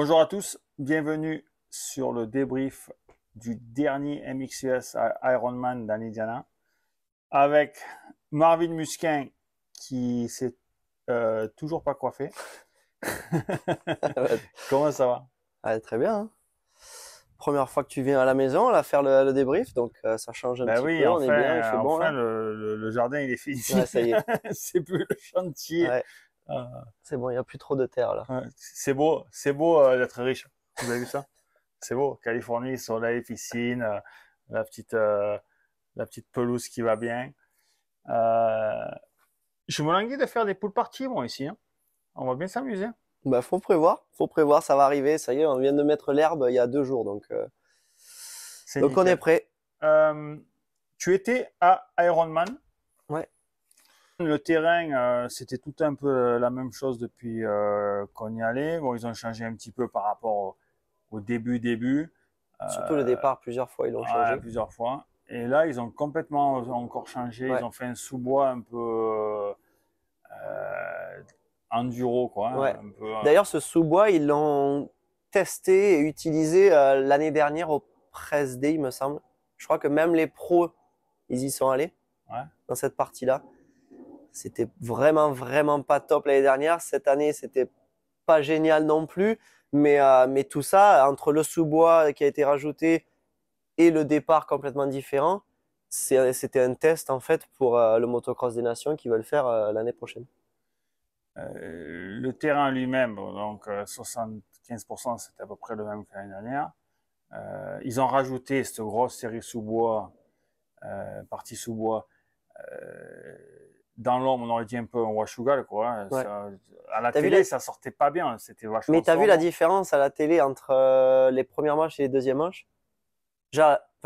Bonjour à tous, bienvenue sur le débrief du dernier MXUS Ironman dans l'Indiana avec Marvin Musquin qui s'est euh, toujours pas coiffé. Comment ça va Très bien. Hein. Première fois que tu viens à la maison là faire le, débrief, donc euh, ça change un ben petit peu. Oui, est enfin, Le, jardin il est fini. C'est plus le chantier. Ah. C'est bon, il n'y a plus trop de terre là. C'est beau, c'est beau euh, d'être riche. Vous avez vu ça C'est beau. Californie, soleil, piscine, euh, la petite, euh, la petite pelouse qui va bien. je me languis de faire des poules parties, moi, ici. Hein. On va bien s'amuser. Bah, faut prévoir, faut prévoir, ça va arriver. Ça y est, on vient de mettre l'herbe il y a deux jours, donc. Donc on est prêt. tu étais à Ironman. Ouais. Le terrain, euh, c'était tout un peu euh, la même chose depuis euh, qu'on y allait. Bon, ils ont changé un petit peu par rapport au, début, début. Surtout le départ, plusieurs fois, ils l'ont changé. plusieurs fois. Et là, ils ont complètement encore changé. Ils ont fait un sous-bois un peu enduro, quoi. Hein, hein. D'ailleurs, ce sous-bois, ils l'ont testé et utilisé l'année dernière au Press d il me semble. Je crois que même les pros, ils y sont allés dans cette partie-là. C'était vraiment, vraiment pas top l'année dernière. Cette année, c'était pas génial non plus. Mais, euh, mais tout ça, entre le sous-bois qui a été rajouté et le départ complètement différent, c'était un test en fait pour euh, le motocross des nations qui veulent faire euh, l'année prochaine. le terrain lui-même, donc 75%, c'était à peu près le même que l'année dernière. ils ont rajouté cette grosse série sous-bois, partie sous-bois, dans l'ombre, on aurait dit un peu un Washugal, quoi. Hein. à la télé, ça ça sortait pas bien, c'était vachement. Mais t'as vu la différence à la télé entre euh, les premières manches et les deuxièmes manches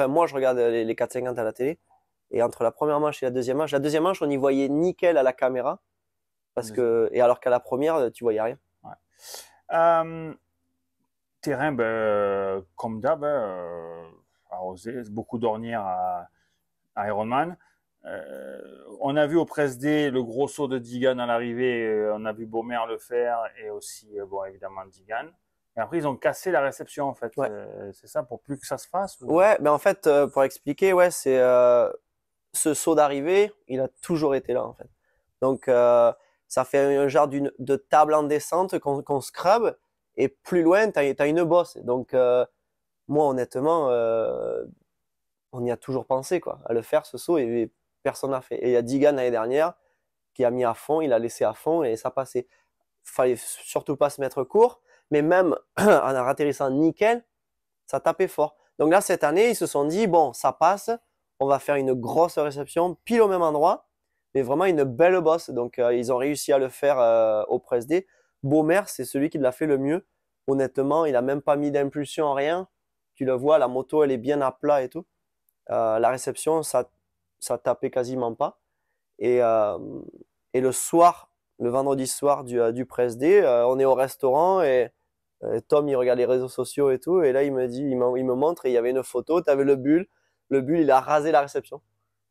moi, je regarde les, 4,50 à la télé, et entre la première manche et la deuxième manche, la deuxième manche, on y voyait nickel à la caméra, parce que et alors qu'à la première, tu voyais rien. Euh, terrain, ben, comme d'hab, hein, euh, arrosé, beaucoup d'ornières à, à Ironman. Euh, on a vu au presse D le gros saut de Digan à l'arrivée. Euh, on a vu Baumer le faire et aussi, euh, bon, évidemment, Digan. Et après, ils ont cassé la réception, en fait. c'est ça, pour plus que ça se fasse Ouais, mais en fait, pour expliquer, ouais, c'est ce saut d'arrivée, il a toujours été là, en fait. Donc, ça fait un genre de table en descente qu'on, qu'on scrub. Et plus loin, tu as, une bosse. Donc, moi, honnêtement, on y a toujours pensé, quoi, à le faire, ce saut. Et personne n'a fait. Et il y a Digan l'année dernière qui a mis à fond, il a laissé à fond et ça passait. Fallait surtout pas se mettre court, mais même en atterrissant nickel, ça tapait fort. Donc là, cette année, ils se sont dit, bon, ça passe, on va faire une grosse réception pile au même endroit, mais vraiment une belle bosse. Donc euh, ils ont réussi à le faire euh, au press day. Mer c'est celui qui l'a fait le mieux. Honnêtement, il n'a même pas mis d'impulsion, rien. Tu le vois, la moto, elle est bien à plat et tout. Euh, la réception, ça, ça tapait quasiment pas. Euh, et, le soir, le vendredi soir du, euh, du press euh, on est au restaurant et Tom, il regarde les réseaux sociaux et tout. Et là, il me dit, il, me montre, il y avait une photo, tu avais le bull. Le bull, il a rasé la réception.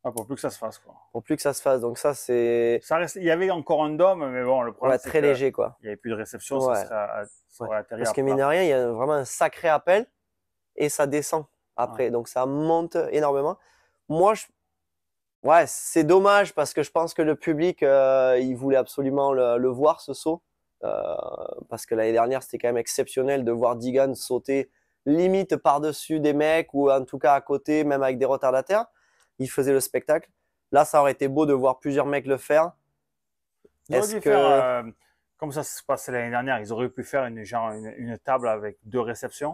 Ah, pour plus que ça se fasse, quoi. Pour plus que ça se fasse. Donc, ça, c'est. Ça reste... Il y avait encore un dôme, mais bon, le problème. très léger, quoi. Il n'y avait plus de réception, ça, serait... atterri Parce que, mine rien, il y a vraiment un sacré appel et ça descend après. Donc, ça monte énormément. Moi, je... Ouais, c'est dommage parce que je pense que le public, euh, il voulait absolument le, voir ce saut. Euh, parce que l'année dernière, c'était quand même exceptionnel de voir Digan sauter limite par-dessus des mecs ou en tout cas à côté, même avec des retardataires. Il faisait le spectacle. Là, ça aurait été beau de voir plusieurs mecs le faire. Est-ce que. Euh, comme ça se passé l'année dernière, ils auraient pu faire une, une table avec deux réceptions.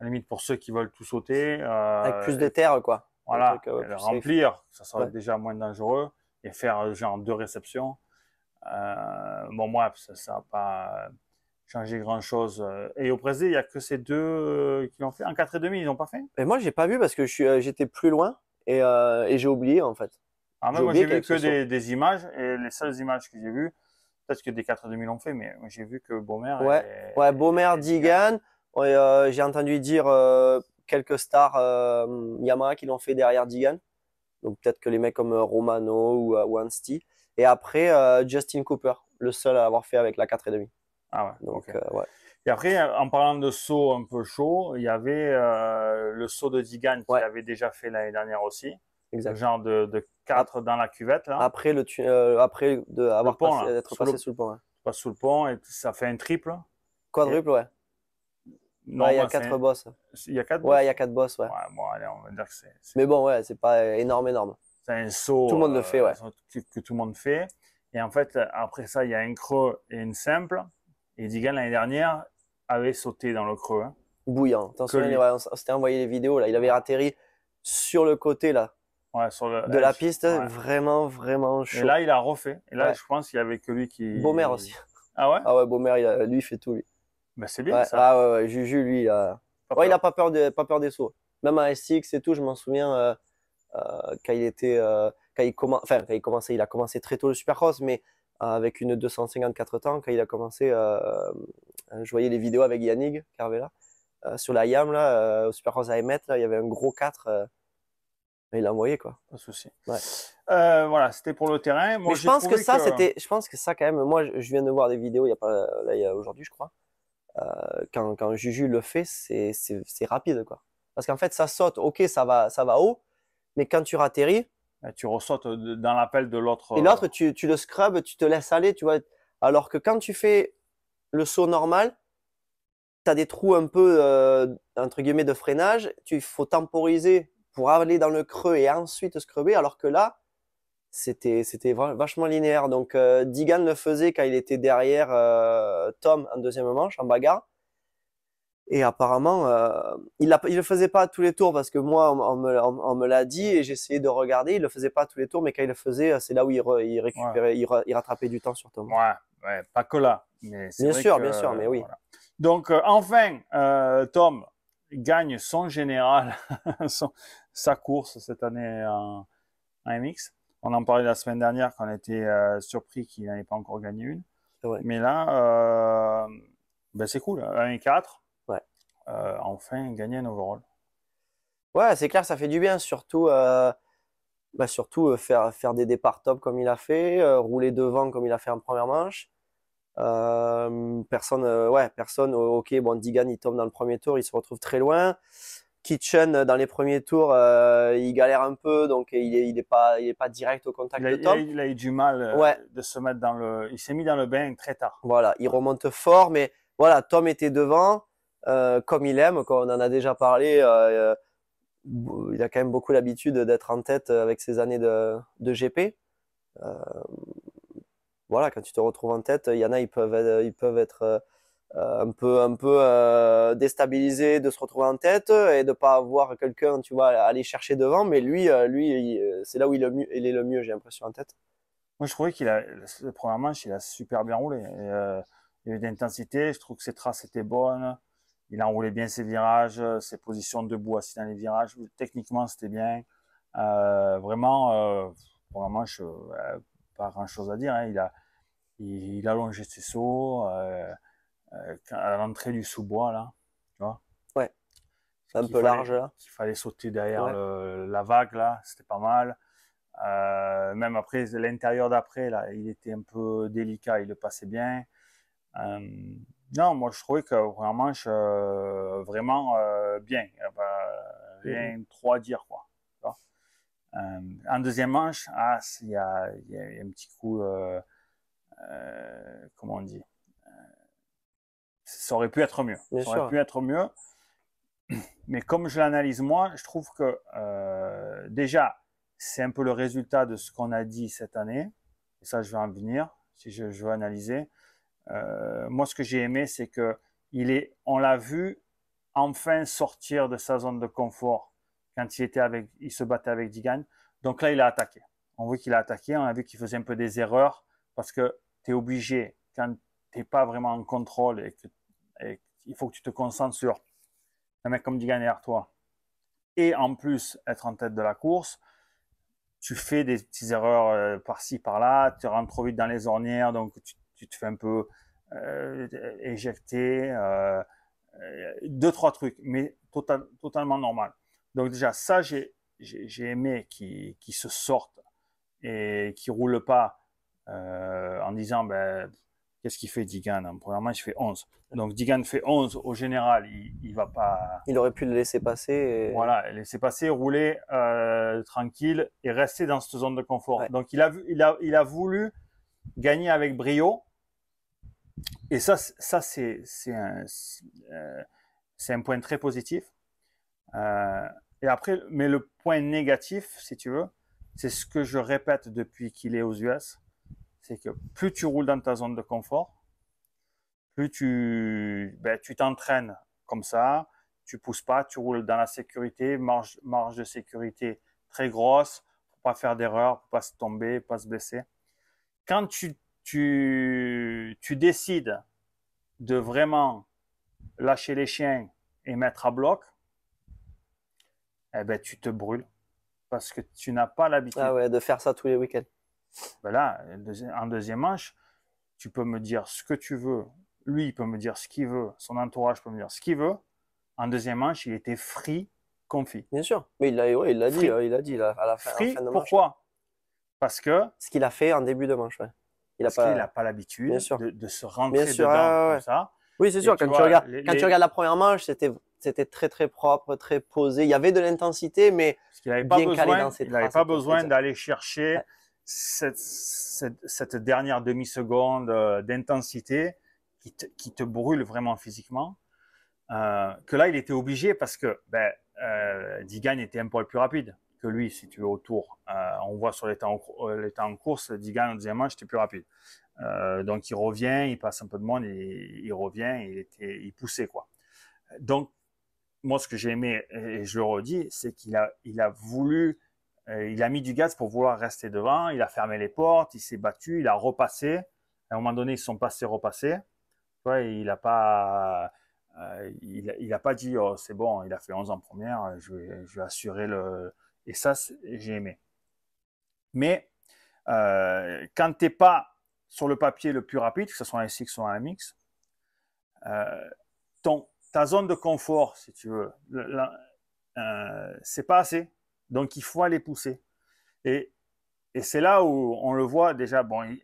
À la limite, pour ceux qui veulent tout sauter. avec plus de terre, quoi. Voilà, euh, le remplir, ça serait déjà moins dangereux. Et faire euh, genre deux réceptions. Euh, bon, moi, ça n'a pas changé grand-chose. Et au Brésil, il n'y a que ces deux qui l'ont fait. En 4,5, ils n'ont pas fait Et Moi, j'ai pas vu parce que j'étais plus loin et, j'ai oublié en fait. Ah, moi, j'ai vu que des, images et les seules images que j'ai vues, peut-être que des 4,5 l'ont fait, mais j'ai vu que Beaumer. Ouais, et, ouais Digan. j'ai entendu dire quelques stars euh, Yamaha qui l'ont fait derrière Digan. Donc peut-être que les mecs comme euh, Romano ou, euh, one Anstey. Et après, Justin Cooper, le seul à avoir fait avec la 4,5. Ah ouais. Donc, ouais. Et après, en parlant de saut un peu chaud, il y avait le saut de Digan qui avait déjà fait l'année dernière aussi. Exact. genre de, 4 dans la cuvette. Là. Après, le après de avoir passé, sous passé le... sous le pont. Tu passes sous le pont et ça fait un triple. Quadruple, ouais il y a quatre boss. Il y a quatre boss? Ouais, il y a quatre boss, allez, on va dire que c'est. Mais bon, ouais, c'est pas énorme, énorme. C'est un saut. Tout le monde le fait, euh, ouais. Que, tout le monde fait. Et en fait, après ça, il y a un creux et une simple. Et Digan, l'année dernière, avait sauté dans le creux. Hein. Bouillant. on s'était envoyé les vidéos, là. Il avait atterri sur le côté, là. Ouais, sur le... de la piste, vraiment, vraiment chaud. Et là, il a refait. Et là, je pense qu'il n'y avait que lui qui. Beaumer aussi. Ah ouais Ah ouais, Beaumer, lui, il fait tout, lui. Bah, c'est bien ça. Ah, ouais, Juju, lui, euh... ouais, il n'a pas peur, de, pas peur des sauts. Même à Sx et tout, je m'en souviens euh, euh quand il était. Euh, quand il, enfin, quand il commençait, il a commencé très tôt le Supercross, mais euh, avec une 254 temps, quand il a commencé, je voyais les vidéos avec Yannick Carvela sur la YAM, là, au Supercross à Emmet, là, il y avait un gros 4. il l'a envoyé quoi. Pas de souci. voilà, c'était pour le terrain. Moi, je pense que ça, c'était. Je pense que ça, quand même, moi, je viens de voir des vidéos il y a pas, là, aujourd'hui, je crois. Euh, quand, Juju le fait, c'est rapide. quoi. Parce qu'en fait, ça saute, ok, ça va, ça va haut, mais quand tu ratterris. tu ressautes dans l'appel de l'autre. Et l'autre, tu, le scrubs, tu te laisses aller, tu vois. Alors que quand tu fais le saut normal, tu as des trous un peu, euh, entre guillemets, de freinage, il faut temporiser pour aller dans le creux et ensuite scrubber, alors que là, c'était c'était vachement linéaire. Donc euh, Digan le faisait quand il était derrière euh, Tom en deuxième manche en bagarre. Et apparemment, euh, il, ne le faisait pas à tous les tours parce que moi, on, me, l'a dit et j'essayais de regarder. Il le faisait pas à tous les tours, mais quand il le faisait, c'est là où il, il récupérait, il, rattrapait du temps sur Tom. Ouais, ouais pas que là. Mais bien sûr, bien sûr, mais oui. Donc enfin, Tom gagne son général, sa course cette année en MX. On en parlait la semaine dernière quand on était euh, surpris qu'il n'avait pas encore gagné une. Mais là, euh, ben, c'est cool. 1 et 4. Euh, enfin, gagner un overall. Ouais, c'est clair, ça fait du bien. Surtout, bah, surtout faire, faire des départs top comme il a fait, rouler devant comme il a fait en première manche. personne, ouais, personne, ok, bon, Digan il tombe dans le premier tour, il se retrouve très loin. Kitchen euh, dans les premiers tours, euh, il galère un peu, donc il n'est pas, il est pas direct au contact de Tom. Il a, eu du mal euh, ouais. de se mettre dans le, il s'est mis dans le bain très tard. Voilà, il remonte fort, mais voilà, Tom était devant, comme il aime, comme on en a déjà parlé. il a quand même beaucoup l'habitude d'être en tête avec ses années de, de GP. voilà, quand tu te retrouves en tête, il y en a, ils peuvent, ils peuvent être euh, un peu un peu euh, déstabilisé de se retrouver en tête et de pas avoir quelqu'un tu vois aller chercher devant mais lui euh, lui c'est là où il est le mieux j'ai l'impression en tête moi je trouvais qu'il a le premier match il a super bien roulé il y a eu d'intensité je trouve que ses traces étaient bonnes il a enroulé bien ses virages ses positions debout assis dans les virages techniquement c'était bien vraiment euh, pour un pas grand chose à dire hein. il a il, il a longé ses sauts euh, à l'entrée du sous-bois, là, tu vois Ouais. C'est un peu large, là. Il fallait sauter derrière la vague, là, c'était pas mal. Euh, même après, l'intérieur d'après, là, il était un peu délicat, il le passait bien. Euh, non, moi, je trouvais que vraiment, je, vraiment bien. rien mhm. trop à dire, quoi. en deuxième manche, ah, il ah, y, y, a, un petit coup, comment on dit, ça aurait pu être mieux. ça aurait pu être mieux. Mais comme je l'analyse moi, je trouve que euh, déjà, c'est un peu le résultat de ce qu'on a dit cette année. Et ça, je vais en venir, si je, veux analyser. Euh, moi, ce que j'ai aimé, c'est que il est, on l'a vu enfin sortir de sa zone de confort quand il était avec, il se battait avec Digan. Donc là, il a attaqué. On voit qu'il a attaqué. On a vu qu'il faisait un peu des erreurs parce que tu es obligé quand tu n'es pas vraiment en contrôle et que il faut que tu te concentres sur un mec comme Digan derrière toi. Et en plus, être en tête de la course, tu fais des petites erreurs euh, par-ci, par-là, tu rentres trop vite dans les ornières, donc tu, te fais un peu euh, éjecté euh, deux, trois trucs, mais total, totalement normal. Donc déjà, ça, j'ai aimé qu'ils se sortent et qu'ils ne roulent pas en disant, ben, Qu'est-ce qu'il fait Digan hein Premièrement, je match, il fait 11. Donc Digan fait 11 au général, il, il va pas. Il aurait pu le laisser passer. Et... Voilà, laisser passer, rouler euh, tranquille et rester dans cette zone de confort. Donc il a, il, a, il a voulu gagner avec brio. Et ça, ça c'est un, euh, un, point très positif. Euh, et après, mais le point négatif, si tu veux, c'est ce que je répète depuis qu'il est aux US c'est que plus tu roules dans ta zone de confort, plus tu ben, tu t'entraînes comme ça, tu pousses pas, tu roules dans la sécurité, marge, marge de sécurité très grosse, pour pas faire d'erreur, pour pas se tomber, pour pas se blesser. Quand tu, tu, tu décides de vraiment lâcher les chiens et mettre à bloc, eh ben, tu te brûles parce que tu n'as pas l'habitude. Ah ouais, de faire ça tous les week-ends voilà en deuxième manche, tu peux me dire ce que tu veux. Lui, il peut me dire ce qu'il veut. Son entourage peut me dire ce qu'il veut. En deuxième manche, il était free, confit. Bien sûr. Mais il l'a ouais, il l'a dit, euh, il a dit à la fin, free, Pourquoi Parce que. Ce qu'il a fait en début de manche. Il n'a pas, pas l'habitude de, se rentrer dedans comme ça. Oui, c'est sûr. quand, tu regardes, quand tu regardes la première manche, c'était c'était très très propre, très posé. Il y avait de l'intensité, mais avait bien calé dans Il n'avait pas besoin d'aller chercher cette, dernière demi-seconde euh, d'intensité qui te, brûle vraiment physiquement. Euh, que là, il était obligé parce que ben, euh, Digan était un poil plus rapide que lui, si tu es autour. on voit sur les temps, en course, Digan, au deuxième match, était plus rapide. donc, il revient, il passe un peu de monde, il, revient, il, était, il poussait, quoi. Donc, moi, ce que j'ai aimé, et je le redis, c'est qu'il a, il a voulu euh, il a mis du gaz pour vouloir rester devant, il a fermé les portes, il s'est battu, il a repassé. À un moment donné, ils sont passés, repassés. il n'a pas, euh, il, pas dit oh, c'est bon, il a fait 11 en première, je vais, assurer le. Et ça, j'ai aimé. Mais euh, quand tu n'es pas sur le papier le plus rapide, que ce soit un SX ou un MX, ta zone de confort, si tu veux, ce n'est pas assez donc il faut aller pousser. Et, et c'est là où on le voit déjà, bon,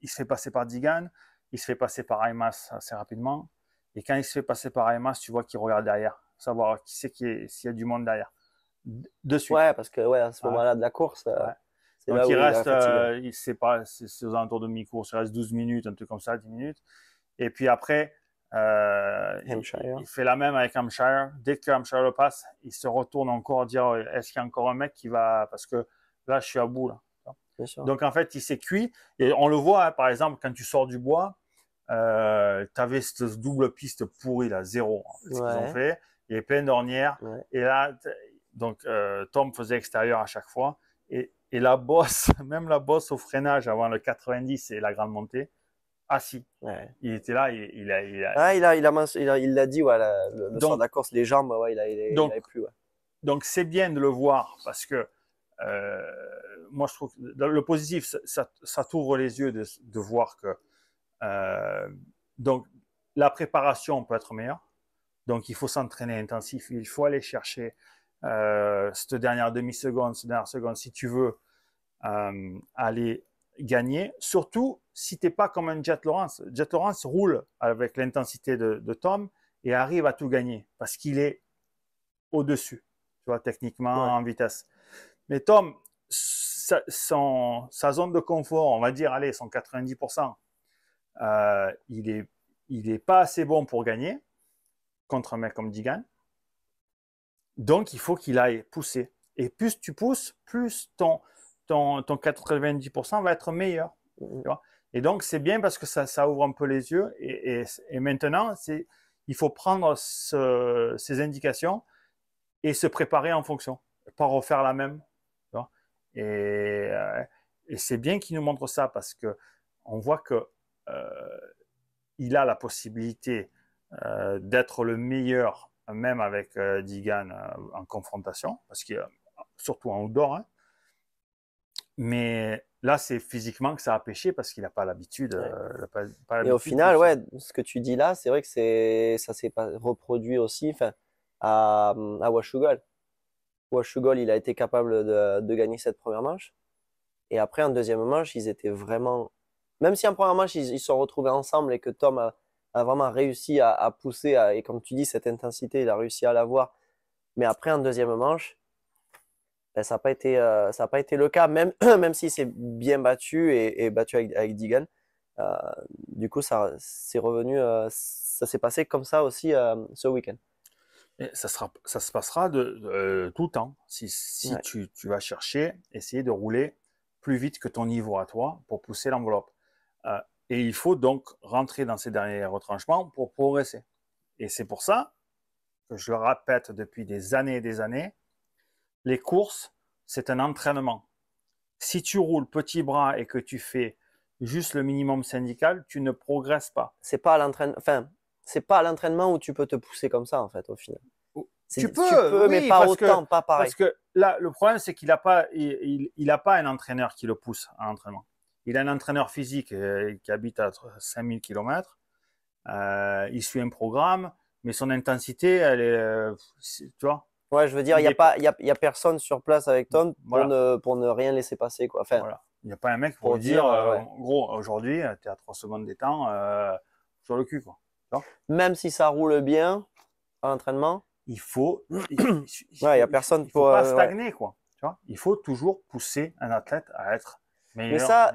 il, se fait passer par Digan, il se fait passer par Aimas assez rapidement. Et quand il se fait passer par Aimas, tu vois qu'il regarde derrière, savoir qui c'est qui s'il y a du monde derrière. De suite. Ouais, parce que ouais, à ce moment-là de la course. Euh, c'est Donc il reste, euh, il sait pas, c'est aux alentours de mi-course, il reste 12 minutes, un truc comme ça, 10 minutes. Et puis après, euh, il, fait la même avec Hampshire. Dès que Hampshire le passe, il se retourne encore dire euh, est-ce qu'il y a encore un mec qui va parce que là je suis à bout là. Donc en fait il s'est cuit et on le voit hein, par exemple quand tu sors du bois, euh, tu avais cette double piste pourrie là zéro hein, qu'ils ont fait. Il y avait plein d'ornières et là donc euh, Tom faisait extérieur à chaque fois et, et la bosse même la bosse au freinage avant le 90 et la grande montée ah Ouais. Il était là, il, a, il a, ah, il a, il a, dit, ouais, le, de la Corse, les jambes, ouais, il a, il, avait plus, Donc c'est bien de le voir parce que euh, moi je trouve que le positif, ça, ça, t'ouvre les yeux de, voir que euh, donc la préparation peut être meilleure. Donc il faut s'entraîner intensif, il faut aller chercher euh, cette dernière demi seconde, cette dernière seconde, si tu veux aller gagner, surtout si tu n'es pas comme un Jet Lawrence. Jet Lawrence roule avec l'intensité de, Tom et arrive à tout gagner parce qu'il est au-dessus, tu vois, techniquement, en vitesse. Mais Tom, sa, zone de confort, on va dire, allez, son 90%, euh, il n'est est pas assez bon pour gagner contre un mec comme Digan. Donc, il faut qu'il aille pousser. Et plus tu pousses, plus ton, ton, 90% va être meilleur. et donc, c'est bien parce que ça, ouvre un peu les yeux. Et, et, et maintenant, il faut prendre ces indications et se préparer en fonction, pas refaire la même. et, euh, et c'est bien qu'il nous montre ça parce que on voit que euh, il a la possibilité euh, d'être le meilleur, même avec Digan en confrontation, parce qu'il surtout en outdoor, hein, mais là, c'est physiquement que ça a pêché parce qu'il n'a pas l'habitude. Euh, et au final, ouais, ce que tu dis là, c'est vrai que c'est ça s'est reproduit aussi à, à Washougal. Washougal, il a été capable de, gagner cette première manche. Et après, en deuxième manche, ils étaient vraiment. Même si en première manche, ils se sont retrouvés ensemble et que Tom a, vraiment réussi à, pousser, et comme tu dis, cette intensité, il a réussi à l'avoir. Mais après, en deuxième manche, ben, ça n'a pas, été, euh, pas été le cas, même, même s'il s'est bien battu et, battu avec, Digan. Euh, du coup, ça s'est revenu, euh, ça s'est passé comme ça aussi ce week-end. ça, sera, ça se passera de, tout le temps. Si, tu, tu, vas chercher, essayer de rouler plus vite que ton niveau à toi pour pousser l'enveloppe. et il faut donc rentrer dans ces derniers retranchements pour progresser. Et c'est pour ça que je le répète depuis des années et des années, les courses, c'est un entraînement. Si tu roules petit bras et que tu fais juste le minimum syndical, tu ne progresses pas. C'est pas l'entraînement. Enfin, c'est pas l'entraînement où tu peux te pousser comme ça en fait au final. Tu peux, mais pas autant, pas pareil. Parce que là, le problème, c'est qu'il n'a pas, il, a pas un entraîneur qui le pousse à l'entraînement. Il a un entraîneur physique euh, qui habite à 5000 km. Euh, il suit un programme, mais son intensité, elle est euh, tu vois, Ouais, je veux dire, il n'y a, pas, y personne sur place avec Tom pour, ne, rien laisser passer. Quoi. Enfin, Il n'y a pas un mec pour, dire, euh, gros, aujourd'hui, tu es à trois secondes des temps, euh, sur le cul. Quoi. Même si ça roule bien à l'entraînement. Il faut. il, il, a personne faut pas euh, stagner. Quoi, il faut toujours pousser un athlète à être meilleur. Mais ça,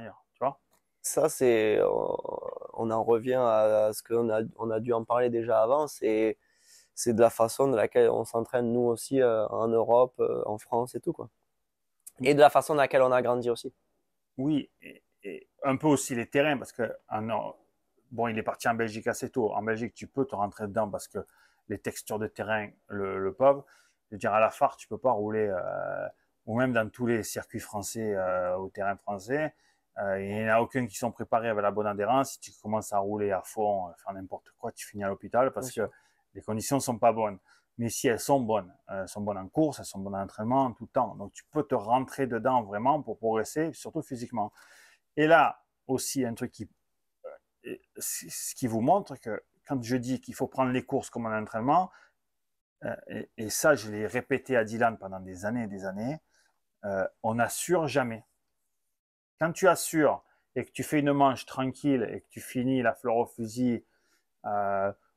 ça c'est. On en revient à ce qu'on a, on a dû en parler déjà avant. C'est c'est de la façon de laquelle on s'entraîne nous aussi euh, en Europe, euh, en France et tout quoi. Et de la façon de laquelle on a grandi aussi. Oui, et, un peu aussi les terrains parce que en, ah bon, il est parti en Belgique assez tôt. En Belgique, tu peux te rentrer dedans parce que les textures de terrain le, peuvent. Je veux dire à la phare, tu peux pas rouler euh, ou même dans tous les circuits français au terrain français. il n'y en a aucun qui sont préparés avec la bonne adhérence. Si tu commences à rouler à fond, faire n'importe quoi, tu finis à l'hôpital parce que les conditions sont pas bonnes. Mais si elles sont bonnes, euh, elles sont bonnes en course, elles sont bonnes en entraînement, tout le temps. Donc, tu peux te rentrer dedans vraiment pour progresser, surtout physiquement. Et là, aussi, un truc qui, euh, ce qui vous montre que quand je dis qu'il faut prendre les courses comme un entraînement, euh, et, ça, je l'ai répété à Dylan pendant des années et des années, on n'assure jamais. Quand tu assures et que tu fais une manche tranquille et que tu finis la fleur au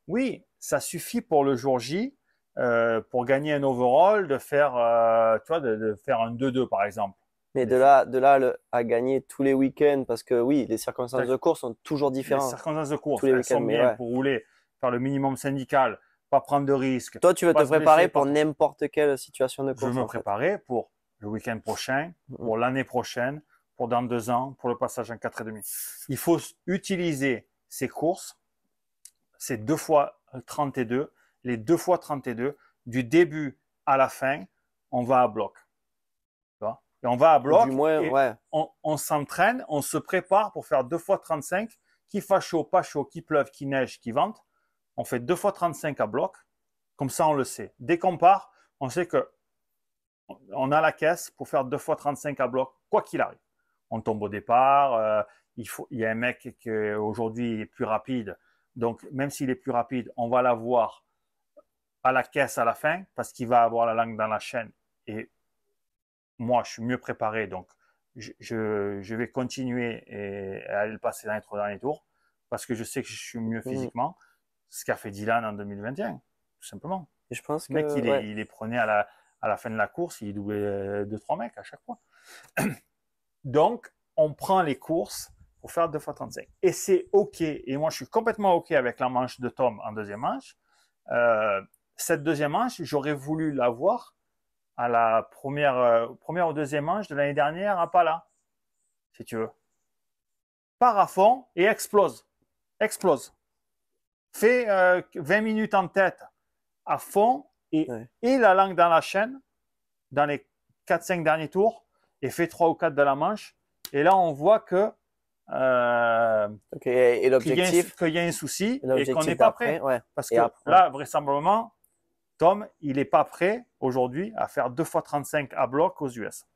oui, ça suffit pour le jour J, euh, pour gagner un overall, de faire, euh, de, faire un 2-2 par exemple. Mais de là, de là à gagner tous les week-ends, parce que oui, les circonstances de course sont toujours différentes. Les circonstances de course, elles sont bien pour rouler, faire le minimum syndical, pas prendre de risques. Toi, tu vas te préparer pour n'importe quelle situation de course. Je veux me préparer pour le week-end prochain, mm-hmm. pour l'année prochaine, pour dans deux ans, pour le passage en 4,5. Il faut utiliser ces courses c'est 2 fois 32. Les 2 fois 32, du début à la fin, on va à bloc. et on va à bloc. et On, s'entraîne, on se prépare pour faire 2 fois 35. Qu'il fasse chaud, pas chaud, qu'il pleuve, qu'il neige, qu'il vente. On fait 2 fois 35 à bloc. Comme ça, on le sait. Dès qu'on part, on sait que on a la caisse pour faire 2 fois 35 à bloc, quoi qu'il arrive. On tombe au départ. Euh, il, faut, il y a un mec qui aujourd'hui est plus rapide donc, même s'il est plus rapide, on va l'avoir à la caisse à la fin parce qu'il va avoir la langue dans la chaîne. Et moi, je suis mieux préparé, donc je, vais continuer et, aller le passer dans les trois derniers tours parce que je sais que je suis mieux mmh. physiquement. Ce qu'a fait Dylan en 2021, tout simplement. Et je pense que. Le mec, il, les prenait à la, à la fin de la course, il doublait euh, deux, trois mecs à chaque fois. donc, on prend les courses pour faire 2 fois 35. Et c'est OK. Et moi, je suis complètement OK avec la manche de Tom en deuxième manche. Euh, cette deuxième manche, j'aurais voulu l'avoir à la première, euh, première ou deuxième manche de l'année dernière à Pala, si tu veux. Part à fond et explose. Explose. Fais 20 euh, minutes en tête à fond et, et la langue dans la chaîne dans les 4-5 derniers tours et fait 3 ou 4 de la manche. Et là, on voit que euh, et l'objectif qu'il y, a un souci et, qu'on n'est pas prêt. Parce que là, vraisemblablement, Tom, il n'est pas prêt aujourd'hui à faire 2 fois 35 à bloc aux US.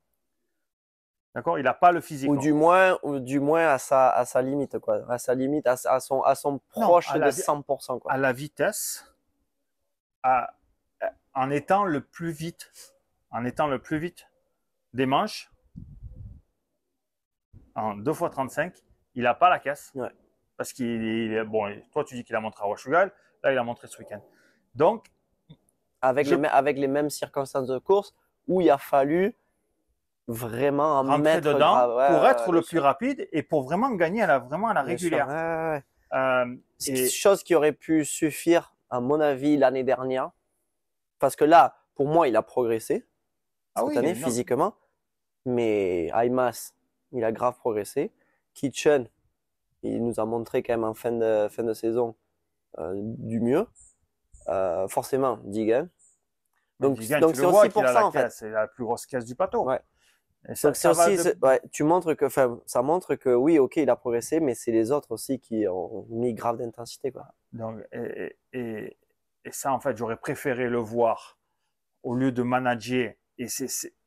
D'accord Il n'a pas le physique. Ou du moins, ou du moins à, sa, à sa limite, quoi. À sa limite, à, son, à son proche de 100%. Quoi. À la vitesse, à, en étant le plus vite, en étant le plus vite des manches, en 2 x 35, il n'a pas la casse. Parce qu'il bon, toi tu dis qu'il a montré à Washugal, là il a montré ce week-end. Donc, avec, les, avec les mêmes circonstances de course où il a fallu vraiment en mettre dedans pour être le plus rapide et pour vraiment gagner à la, vraiment la régulière. Euh, C'est chose qui aurait pu suffire, à mon avis, l'année dernière. Parce que là, pour moi, il a progressé ah cette année physiquement. Mais Aimas, il a grave progressé. Kitchen, il nous a montré quand même en fin de, fin de saison euh, du mieux. Euh, forcément, Digan. Donc, donc c'est aussi pour C'est la plus grosse caisse du plateau. ça, donc, aussi, tu montres que, ça montre que oui, ok, il a progressé, mais c'est les autres aussi qui ont mis grave d'intensité. Quoi. Donc, et, ça, en fait, j'aurais préféré le voir au lieu de manager. Et,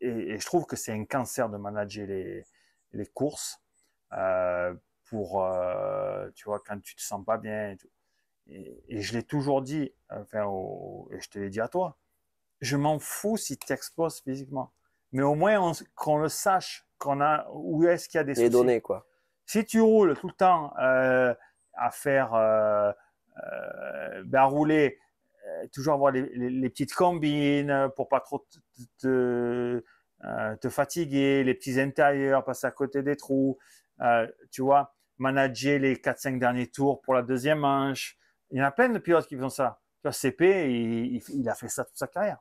et, je trouve que c'est un cancer de manager les, les courses euh, pour, euh, tu vois, quand tu te sens pas bien et tout. Et, je l'ai toujours dit, enfin, et je te l'ai dit à toi, je m'en fous si tu exploses physiquement. Mais au moins qu'on le sache, qu'on a où est-ce qu'il y a des données quoi. Si tu roules tout le temps euh, à faire ben, à rouler toujours avoir les, petites combines pour pas trop te, euh, te fatiguer, les petits intérieurs, passer à côté des trous, euh, tu vois, manager les 4-5 derniers tours pour la deuxième manche. Il y en a plein de pilotes qui font ça. Tu vois, CP, il, a fait ça toute sa carrière.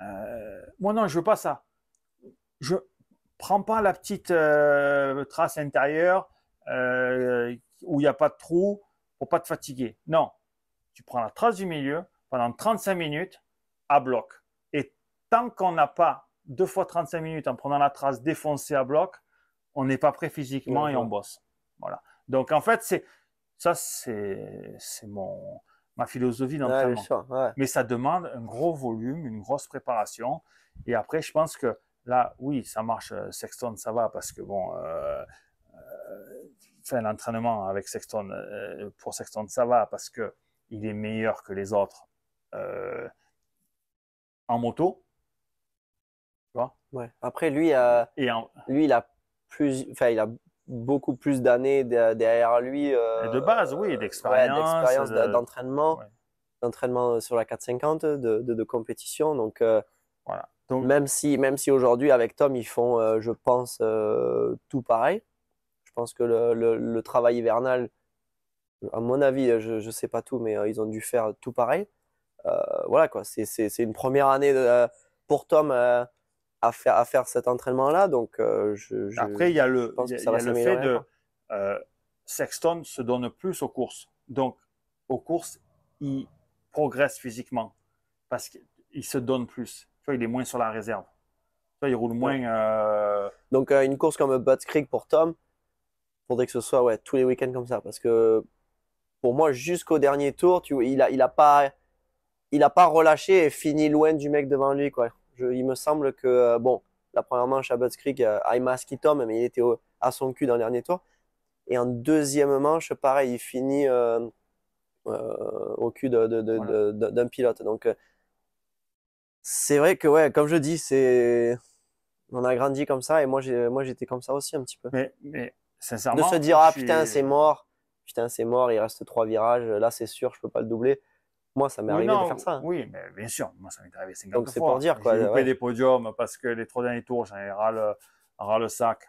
Euh, moi, non, je ne veux pas ça. Je prends pas la petite trace intérieure où il n'y a pas de trou pour pas te fatiguer. Non, tu prends la trace du milieu pendant 35 minutes à bloc tant qu'on n'a pas deux fois 35 minutes en prenant la trace défoncée à bloc, on n'est pas prêt physiquement et on bosse. Voilà. Donc en fait, c'est ça, c'est mon ma philosophie d'entraînement. Mais ça demande un gros volume, une grosse préparation. Et après, je pense que là, oui, ça marche. Euh, Sexton, ça va parce que bon, euh, euh l'entraînement avec Sexton euh, pour Sexton, ça va parce que il est meilleur que les autres en moto ouais. Après, lui, euh, lui, il a plus, il a beaucoup plus d'années derrière lui. Euh, de base, oui, d'expérience. Euh, ouais, d'entraînement, d'entraînement sur la 450, de, de, de compétition. Donc, voilà. Donc... Même si, même si aujourd'hui, avec Tom, ils font, je pense, tout pareil. Je pense que le, travail hivernal, à mon avis, je ne sais pas tout, mais ils ont dû faire tout pareil. voilà quoi, c'est une première année pour Tom à faire, à faire cet entraînement-là. Donc, euh, je, Après, il y a le, il y a le fait de. Euh, Sexton se donne plus aux courses. Donc, aux courses, il progresse physiquement parce qu'il se donne plus. Tu vois, il est moins sur la réserve. Tu vois, il roule moins. Euh, donc, une course comme Butts Creek pour Tom, faudrait que ce soit ouais, tous les week-ends comme ça. Parce que pour moi, jusqu'au dernier tour, tu, il n'a il a pas, il pas relâché et fini loin du mec devant lui. Quoi il me semble que, euh, bon, la première manche à Butts Creek, qui euh, tombe mais il était à son cul dans le dernier tour. Et en deuxième manche, pareil, il finit euh, au cul d'un de, pilote. Donc, c'est vrai que, ouais, comme je dis, c'est. On a grandi comme ça et moi j'étais comme ça aussi un petit peu. Mais, De se dire, ah putain, c'est mort, putain, c'est mort, il reste trois virages, là c'est sûr, je peux pas le doubler. Moi, ça m'est arrivé de faire ça. Oui, mais bien sûr, moi, ça m'est arrivé 50 Donc, c'est pour dire quoi. J'ai ouais. des podiums parce que les trois derniers tours, j'en ai ras le, sac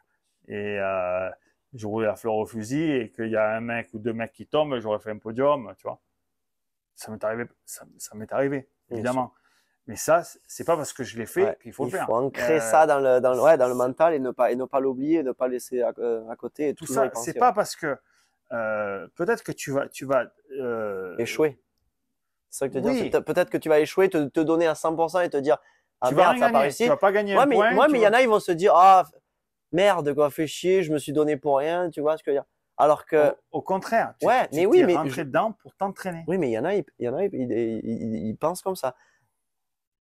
et euh, je roulais la fleur au fusil et qu'il y a un mec ou deux mecs qui tombent, j'aurais fait un podium, tu vois. Ça m'est arrivé, ça, m'est arrivé, évidemment. Mais ça, c'est pas parce que je l'ai fait qu'il faut le faire. Il faut ancrer euh, ça dans le, dans, ouais, dans le mental et ne pas, et ne pas l'oublier, ne pas laisser à, euh, côté. tout ça, c'est pas parce que euh, peut-être que tu vas, tu vas échouer c'est que Peut-être que tu vas échouer, te, te donner à 100% et te dire tu vas pas gagner ouais, mais, point, mais il y en a, ils vont se dire Ah merde, quoi, fait chier, je me suis donné pour rien, tu vois ce que je veux dire. Alors que. Au, contraire. Tu, ouais, mais oui, mais. dedans pour t'entraîner. Oui, mais il y en a, il y en a, ils, pensent comme ça.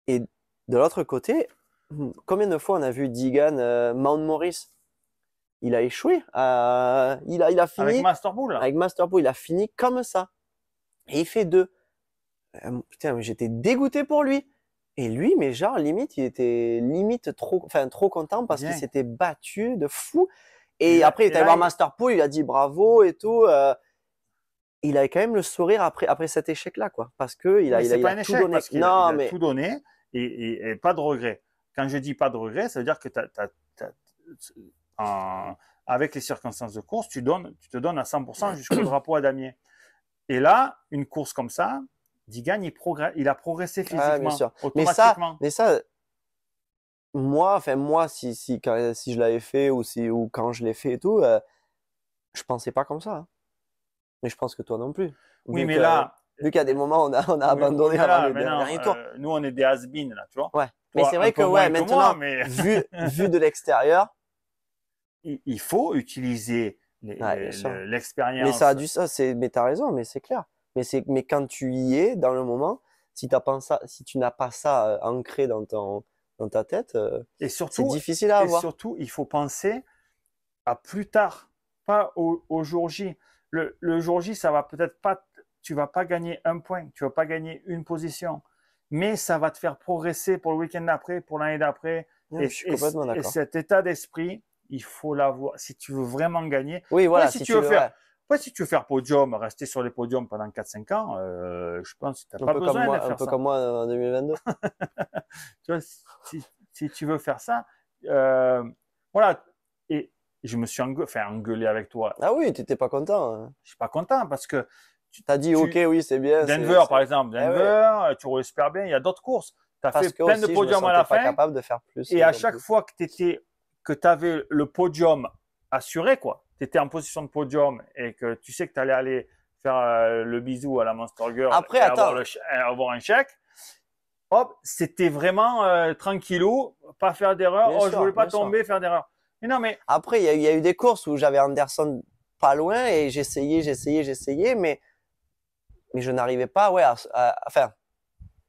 Et de l'autre côté, hmm, combien de fois on a vu Digan euh, Mount Morris Il a échoué. Euh, il, a, il a fini. Avec Master Avec Master il a fini comme ça. Et il fait deux putain, j'étais dégoûté pour lui. Et lui, mais genre, limite, il était limite trop, enfin, trop content parce qu'il s'était battu de fou. Et, après, il est allé voir Master Pool, il a dit bravo et tout. Euh. il avait quand même le sourire après, après cet échec-là, quoi. Parce que il a, tout donné. a, tout donné et, pas de regret. Quand je dis pas de regret, ça veut dire que avec les circonstances de course, tu, donnes, tu te donnes à 100% jusqu'au drapeau à damier. Et là, une course comme ça, Digan, il, il a progressé ah, physiquement. Mais ça, mais ça, moi, enfin, moi, si, si, si je l'avais fait ou, si, ou quand je l'ai fait et tout, euh, je pensais pas comme ça. Hein. Mais je pense que toi non plus. Oui, mais là. Euh, vu qu'à des moments, on a, on a abandonné avant le dernier euh, nous, on est des has là, tu vois. Ouais. mais c'est vrai que, ouais, maintenant, vu, vu de l'extérieur. Il, faut utiliser l'expérience. mais ça a du ça, mais t'as raison, mais c'est clair. Mais, mais quand tu y es, dans le moment, si, pas si tu n'as pas ça euh, ancré dans, dans ta tête, euh, et surtout, c'est difficile à avoir. Et surtout, il faut penser à plus tard, pas au, jour J. Le, jour J, ça va peut-être pas, tu vas pas gagner un point, tu vas pas gagner une position, mais ça va te faire progresser pour le week-end d'après, pour l'année d'après. et, je suis complètement et cet état d'esprit, il faut l'avoir si tu veux vraiment gagner. Oui, voilà. si, tu, veux, faire, après, si tu veux faire podium, rester sur les podiums pendant 4-5 ans, euh, je pense que tu n'as pas besoin de faire ça. Un peu comme moi euh, en 2022. tu vois, si, tu veux faire ça, euh, voilà. Et je me suis enfin, engueulé avec toi. Ah oui, tu n'étais pas content. Je hein. Je suis pas content parce que. Tu t'as as dit, OK, oui, c'est bien. Denver, par exemple. Eh Denver, tu roules super bien. Il y a d'autres courses. Tu as fait plein de podiums à la fin. capable de faire plus. Et à chaque fois que tu avais le podium assuré, quoi tu étais en position de podium et que tu sais que tu allais aller faire euh, le bisou à la Monster Girl Après, et avoir, un chèque, hop, c'était vraiment euh, pas faire d'erreur. Oh, je ne je voulais pas tomber, faire d'erreur. Mais non, mais. Après, il y, a eu des courses où j'avais Anderson pas loin et j'essayais, j'essayais, j'essayais, mais, mais je n'arrivais pas, ouais, à, enfin,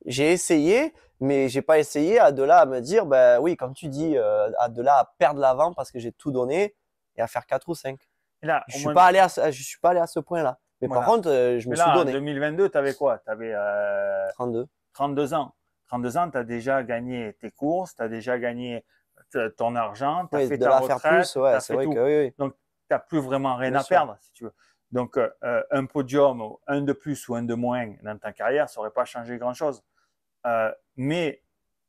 j'ai essayé, mais j'ai pas essayé à de là à me dire, ben oui, comme tu dis, euh, à de là à perdre l'avant parce que j'ai tout donné à faire 4 ou 5. là, je ne suis, pas allé à ce, je suis pas allé à ce point-là. Mais par contre, euh, je me suis donné. En 2022, tu avais quoi Tu avais 32. 32 ans. 32 ans, tu as déjà gagné tes courses, tu as déjà gagné euh, ton argent, tu as fait ta retraite, faire plus, c'est vrai tout. que oui, oui. Donc, tu n'as plus vraiment rien à perdre, si tu veux. Donc, euh, un podium, un de plus ou un de moins dans ta carrière, ça n'aurait pas changé grand-chose. mais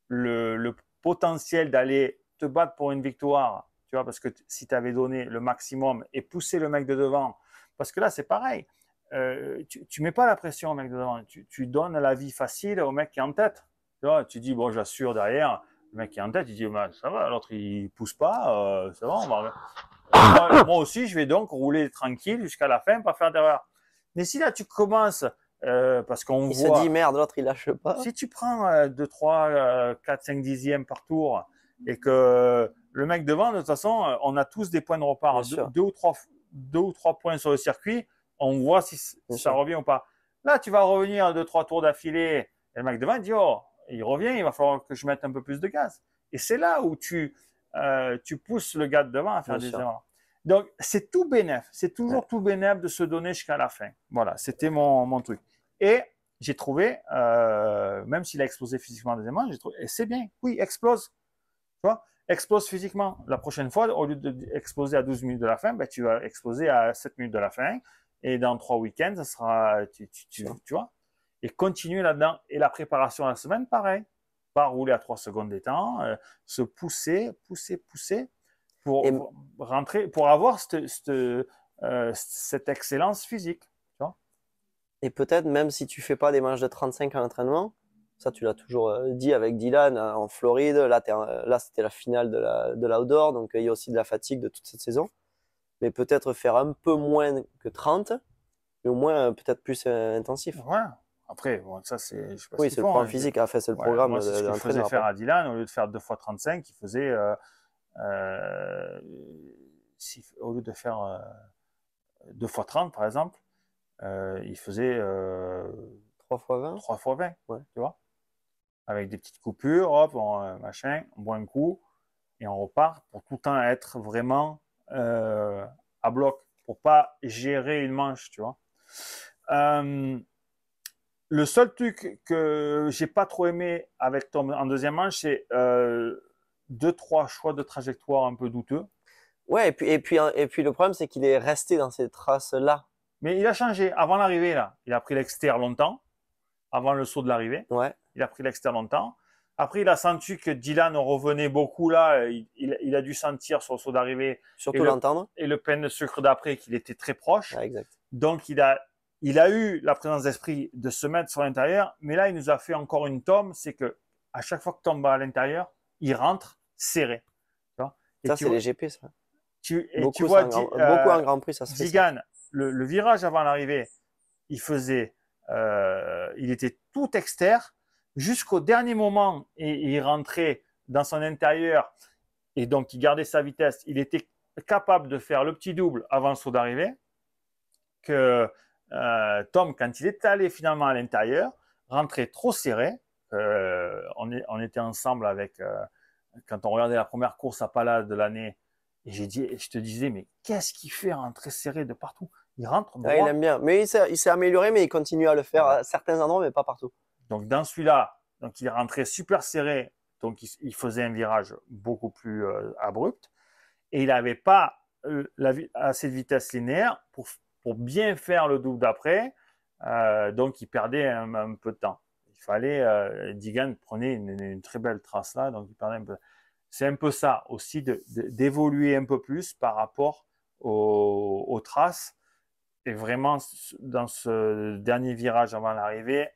le, le potentiel d'aller te battre pour une victoire tu vois, parce que si tu avais donné le maximum et poussé le mec de devant, parce que là, c'est pareil. Euh, tu, ne mets pas la pression au mec de devant. Tu, donnes la vie facile au mec qui est en tête. Tu, vois, tu dis, bon, j'assure derrière. Le mec qui est en tête, il dit, bah, ça va, l'autre, il pousse pas. Euh, ça va, euh, Moi, aussi, je vais donc rouler tranquille jusqu'à la fin, pas faire d'erreur. Mais si là, tu commences parce qu'on voit. Il se dit merde, l'autre il lâche pas. Si tu prends 2, 3, 4, 5 dixièmes par tour et que le mec devant, de toute façon, euh, on a tous des points de repart, hein, deux, ou trois, deux ou trois points sur le circuit, on voit si, ça revient ou pas. Là, tu vas revenir deux, trois tours d'affilée, et le mec devant dit, oh, il revient, il va falloir que je mette un peu plus de gaz. Et c'est là où tu, euh, tu pousses le gars de devant à faire des erreurs. Donc, c'est tout bénéf, c'est toujours tout bénéf de se donner jusqu'à la fin. Voilà, c'était mon, mon truc. Et j'ai trouvé, euh, même s'il a explosé physiquement deuxièmement, j'ai trouvé, c'est bien, oui, explose, Explose physiquement. La prochaine fois, au lieu d'exposer à 12 minutes de la fin, ben, tu vas exploser à 7 minutes de la fin. Et dans trois week-ends, ça sera, tu, vois Et continuer là-dedans. Et la préparation à la semaine, pareil. Pas rouler à 3 secondes des temps, euh, se pousser, pousser, pousser pour, rentrer, pour avoir cette, euh, excellence physique. et peut-être même si tu fais pas des manches de 35 à l'entraînement, ça, tu l'as toujours euh, dit avec Dylan euh, en Floride. Là, là c'était la finale de, la, de l'outdoor. Donc, euh, il y a aussi de la fatigue de toute cette saison. Mais peut-être faire un peu moins que 30, mais au moins peut-être plus intensif. Ouais. Après, ça, c'est. Je sais oui, c'est le programme hein. physique. Enfin, c'est le programme. Moi, c'est ce qu'il faisait faire à Dylan. Au lieu de faire 2 x 35, il faisait. si, au lieu de faire euh, 2 fois 30, par exemple, il faisait. 3 x 20 3 fois 20, tu vois avec des petites coupures, hop, on, euh, machin, on boit un coup et on repart pour tout le temps être vraiment euh, à bloc, pour pas gérer une manche, tu vois. Euh, le seul truc que j'ai pas trop aimé avec Tom en deuxième manche, c'est deux, trois choix de trajectoire un peu douteux. Ouais, et puis, et puis, et puis le problème, c'est qu'il est resté dans ces traces-là. Mais il a changé. Avant l'arrivée, là, il a pris l'extérieur longtemps avant le saut de l'arrivée. Ouais. Il a pris l'extérieur longtemps. Après, il a senti que Dylan revenait beaucoup là. Il, a dû sentir sur le saut d'arrivée. Surtout l'entendre. et le pain de sucre d'après, qu'il était très proche. exact. Donc, il a, il a eu la présence d'esprit de se mettre sur l'intérieur. Mais là, il nous a fait encore une tome C'est que à chaque fois que tombe à l'intérieur, il rentre serré. ça, c'est les GP, ça. Tu, beaucoup, tu vois, beaucoup euh, en Grand Prix, ça se fait ça. Le, le virage avant l'arrivée, il faisait euh, il était tout externe jusqu'au dernier moment et, il rentrait dans son intérieur et donc il gardait sa vitesse. Il était capable de faire le petit double avant le saut d'arrivée. Que euh, Tom, quand il est allé finalement à l'intérieur, rentrait trop serré. Euh, on, était ensemble avec quand on regardait la première course à palade de l'année et j'ai dit, je te disais mais qu'est-ce qu'il fait rentrer serré de partout il rentre. Ah, il aime bien. Mais il s'est amélioré, mais il continue à le faire à certains endroits, mais pas partout. Donc, dans celui-là, donc il rentrait super serré. Donc, il, faisait un virage beaucoup plus euh, abrupt. Et il n'avait pas euh, assez de vitesse linéaire pour, bien faire le double d'après. Euh, donc, il perdait un, peu de temps. Il fallait. Digan prenait une, très belle trace là. Donc, il perdait un peu. C'est un peu ça aussi, d'évoluer un peu plus par rapport aux, aux traces et vraiment, dans ce dernier virage avant l'arrivée,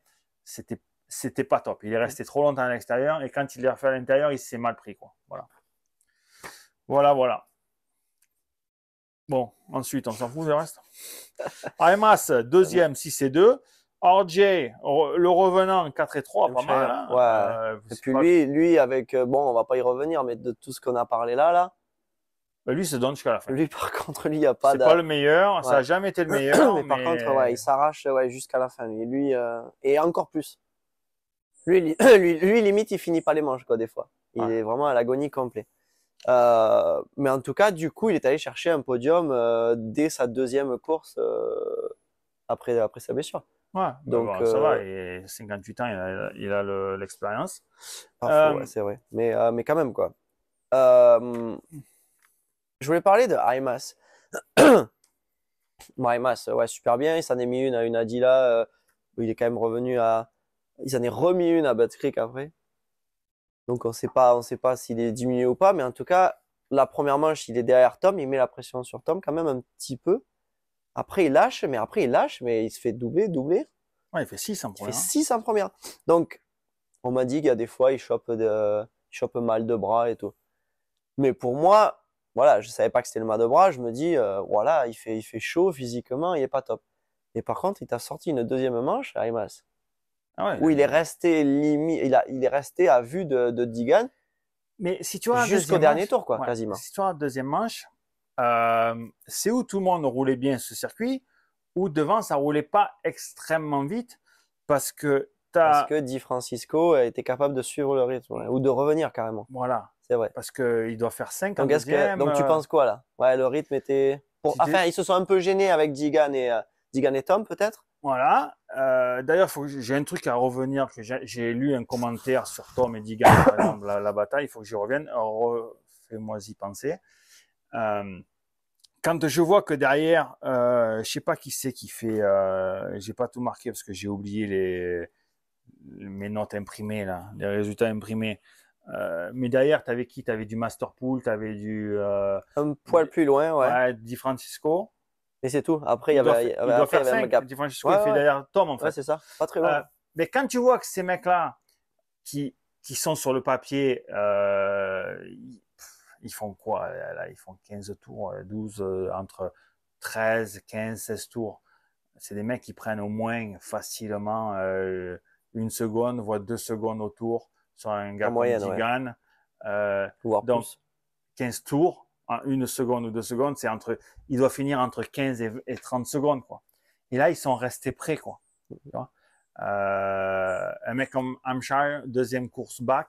c'était c'était pas top. Il est resté trop longtemps à l'extérieur et quand il l'a fait à l'intérieur, il s'est mal pris. Quoi. Voilà. Voilà, voilà. Bon, ensuite, on s'en fout du reste. Aimas, deuxième, 6 et 2. RJ, le revenant, 4 et 3, pas mal. Hein. Euh, et puis lui, lui, avec, euh, bon, on va pas y revenir, mais de tout ce qu'on a parlé là, là, bah, lui, il se donne jusqu'à la fin. Lui, par contre, lui, il n'y a pas. C'est pas le meilleur. Ça n'a jamais été le meilleur. mais, par contre, ouais, il s'arrache ouais, jusqu'à la fin. et lui euh, et encore plus. Lui, limite, il finit pas les manches quoi des fois. Il est vraiment à l'agonie complète. Euh, mais en tout cas, du coup, il est allé chercher un podium euh, dès sa deuxième course après après sa blessure. Ouais, bah, donc bah, ça va, et 58 ans, il a l'expérience. c'est vrai, mais, mais quand même quoi. Je voulais parler de IMAS. IMAS, euh, ouais, super bien. Il s'en est mis une à une Adila. Euh, il est quand même revenu à. Il s'en est remis une à Bad après. Donc on sait pas, on sait pas s'il est diminué ou pas, mais en tout cas, la première manche, il est derrière Tom, il met la pression sur Tom quand même un petit peu. Après, il lâche, mais après, il lâche, mais il se fait doubler, doubler. il fait 6 en première. Il fait 6 en première. Donc, on m'a dit qu'il y a des fois, il chope, de, il chope mal de bras et tout. Mais pour moi, voilà, je savais pas que c'était le mât de bras, je me dis, euh, voilà, il fait, il fait chaud physiquement, il est pas top. Et par contre, il t'a sorti une deuxième manche à Imas. Ah où il est resté il, il est resté à vue de, Digan. Mais si tu as jusqu'au dernier tour, quoi, quasiment. Si tu as deuxième manche, euh, c'est où tout le monde roulait bien ce circuit, où devant ça roulait pas extrêmement vite, parce que as... parce que Di Francisco était capable de suivre le rythme ou de revenir carrément. Voilà. C'est vrai. Parce qu'il doit faire 5 en deuxième. donc tu euh, penses quoi là Ouais, le rythme était. Enfin, ils se sont un peu gênés avec Digan et, Digan euh, et Tom peut-être. Voilà. Euh, d'ailleurs, j'ai un truc à revenir. que J'ai lu un commentaire sur Tom et Digan, par exemple, la, bataille. Il faut que j'y revienne. Fais-moi y penser. quand je vois que derrière, euh, je sais pas qui c'est qui fait, euh, j'ai pas tout marqué parce que j'ai oublié les, mes notes imprimées là, les résultats imprimés. Euh, mais derrière, tu avais qui Tu avais du pool tu avais du. Euh, un poil plus loin, ouais. Di Francisco. Et c'est tout. Après, il y avait. Il doit faire 5. Di Francisco, il fait derrière Tom, en fait. c'est ça. Pas très loin. Euh, mais quand tu vois que ces mecs-là, qui, sont sur le papier, ils font quoi là, Ils font 15 tours, 12, entre 13, 15, 16 tours. C'est des mecs qui prennent au moins facilement une seconde, voire deux secondes au tour sur un gars en moyenne, euh, donc, 15 tours en une seconde ou deux secondes, c'est entre, il doit finir entre 15 et, 30 secondes, quoi. Et là, ils sont restés prêts quoi. Euh, un mec comme Hampshire, deuxième course back,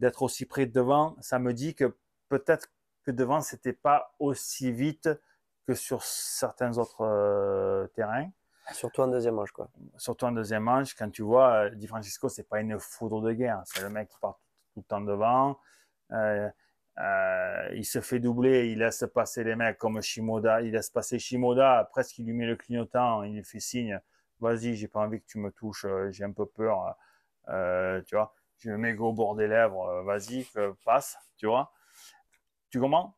d'être aussi près devant, ça me dit que peut-être que devant, c'était pas aussi vite que sur certains autres euh, terrains. Surtout un deuxième manche, quoi. Surtout un deuxième manche, quand tu vois, euh, Di Francisco, c'est pas une foudre de guerre. Hein. C'est le mec qui part tout le temps devant. Euh, euh, il se fait doubler, il laisse passer les mecs comme Shimoda. Il laisse passer Shimoda, presque il lui met le clignotant, il lui fait signe vas-y, j'ai pas envie que tu me touches, j'ai un peu peur. tu vois, je me mets au bord des lèvres, vas-y, passe, tu vois. Tu comprends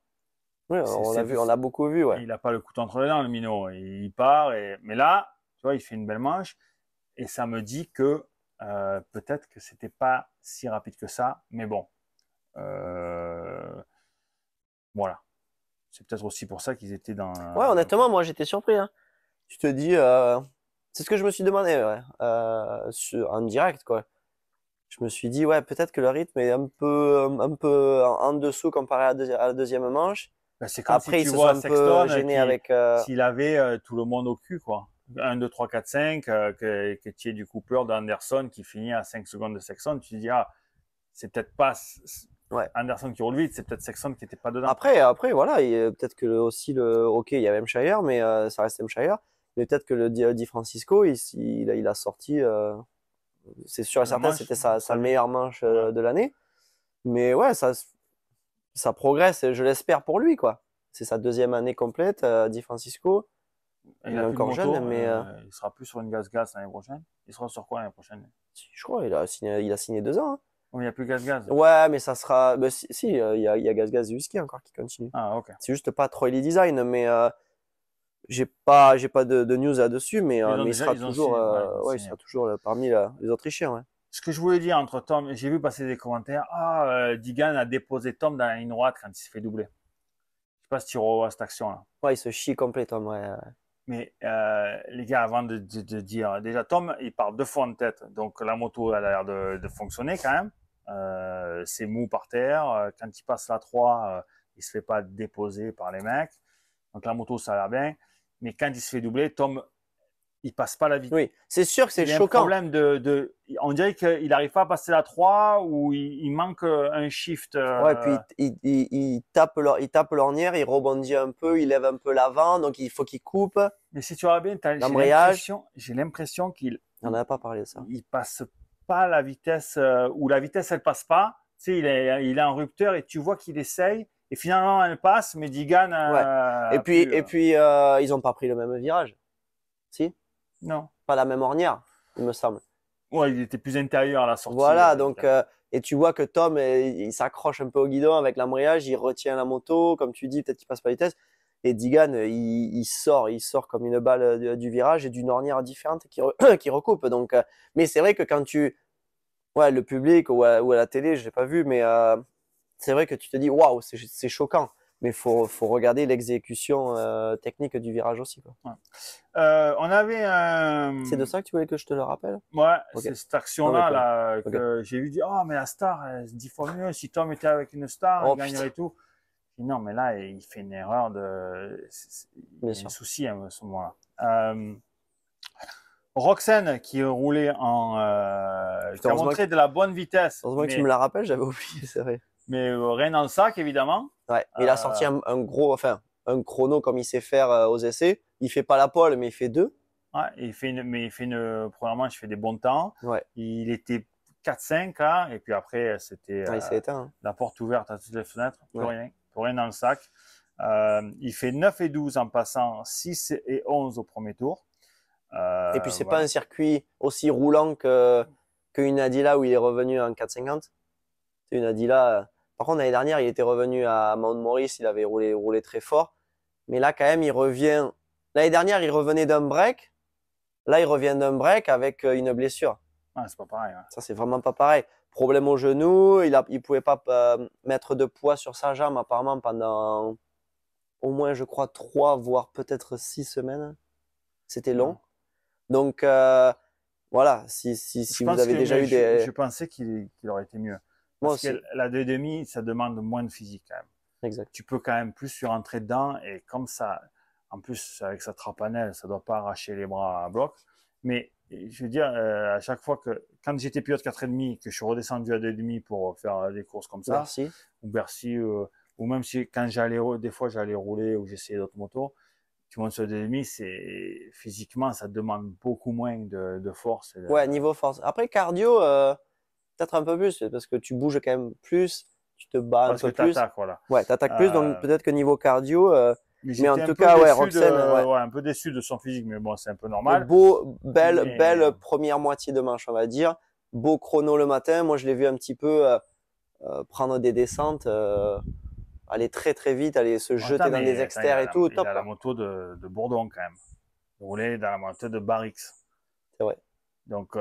Oui, on l'a vu, on l'a beaucoup vu, ouais. Il n'a pas le couteau entre les dents, le minot. Il part, mais là, il fait une belle manche et ça me dit que euh, peut-être que c'était pas si rapide que ça, mais bon. Euh, voilà. C'est peut-être aussi pour ça qu'ils étaient dans. Ouais, honnêtement, moi j'étais surpris. Hein. Tu te dis, euh, c'est ce que je me suis demandé, en direct quoi. Je me suis dit, ouais, peut-être que le rythme est un peu, un peu en, dessous comparé à la, deuxième manche. Bah, c'est comme Après, si tu vois Sexton gêné avec. S'il avait tout le monde au cul, quoi. 1, 2, 3, 4, 5, que, tu aies du Cooper d'Anderson qui finit à 5 secondes de Sexton, tu te dis, ah, c'est peut-être pas Anderson qui roule vite, c'est peut-être Sexton qui n'était pas dedans. Après, après voilà, peut-être que aussi, le, ok, il y avait Shire, mais euh, ça reste Shire. Mais peut-être que le Di Francisco, il, il, a sorti, euh, c'est sûr et certain, c'était sa, meilleure manche euh, de l'année. Mais ouais, ça, ça progresse, je l'espère pour lui, quoi. C'est sa deuxième année complète, Di Francisco. Il, est encore jeune, mais. Euh, euh, il sera plus sur une gaz-gaz l'année prochaine. Il sera sur quoi l'année prochaine Je crois il a signé, il a signé deux ans. Hein. il n'y a plus gaz-gaz. Ouais, mais ça sera. Bah, si, euh, il y a, gaz gaz-gaz whisky encore qui continue. Ah, ok. C'est juste pas trop Design, mais j'ai pas, j'ai pas de, news là-dessus, mais, il, sera toujours, ouais, il sera toujours parmi les Autrichiens. Ouais. Ce que je voulais dire entre Tom, j'ai vu passer des commentaires. Ah, Digan a déposé Tom dans la ligne droite quand il s'est fait doubler. Je sais pas si tu revois cette action-là. Ouais, il se chie complètement. ouais. Mais euh, les gars, avant de, dire, déjà Tom, il parle deux fois en tête, donc la moto a l'air de, fonctionner quand même. Euh, c'est mou par terre. Euh, quand il passe la 3, euh, il se fait pas déposer par les mecs. Donc la moto ça a l'air bien. Mais quand il se fait doubler, Tom il passe pas la vitesse. Oui, c'est sûr que c'est choquant. problème de, on dirait qu'il n'arrive pas à passer la 3 ou il, manque un shift. Oui, euh, Ouais, puis il, tape il tape l'ornière, il rebondit un peu, il lève un peu l'avant, donc il faut qu'il coupe. Mais si tu vois bien, j'ai l'impression qu'il. On n'en a pas parlé ça. Il passe pas la vitesse euh, ou la vitesse elle passe pas. Tu il est, il en rupteur et tu vois qu'il essaye. Et finalement, elle passe, mais Digan. Euh, et puis, et puis ils n'ont pas pris le même virage. Si non. Pas la même ornière, il me semble. Ouais, il était plus intérieur à la sortie. Voilà, euh, donc euh, et tu vois que Tom euh, il, s'accroche un peu au guidon avec l'embrayage, il retient la moto, comme tu dis, peut-être qu'il passe pas vitesse. Et Digan, il, sort, il sort comme une balle du, virage et d'une ornière différente qui, recoupe. Donc, mais c'est vrai que quand tu, ouais, le public ou à, la télé, je l'ai pas vu, mais c'est vrai que tu te dis waouh, c'est choquant mais faut faut regarder l'exécution euh, technique du virage aussi euh, on avait un. C'est de ça que tu voulais que je te le rappelle. Ouais, c'est cette action là, que j'ai vu dire oh mais la star elle se fois mieux si Tom était avec une star oh, il gagnerait tout. non mais là il fait une erreur de il un souci hein, à ce moment là. Euh... Roxane qui roulait en euh, qui a montré de la bonne vitesse. Heureusement que tu me la rappelles, j'avais oublié, c'est vrai. Mais euh, rien dans le sac évidemment. Ouais. Il a sorti euh. un, gros, enfin, un chrono comme il sait faire euh, aux essais. Il fait pas la pole, mais il fait deux. Ouais, il fait une, mais il fait une, premièrement, il fait des bons temps. Ouais. Il était 4-5, hein, et puis après, c'était ah, euh, hein. la porte ouverte à toutes les fenêtres, pour rien, rien dans le sac. il fait 9 et 12 en passant 6 et 11 au premier tour. et puis, c'est pas un circuit aussi roulant que, que une Adila où il est revenu en 4,50. C'est une Adila par contre, l'année dernière, il était revenu à Mount Morris, il avait roulé, roulé très fort. Mais là, quand même, il revient. L'année dernière, il revenait d'un break. Là, il revient d'un break avec euh, une blessure. Ah, c'est pas pareil. Ça, c'est vraiment pas pareil. Problème au genou, il ne il pouvait pas euh, mettre de poids sur sa jambe apparemment pendant au moins, je crois, trois, voire peut-être six semaines. C'était long. Donc, euh, voilà, si, si, si vous avez déjà eu je, des. Je pensais qu'il aurait été mieux. Parce que la 2,5, ça demande moins de physique quand même. Exact. Tu peux quand même plus rentrer dedans et comme ça, en plus avec sa trapanelle, ça doit pas arracher les bras à bloc. Mais je veux dire, euh, à chaque fois que, quand j'étais pilote 4,5, que je suis redescendu à 2,5 pour euh, faire des courses comme ça, Merci. ou Bercy, euh, ou même si quand j'allais, des fois j'allais rouler ou j'essayais d'autres motos, tu montes sur 2,5, c'est physiquement, ça demande beaucoup moins de, force. Ouais, niveau force. Après, cardio, peut-être un peu plus, parce que tu bouges quand même plus, tu te bats un peu que plus. Voilà. Ouais, attaques plus, donc euh, peut-être que niveau cardio. Euh, mais, mais en tout cas, ouais, Roxane, ouais. un peu déçu de son physique, mais bon, c'est un peu normal. beau, belle, belle première moitié de manche, on va dire. Beau chrono le matin. Moi, je l'ai vu un petit peu euh, prendre des descentes aller très très vite, aller se jeter dans des extérieurs et tout. Il a la moto de, de, Bourdon quand même. Rouler dans la moto de Barix. C'est vrai. Donc,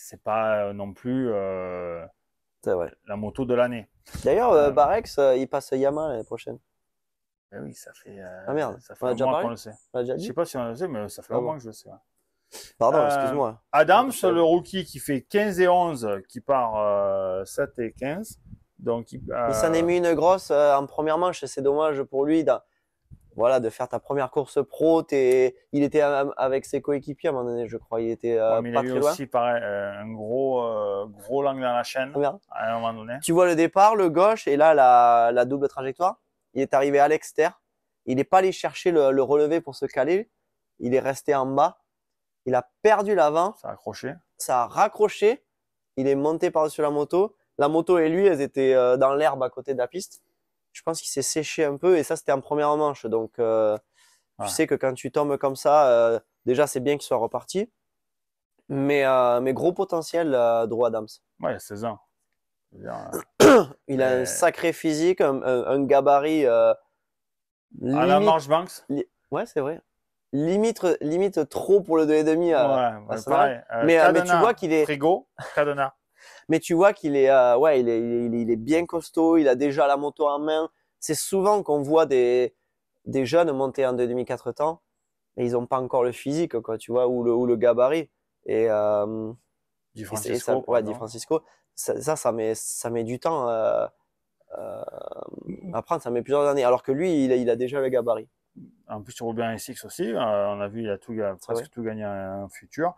c'est pas euh, non plus euh, la moto de l'année. D'ailleurs, euh, Barrex il passe Yamaha l'année prochaine. Ben oui, ça fait. ah merde, ça fait on mois déjà le sait. Je sais pas si on le sait, mais ça fait au ah moins que je le sais. Pardon, excuse-moi. Adams, le rookie qui fait 15 et 11, qui part 7 et 15. Donc, il, s'en ça mis une grosse en première manche et c'est dommage pour lui voilà, de faire ta première course pro. Il était avec ses coéquipiers à un moment donné, je crois. Il était euh, il a eu aussi euh, un gros, euh, gros langue dans la chaîne à un moment donné. Tu vois le départ, le gauche et là la, double trajectoire. Il est arrivé à l'extérieur. Il n'est pas allé chercher le, le, relevé pour se caler. Il est resté en bas. Il a perdu l'avant. Ça a accroché. Ça a raccroché. Il est monté par-dessus la moto. La moto et lui, elles étaient dans l'herbe à côté de la piste je pense qu'il s'est séché un peu et ça c'était en première manche. Donc euh, tu sais que quand tu tombes comme ça, euh, déjà c'est bien qu'il soit reparti. Mais, euh, mais gros potentiel, droit Adams. Ouais, 16 ans. il a un sacré physique, un, gabarit. à la manche Banks Ouais, c'est vrai. Limite, limite trop pour le 2,5 à, ouais, mais, tu vois qu'il est. Frigo, mais tu vois qu'il est, euh, ouais, il est, il est, bien costaud, il a déjà la moto en main. C'est souvent qu'on voit des, des jeunes monter en 2,5-4 temps, mais ils n'ont pas encore le physique, quoi, tu vois, ou le, ou le gabarit. Et, euh, Francisco. ça, Di Francisco. Ça, ça, met, ça met du temps euh, à prendre, ça met plusieurs années. Alors que lui, il a, il a déjà le gabarit. En plus, sur à SX aussi, on a vu, il a, tout, a presque tout gagné en futur.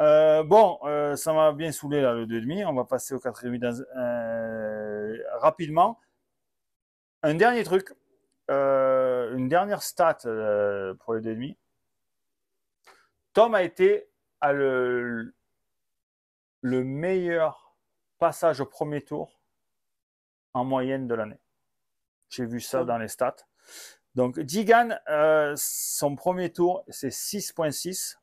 Euh, bon, euh, ça m'a bien saoulé là, le 2,5. On va passer au 4,5 euh, rapidement. Un dernier truc, une dernière stat pour le 2,5. Tom a été à le, le meilleur passage au premier tour en moyenne de l'année. J'ai vu ça dans les stats. Donc, Digan, son premier tour, c'est 6,6.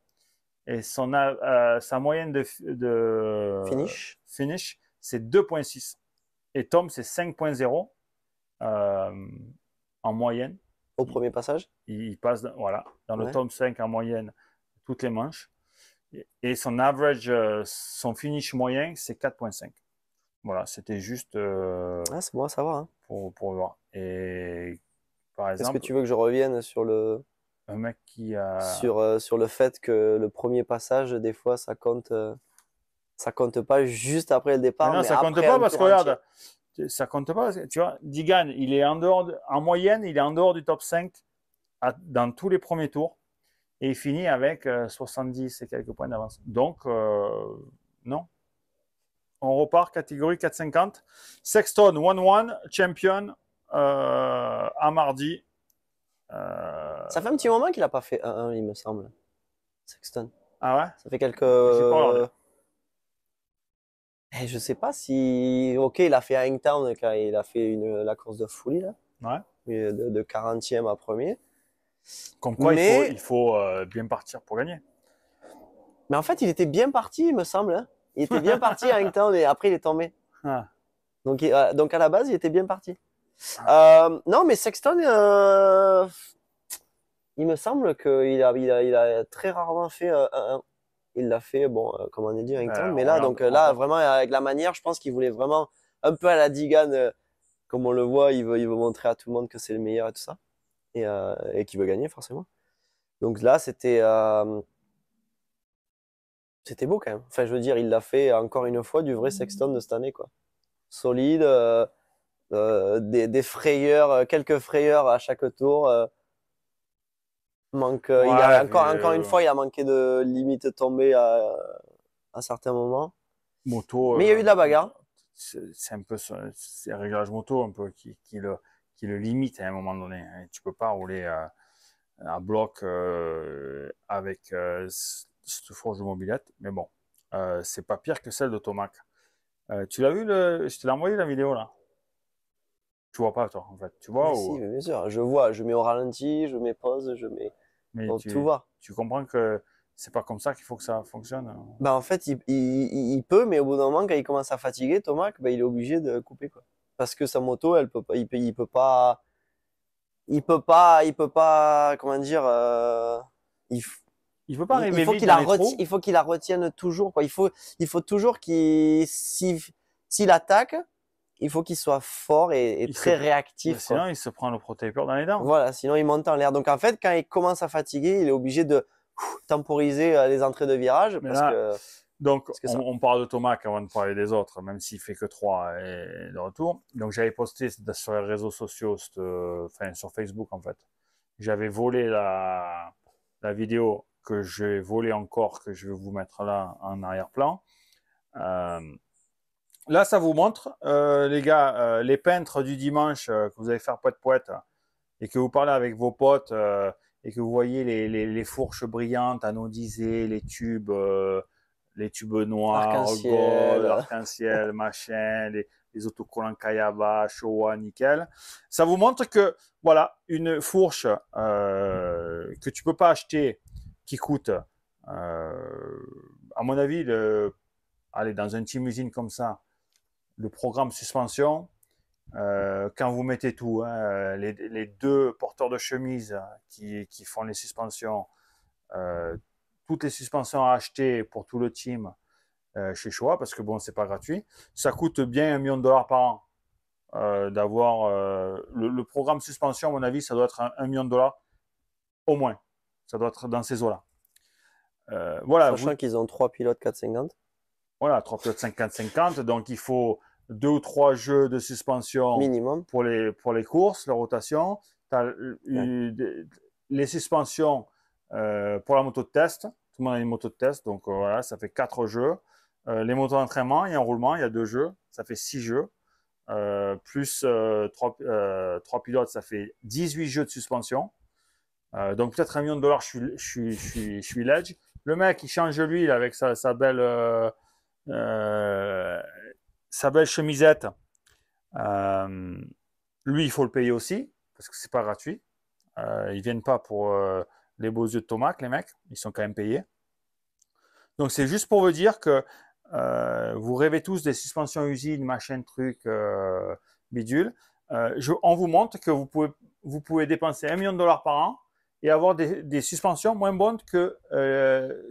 Et son, euh, sa moyenne de, de finish, finish c'est 2.6. Et Tom, c'est 5.0 euh, en moyenne. Au premier passage Il, passe voilà, dans le Tom 5 en moyenne toutes les manches. Et, son average, euh, son finish moyen, c'est 4.5. Voilà, c'était juste. ah, c'est bon à savoir. Hein. Pour, pour voir. Et par exemple. Est-ce que tu veux que je revienne sur le un mec qui a... Sur, euh, sur le fait que le premier passage, des fois, ça compte, euh, ça compte pas juste après le départ. non, ça compte pas parce que regarde, ça compte pas. tu vois, Digan, il est en dehors, en moyenne, il est en dehors du top 5 dans tous les premiers tours et il finit avec 70 euh, et quelques points d'avance. Donc, non. On repart catégorie 450. Sexton 1-1, champion à mardi. Euh, Ça fait un petit moment qu'il n'a pas fait 1 il me semble. Sexton. Ah ouais Ça fait quelques. Pas eh, je sais pas si. Ok, il a fait Hangtown quand il a fait la course de fouille, là. Ouais. de, 40e à premier. Comme quoi, il faut, euh, bien partir pour gagner. Mais en fait, il était bien parti, il me semble. Hein. Il était bien parti à Hangtown et après, il est tombé. Ah. Donc, euh, donc à la base, il était bien parti. Euh, non, mais Sexton, euh, il me semble qu'il a, il a, il a très rarement fait euh, un, il l'a fait, bon, comme on a dit, mais là, donc là, vraiment, avec la manière, je pense qu'il voulait vraiment un peu à la Digan, comme on le voit, il veut, il veut montrer à tout le monde que c'est le meilleur et tout ça, et, et qu'il veut gagner, forcément. Donc là, c'était. c'était beau quand même. Enfin, je veux dire, il l'a fait encore une fois du vrai Sexton de cette année, quoi. Solide, euh, des, frayeurs, euh, quelques frayeurs à chaque tour. Euh. manque, encore, encore une fois, il a manqué de limite tombée à, certains moments. Moto, mais il y a eu de la bagarre. C'est un peu c'est réglage moto un peu qui, qui, le, qui le limite à un moment donné. Hein. Tu peux pas rouler à, bloc avec cette forge de mobilette, mais bon, ce c'est pas pire que celle de Tomac. tu l'as vu, le, je te l'ai envoyé la vidéo là. Tu vois pas, toi, en fait. Tu vois si, bien sûr. Je vois, je mets au ralenti, je mets pause, je mets. Mais tu, tout va. Tu comprends que c'est pas comme ça qu'il faut que ça fonctionne. Hein. Bah, en fait, il, peut, mais au bout d'un moment, quand il commence à fatiguer, Thomas, bah, il est obligé de couper, quoi. Parce que sa moto, elle peut pas, il peut, il peut pas, il peut pas, il peut pas, comment dire, euh, il, il peut pas arriver il faut qu'il la retienne, il faut qu'il la retienne toujours quoi. Il faut il faut toujours qu'il s'il attaque, il faut qu'il soit fort et, très réactif. sinon, il se prend le protecteur dans les dents. Voilà, sinon il monte en l'air. Donc en fait, quand il commence à fatiguer, il est obligé de temporiser euh, les entrées de virage. Parce que, donc, on, parle de Thomas avant de parler des autres, même s'il fait que trois et de retour. Donc j'avais posté sur les réseaux sociaux, enfin euh, sur Facebook en fait. J'avais volé la, la vidéo que j'ai volée encore, que je vais vous mettre là en arrière-plan. Euh, là, ça vous montre, euh, les gars, euh, les peintres du dimanche euh, que vous allez faire poète-poète hein, et que vous parlez avec vos potes et que vous voyez les, fourches brillantes anodisées, les tubes, les tubes noirs, arc-en-ciel, machin, les, autocollants Kayaba, Showa, nickel. Ça vous montre que, voilà, une fourche que tu peux pas acheter, qui coûte, à mon avis, le... allez, dans un petit usine comme ça, le programme suspension, euh, quand vous mettez tout, hein, les, les, deux porteurs de chemise qui, qui font les suspensions, euh, toutes les suspensions à acheter pour tout le team euh, chez choix parce que bon, c'est pas gratuit. Ça coûte bien un million de dollars par an d'avoir le, programme suspension, à mon avis, ça doit être un, million de dollars au moins. Ça doit être dans ces eaux-là. voilà, Sachant qu'ils ont trois pilotes 450. Voilà, trois pilotes 50-50, donc il faut deux ou trois jeux de suspension minimum pour les pour les courses, la rotation. As les suspensions euh, pour la moto de test. Tout le monde a une moto de test, donc euh, voilà, ça fait quatre jeux. Euh, les motos d'entraînement, il y a un roulement, il y a deux jeux, ça fait six jeux. plus trois, pilotes, ça fait 18 jeux de suspension. donc peut-être un million de dollars, je suis, je, suis, je, suis, ledge. Le mec, il change l'huile avec sa, sa belle sa belle chemisette, euh, lui, il faut le payer aussi, parce que c'est pas gratuit. Ils euh, ils viennent pas pour euh, les beaux yeux de Tomac, les mecs. Ils sont quand même payés. Donc, c'est juste pour vous dire que vous rêvez tous des suspensions usines, machin, truc, bidule. Je, on vous montre que vous pouvez, vous pouvez dépenser un million de dollars par an et avoir des, des suspensions moins bonnes que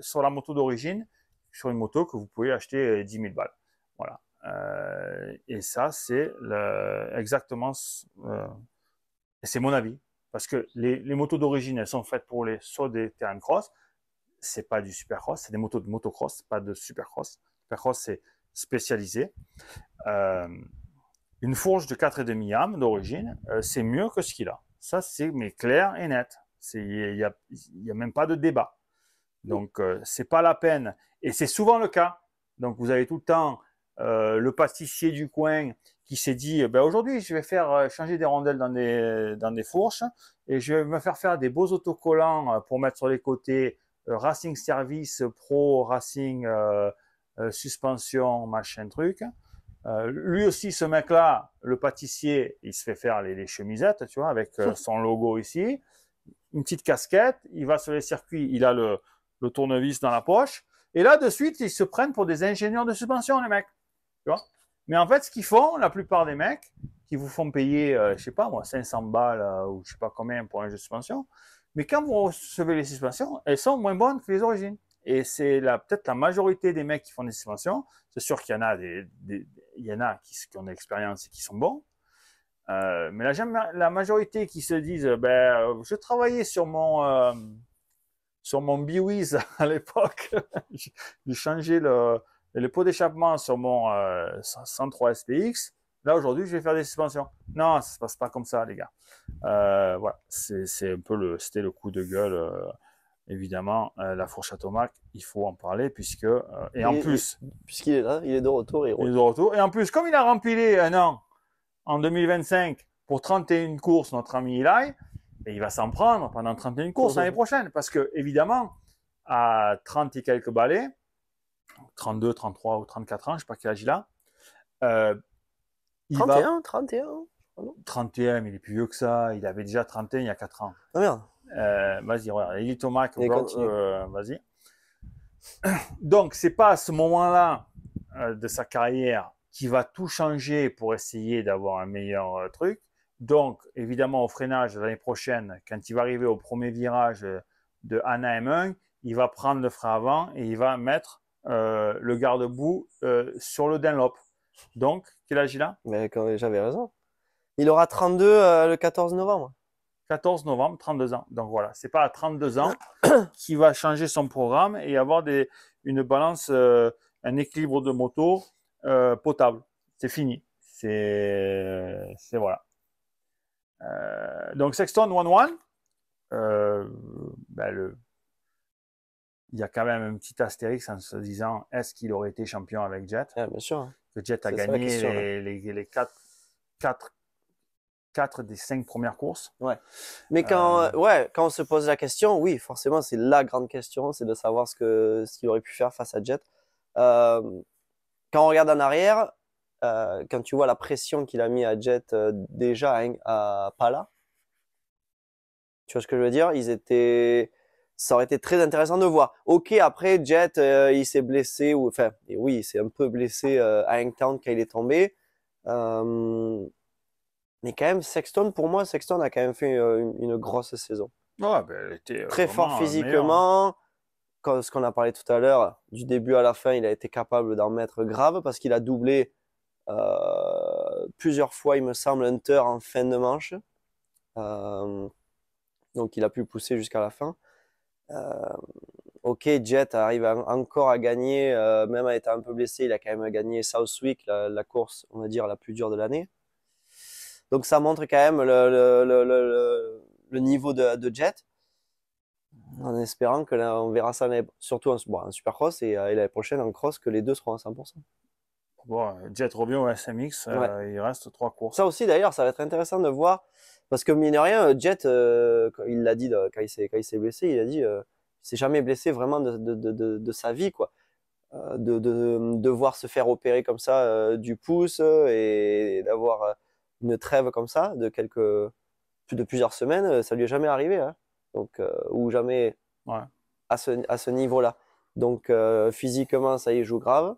sur la moto d'origine, sur une moto que vous pouvez acheter 10 000 balles. Euh, et ça, c'est exactement, euh, c'est mon avis, parce que les, motos d'origine, elles sont faites pour les sauts des terrains de cross. C'est pas du super supercross, c'est des motos de motocross, pas de super supercross. cross, c'est spécialisé. Euh, une fourche de 4,5 âmes d'origine, c'est mieux que ce qu'il a. Ça, c'est mais clair et net. Il n'y a, y a même pas de débat. Donc, c'est pas la peine. Et c'est souvent le cas. Donc, vous avez tout le temps euh, le pâtissier du coin qui s'est dit eh ben aujourd'hui je vais faire euh, changer des rondelles dans des, dans des fourches et je vais me faire faire des beaux autocollants euh, pour mettre sur les côtés Racing Service Pro, Racing Suspension, machin truc. lui aussi, ce mec-là, le pâtissier, il se fait faire les, chemisettes, tu vois, avec son logo ici, une petite casquette, il va sur les circuits, il a le, le tournevis dans la poche, et là, de suite, ils se prennent pour des ingénieurs de suspension, les mecs. Mais en fait, ce qu'ils font, la plupart des mecs, qui vous font payer, je euh, je sais pas moi, 500 balles euh, ou je sais pas combien pour un jeu de suspension, mais quand vous recevez les suspensions, elles sont moins bonnes que les origines. Et c'est peut-être la majorité des mecs qui font des suspensions. C'est sûr qu'il y en a des, il y en a qui, ont de l'expérience et qui sont bons. Euh, mais la, la, majorité qui se disent, ben, je travaillais sur mon, sur mon à l'époque. J'ai changé le, et le pot d'échappement sur mon 103 euh, SPX, là aujourd'hui je vais faire des suspensions. Non, ça se passe pas comme ça les gars. Euh, voilà, c'est un peu le, c'était le coup de gueule. Euh, évidemment, la fourche Tomac, il faut en parler puisque et en plus puisqu'il est là, il est de retour, il, est de retour et en plus comme il a rempilé un an en 2025 pour 31 courses notre ami Eli, et il va s'en prendre pendant 31 courses l'année prochaine parce que évidemment à 30 et quelques balais 32, 33 ou 34 ans, je ne sais pas quel âge il a. 31, 31 31, il est plus vieux que ça. Il avait déjà 31 il y a 4 ans. Ah merde. Euh, vas-y, regarde. Il est au euh, Vas-y. Donc, c'est pas à ce moment-là euh, de sa carrière qui va tout changer pour essayer d'avoir un meilleur euh, truc. Donc, évidemment, au freinage de l'année prochaine, quand il va arriver au premier virage de Anna M1, il va prendre le frein avant et il va mettre euh, le garde-boue euh, sur le Dunlop. Donc, quel âge il a j'avais raison. Il aura 32 euh, le 14 novembre. 14 novembre, 32 ans. Donc voilà, c'est pas à 32 ans qu'il va changer son programme et avoir une balance, un équilibre de moto potable. C'est fini. C'est voilà. donc Sexton 1-1, ben, le il y a quand même un petit astérix en se disant est-ce qu'il aurait été champion avec Jet ah, Bien sûr. Hein. Que Jet a gagné les, 4 quatre, des cinq premières courses. Ouais. Mais quand, euh, euh, ouais, quand on se pose la question, oui, forcément, c'est la grande question, c'est de savoir ce que ce qu'il aurait pu faire face à Jet. Euh, quand on regarde en arrière, quand tu vois la pression qu'il a mis à Jet déjà hein, à Pala, tu vois ce que je veux dire Ils étaient ça aurait été très intéressant de voir. Ok, après Jet, euh, il s'est blessé ou enfin, oui, il s'est un peu blessé euh, à à Town quand il est tombé. Euh, mais quand même, Sexton, pour moi, Sexton a quand même fait une, grosse saison. Bah, très fort physiquement. Comme hein. ce qu'on a parlé tout à l'heure, du début à la fin, il a été capable d'en mettre grave parce qu'il a doublé plusieurs fois, il me semble, Hunter en fin de manche. donc il a pu pousser jusqu'à la fin. Euh, ok, Jet arrive encore à gagner, euh, même à être un peu blessé, il a quand même gagné Southwick, la, course, on va dire, la plus dure de l'année. Donc ça montre quand même le, niveau de, Jet. En espérant que là, on verra ça, surtout en, Supercross euh, et l'année prochaine en Cross, que les deux seront à 100%. Bon, Jet Robion au SMX, euh, il reste trois courses. Ça aussi, d'ailleurs, ça va être intéressant de voir. Parce que, mine de rien, euh, Jet, euh, il l'a dit quand il s'est blessé, il a dit c'est jamais blessé vraiment de, sa vie, quoi. de, devoir se faire opérer comme ça du pouce et, d'avoir une trêve comme ça de quelques de plusieurs semaines, ça lui est jamais arrivé, hein. donc ou jamais à ce, à ce niveau-là. Donc physiquement, ça y joue grave.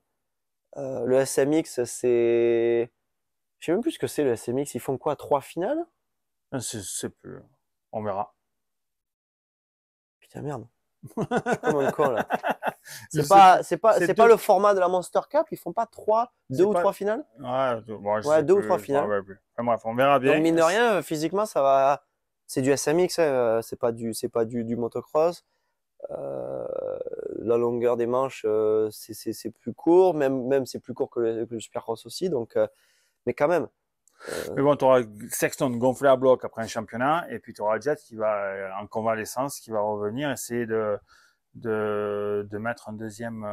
Euh, le SMX, c'est. Je sais même plus ce que c'est le SMX. Ils font quoi Trois finales C'est ah, plus. On verra. Putain, merde. C'est pas, c'est pas, c'est pas le format de la Monster Cup. Ils font pas trois, deux ou trois finales. Ouais, deux, ou trois finales. Ah on verra bien. mine de rien, euh, physiquement, ça va. C'est du SMX, hein. Euh, c'est pas du, c'est pas du, du motocross. Euh, la longueur des manches, euh, c'est plus court, même, même c'est plus court que le, que aussi. Donc, euh, mais quand même, Mais bon, tu auras Sexton gonflé à bloc après un championnat, et puis tu auras Jet qui va, en convalescence, qui va revenir, essayer de, de, mettre un deuxième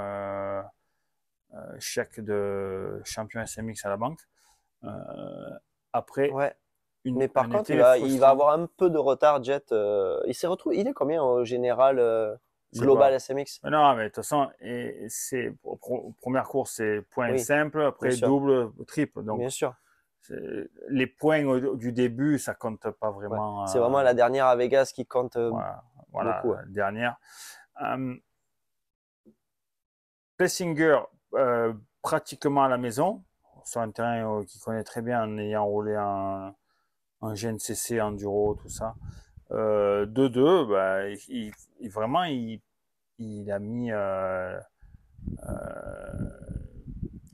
chèque de champion SMX à la banque. après, ouais mais par contre, il va, avoir un peu de retard, Jet. Euh, il s'est retrouvé. Il est combien au général euh, global SMX Non, mais de toute façon, c'est première course, c'est point simple, après double, triple. Donc, Bien sûr. Les points du début, ça compte pas vraiment. C'est vraiment euh, la dernière à Vegas qui compte. Voilà, voilà dernière. Um, pratiquement à la maison, sur un terrain qu'il connaît très bien en ayant roulé un, en GNCC, enduro, tout ça. Euh, deux deux, bah, il, vraiment, il, il, a mis euh, euh,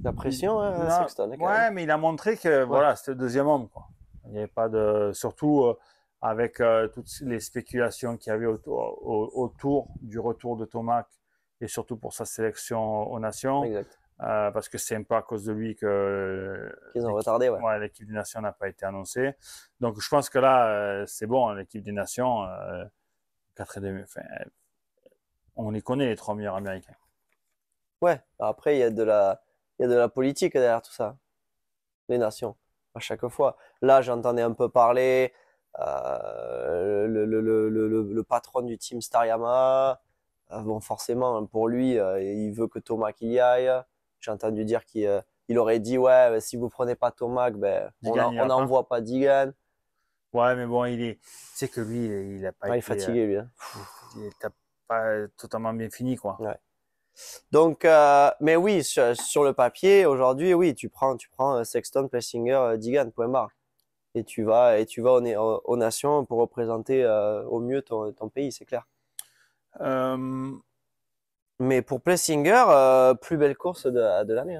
la pression hein, à Sexton. ouais, hein. mais il a montré que voilà, c'était le deuxième homme. Quoi. Il n'y avait pas de, surtout avec toutes les spéculations qu'il y avait autour, autour, du retour de Tomac et surtout pour sa sélection aux Nations. Exact. Euh, parce que c'est un peu à cause de lui que euh, qu'ils ont retardé. Ouais. l'équipe des nations n'a pas été annoncée. Donc je pense que là euh, c'est bon hein, l'équipe des nations. 4 on les connaît les trois meilleurs américains. Ouais. Après il y a de la il y a de la politique derrière tout ça. Les nations à chaque fois. Là j'entendais un peu parler le, patron du team Staryama bon forcément pour lui il veut que Thomas qu'il y aille j'ai entendu dire qu'il euh, il aurait dit Ouais, si vous prenez pas Tomac, ben, on n'envoie pas Digan. Ouais, mais bon, il est. Tu sais que lui, il, a pas. Ah, il est fatigué, euh, lui. Hein. Il n'a pas totalement bien fini, quoi. Ouais. Donc, euh, mais oui, sur, le papier, aujourd'hui, oui, tu prends, tu prends Sexton, singer Digan, point barre. Et tu vas, et tu vas aux, aux nations pour représenter au mieux ton, pays, c'est clair. Euh, mais pour Plessinger, euh, plus belle course de, l'année,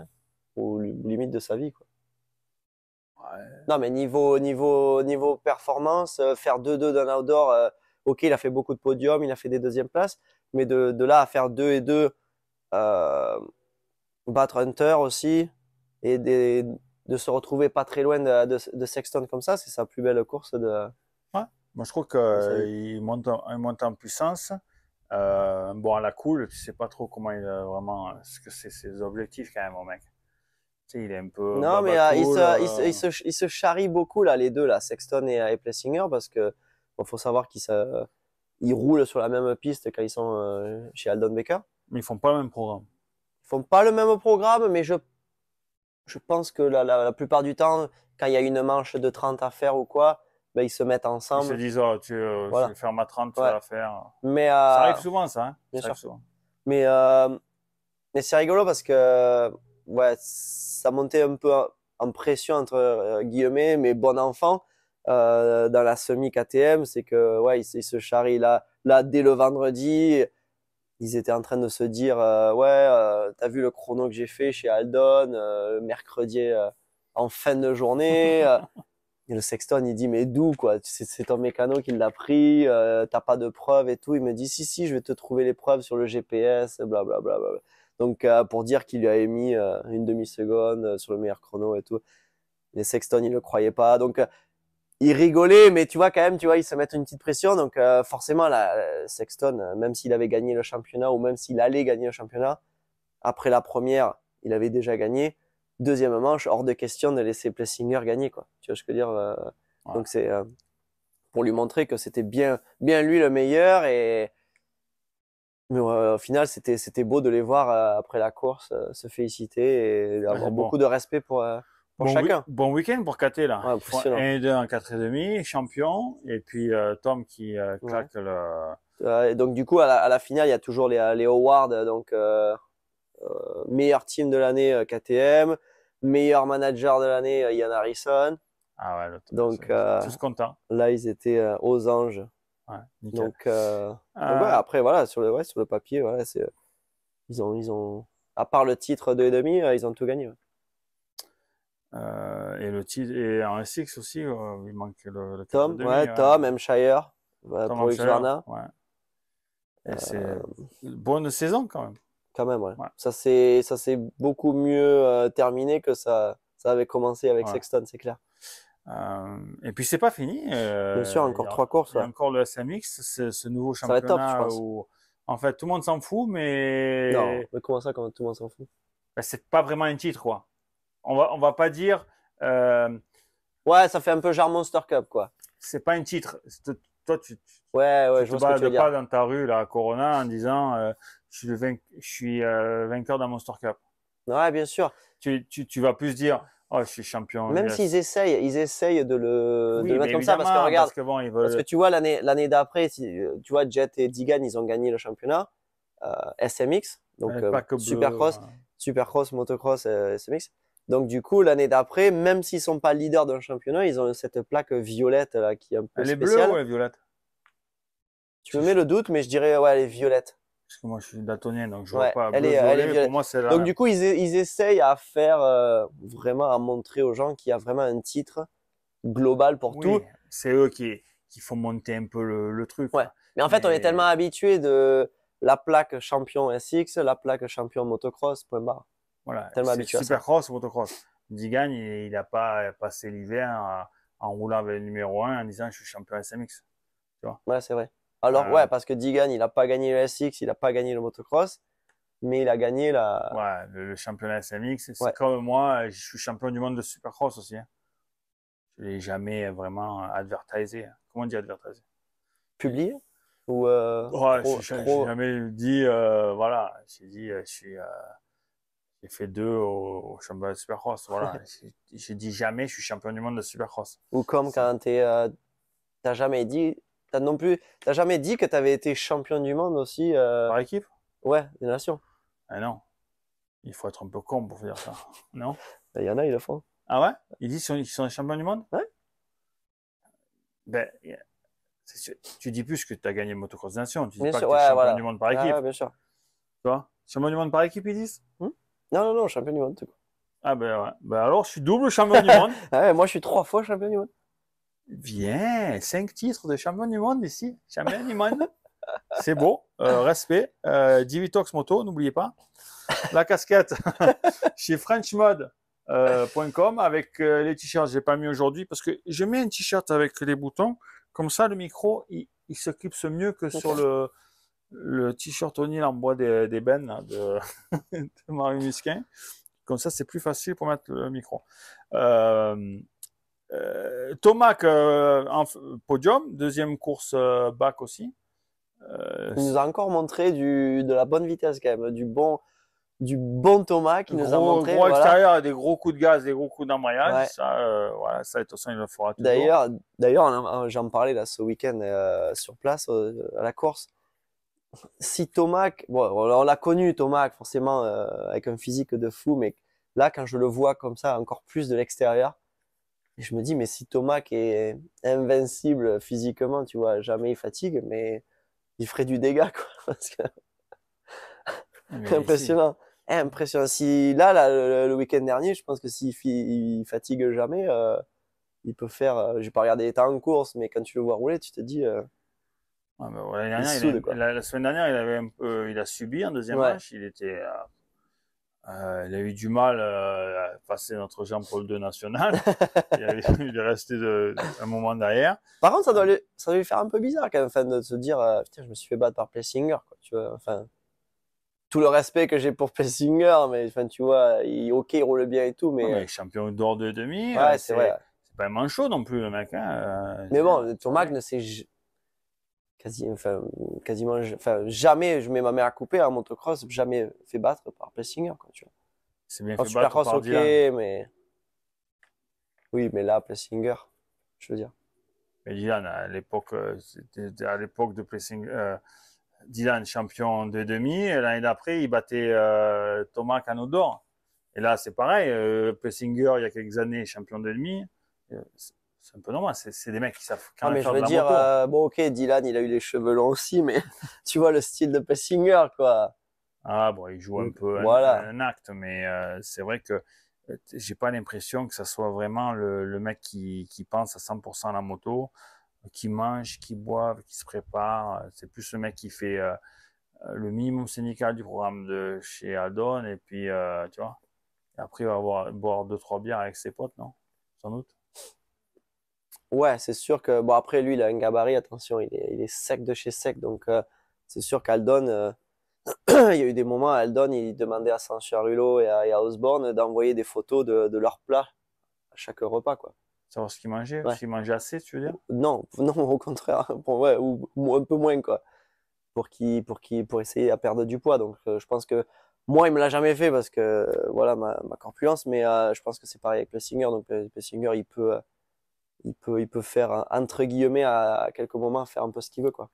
au hein. ou limite de sa vie. Quoi. Non, mais niveau, niveau, niveau performance, euh, faire 2-2 d'un outdoor, euh, ok, il a fait beaucoup de podiums, il a fait des deuxièmes places, mais de, là à faire 2 et 2, battre Hunter aussi, et de se retrouver pas très loin de, Sexton comme ça, c'est sa plus belle course de. Ouais, moi je trouve qu'il monte, monte, en puissance. Euh, bon, à la cool, tu sais pas trop comment il a vraiment. Ce que c'est ses objectifs quand même, au mec. Tu sais, il est un peu. Non, mais euh, euh. il, se, charrie beaucoup, là, les deux, là, Sexton et, et Plessinger, parce que faut savoir qu'ils roulent sur la même piste quand ils sont chez Aldon Baker. Mais ils font pas le même programme. Ils font pas le même programme, mais je, pense que la, la plupart du temps, quand il y a une manche de 30 à faire ou quoi, bah, ils se mettent ensemble. Ils se disent, oh, tu, euh, ma tu 30, tu vas la faire. Mais, ça euh, arrive souvent, ça. Hein. Bien sûr. Mais, euh, mais c'est rigolo parce que ouais, ça montait un peu en pression, entre euh, guillemets, mes bon enfant. dans la semi KTM, c'est que ouais, ils, se charrient là, là dès le vendredi. Ils étaient en train de se dire ouais, t'as vu le chrono que j'ai fait chez Aldon mercredi en fin de journée. Et le Sexton, il dit, mais d'où, quoi? C'est ton mécano qui l'a pris, euh, t'as pas de preuves et tout. Il me dit, si, si, je vais te trouver les preuves sur le GPS, blablabla. Donc, euh, pour dire qu'il lui a émis euh, une demi-seconde sur le meilleur chrono et tout. Les Sexton, il le croyait pas. Donc, il rigolait, mais tu vois, quand même, tu vois, il se mettent une petite pression. Donc, forcément, la Sexton, même s'il avait gagné le championnat ou même s'il allait gagner le championnat, après la première, il avait déjà gagné deuxième manche, hors de question de laisser Plessinger gagner, quoi. Tu vois ce que je veux dire euh, Donc c'est euh, pour lui montrer que c'était bien, bien lui le meilleur et mais euh, au final c'était c'était beau de les voir après la course se féliciter et avoir beaucoup de respect pour. chacun. bon week-end pour KT. là. 1 et 2 en 4,5, champion. Et puis Tom qui claque le. donc du coup à la, finale il y a toujours les, les awards donc meilleur team de l'année KTM, meilleur manager de l'année, euh, Ian Harrison. Ah ouais, Donc, euh, tous contents. Là, ils étaient euh, aux anges. Ouais, Donc, euh, euh après, voilà, sur le, ouais, sur le papier, voilà, c'est, ils, ont, ils ont, à part le titre de et demi, ils ont tout gagné. et le titre, et en SX aussi, il manque le, le Tom, ouais, Tom, M. Shire, Tom pour Ouais. Et c'est bonne saison quand même. Quand même, Ça s'est ça beaucoup mieux euh, terminé que ça ça avait commencé avec Sexton, c'est clair. Euh, et puis c'est pas fini. Euh, Bien sûr, encore trois courses. Encore le SMX, ce, ce nouveau championnat. top, Où, en fait, tout le monde s'en fout, mais. Non, mais comment ça, quand tout le monde s'en fout bah, C'est pas vraiment un titre, quoi. On va on va pas dire. Ouais, ça fait un peu genre Monster Cup, quoi. C'est pas un titre. Toi, tu. Ouais, ouais, je te vois ce pas dans ta rue là, à Corona, en disant je suis, euh, vainqueur dans je suis vainqueur d'un Monster Cup. Ouais, bien sûr. Tu, vas plus dire, oh, je suis champion. Même s'ils essayent, ils essayent de le, mettre comme ça parce que regarde, parce que, veulent... parce que tu vois l'année, d'après, tu vois Jet et Digan, ils ont gagné le championnat euh, SMX, donc euh, Supercross, Supercross, motocross, SMX. Donc du coup, l'année d'après, même s'ils sont pas leaders d'un championnat, ils ont cette plaque violette là qui est un peu spéciale. Elle est bleue ou elle est violette Tu me mets le doute, mais je dirais ouais, elle est violette. Parce que moi, je suis datonien, donc je vois pas. Elle Pour moi, c'est Donc, du coup, ils, e-, essayent à faire euh, vraiment à montrer aux gens qu'il y a vraiment un titre global pour tout. C'est eux qui, qui font monter un peu le, truc. Ouais. Mais en fait, on est tellement habitué de la plaque champion SX, la plaque champion motocross, point barre. Voilà. Tellement habitué. Supercross, motocross. Digan, il n'a pas passé l'hiver euh, en, roulant avec le numéro 1 en disant je suis champion SMX. Tu vois ouais, c'est vrai. Alors, euh. ouais, parce que Digan, il n'a pas gagné le SX, il n'a pas gagné le motocross, mais il a gagné la. Ouais, le, championnat SMX. C'est comme moi, je suis champion du monde de supercross aussi. Hein. Je ne l'ai jamais vraiment advertisé. Hein. Comment on dit advertisé Publié Ou. Euh, ouais, je n'ai jamais dit, euh, voilà, j'ai dit, je suis. j'ai fait deux au, championnat de supercross. Voilà. j'ai dit jamais, je suis champion du monde de supercross. Ou comme quand tu n'as jamais dit, T'as non plus, t'as jamais dit que t'avais été champion du monde aussi euh, par équipe Ouais, des nations. Ah non, il faut être un peu con pour dire ça, non bah, Il y en a, ils le font. Ah ouais Ils disent qu'ils sont, les champions du monde Ouais. Ben, tu dis plus que tu as gagné le motocross nation, tu dis pas que tu champion du monde par équipe. Ah, ouais, bien sûr. Tu vois Champion du monde par équipe, ils disent hmm Non, non, non, champion du monde, tout. Ah ben ouais. Ben alors, je suis double champion du monde. Ah moi, je suis trois fois champion du monde. Bien, cinq titres de champion du monde ici. Champion du monde. C'est beau. Euh, respect. Euh, Divitox Moto, n'oubliez pas. La casquette chez FrenchMode.com euh, avec les t-shirts. Je n'ai pas mis aujourd'hui parce que je mets un t-shirt avec les boutons. Comme ça, le micro, il, s'occupe mieux que sur le, le t-shirt O'Neill en bois des, des de, Marie Musquin. Comme ça, c'est plus facile pour mettre le micro. Euh, euh, Tomac euh, en podium, deuxième course euh, bac aussi. Il nous a encore montré de la bonne vitesse quand même, du bon, du bon Thomas qui nous a montré. Gros extérieur, des gros coups de gaz, des gros coups d'embrayage. Ça, de toute il le fera toujours. D'ailleurs, d'ailleurs, j'en parlais là ce week-end sur place à la course Si Tomac, on l'a connu Tomac forcément avec un physique de fou, mais là, quand je le vois comme ça, encore plus de l'extérieur, je me dis, mais si Thomas, qui est invincible physiquement, tu vois, jamais il fatigue, mais il ferait du dégât, quoi. Ah, impressionnant. Eh, impressionnant. Si là, le, week-end dernier, je pense que s'il il fatigue jamais, euh, il peut faire. Euh, j'ai pas regardé les temps en course, mais quand tu le vois rouler, tu te dis. la, semaine dernière, il, a subi un deuxième match. Il était euh, il a eu du mal euh, à passer notre Jean-Paul II national. il, est resté un moment derrière. Par contre, ça doit, lui, ça lui faire un peu bizarre quand même de se dire euh, je me suis fait battre par Plessinger. tu vois, enfin, tout le respect que j'ai pour Plessinger, mais enfin, tu vois, il, ok, il roule bien et tout. Mais, champion d'or de demi, ouais, c'est pas un manchot non plus, le mec. Hein, mais bon, Tourmac ne c'est enfin, quasiment, jamais je mets ma mère à couper en motocross, jamais fait battre par Plessinger, quoi, tu vois. C'est bien fait supercross, ok, mais. Oui, mais là, Plessinger, je veux dire. Dylan, à l'époque, euh, à l'époque de Plessinger, euh, Dylan, champion de demi, l'année d'après, il battait euh, Thomas Canodor. Et là, c'est pareil, Plessinger, il y a quelques années, champion de demi c'est un peu normal. C'est des mecs qui savent quand ah, même mais faire je de la dire, moto. Euh, bon, ok, Dylan, il a eu les cheveux longs aussi, mais tu vois le style de Pessinger, quoi. Ah, bon, il joue un mm. peu voilà. un, acte, mais euh, c'est vrai que euh, j'ai pas l'impression que ça soit vraiment le, mec qui, qui, pense à 100% à la moto, qui mange, qui boive qui se prépare. C'est plus le mec qui fait le minimum syndical du programme de chez Adon, et puis, tu vois, après, il va boire, boire deux, trois bières avec ses potes, non Sans doute. Ouais, c'est sûr que. Bon, après, lui, il a un gabarit, attention, il est, sec de chez sec. Donc, euh, c'est sûr qu'Aldon, euh, il y a eu des moments, Aldon, il demandait à Sancharulo et à, et à Osborne d'envoyer des photos de, de leur plat à chaque repas, quoi. Savoir ce qu'ils mangeaient, ouais. s'ils mangeaient assez, tu veux dire Non, non, au contraire. ou, un peu moins, quoi. Pour, qui, pour, qui, pour essayer à perdre du poids. Donc, euh, je pense que moi, il me l'a jamais fait parce que voilà ma, ma corpulence, mais je pense que c'est pareil avec singer. Donc, singer, il peut, il peut, il peut faire, entre guillemets, à, quelques moments, faire un peu ce qu'il veut. Quoi.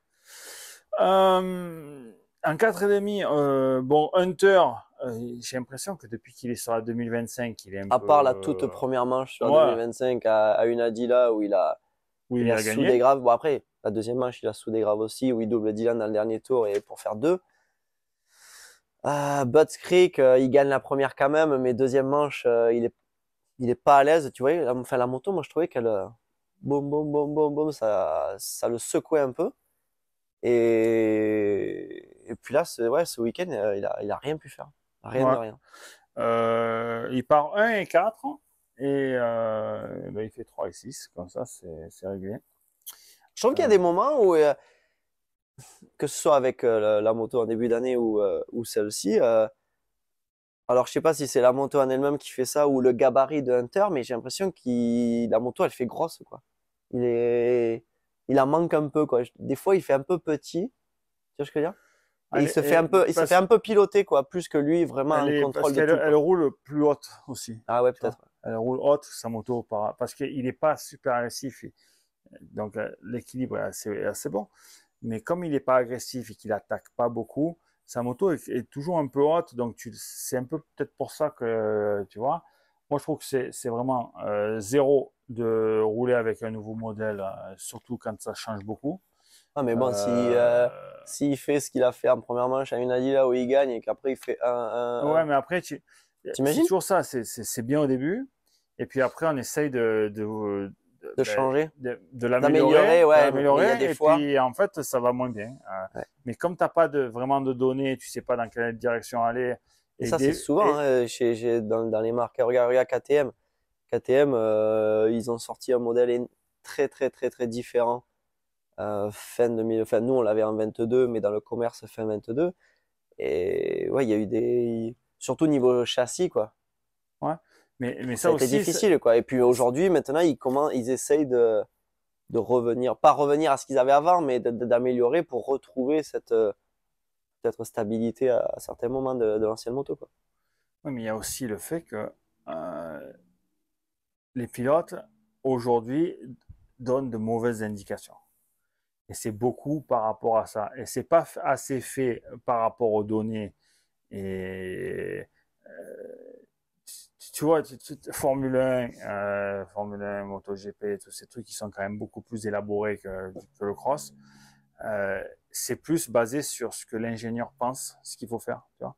Euh, en 4,5, euh, bon, Hunter, euh, j'ai l'impression que depuis qu'il est sur la 2025, il est un à part la toute euh, première manche sur la 2025 à, à une Adila où il a, où il, a, a des graves. Bon, après, la deuxième manche, il a sous des graves aussi, où il double Dylan dans le dernier tour et pour faire deux. Ah, Butts Creek, il gagne la première quand même, mais deuxième manche, il est il n'est pas à l'aise, tu vois. enfin, la moto, moi, je trouvais qu'elle, euh, ça, ça le secouait un peu. Et, puis là, ce, ouais, ce week-end, euh, il, a, il a rien pu faire. Rien de rien. Euh, il part 1 et 4 et ben, il fait 3 et 6. Comme ça, c'est régulier. Je trouve qu'il y a des moments où, que ce soit avec la, moto en début d'année ou, ou celle-ci, alors, je sais pas si c'est la moto en elle-même qui fait ça ou le gabarit de Hunter, mais j'ai l'impression que la moto, elle fait grosse, quoi. Il est, il en manque un peu, quoi. Des fois, il fait un peu petit. Tu vois ce que je veux dire? il se fait un peu, il fait un peu piloter quoi, plus que lui vraiment elle en contrôle parce elle, roule plus haute aussi. Ah ouais peut-être. Elle roule haute sa moto parce qu'il n'est pas super agressif, donc euh, l'équilibre c'est assez, bon. Mais comme il n'est pas agressif et qu'il attaque pas beaucoup, sa moto est, toujours un peu haute, donc tu, c'est un peu peut-être pour ça que, tu vois, moi je trouve que c'est, vraiment euh, zéro de rouler avec un nouveau modèle, euh, surtout quand ça change beaucoup. Ah mais bon, si euh, s'il fait ce qu'il a fait en première manche à une là où il gagne et qu'après il fait un, Ouais, mais après, tu... c'est toujours ça, c'est, c'est bien au début, et puis après on essaye de, de, ben, changer, de, l'améliorer, ouais, et fois. puis en fait ça va moins bien. Hein. Mais comme t'as pas de vraiment de données, tu sais pas dans quelle direction aller. Et, ça c'est souvent hein, euh, dans, les marques. Regarde, KTM, KTM, euh, ils ont sorti un modèle très très très très différent euh, fin nous on l'avait en 22, mais dans le commerce fin 22. Et ouais, il y a eu des surtout niveau châssis quoi. Ouais. Mais, ça, difficile, quoi. Et puis aujourd'hui, maintenant, ils, comment, ils essayent de, de revenir, pas revenir à ce qu'ils avaient avant, mais d'améliorer pour retrouver cette euh, stabilité à, certains moments de, l'ancienne moto, quoi. Oui, mais il y a aussi le fait que euh, les pilotes aujourd'hui donnent de mauvaises indications. Et c'est beaucoup par rapport à ça. Et c'est pas assez fait par rapport aux données et euh, tu vois, tu, Formule 1, euh, Formule 1, MotoGP, tous ces trucs qui sont quand même beaucoup plus élaborés que, le cross, euh, c'est plus basé sur ce que l'ingénieur pense, ce qu'il faut faire, tu vois.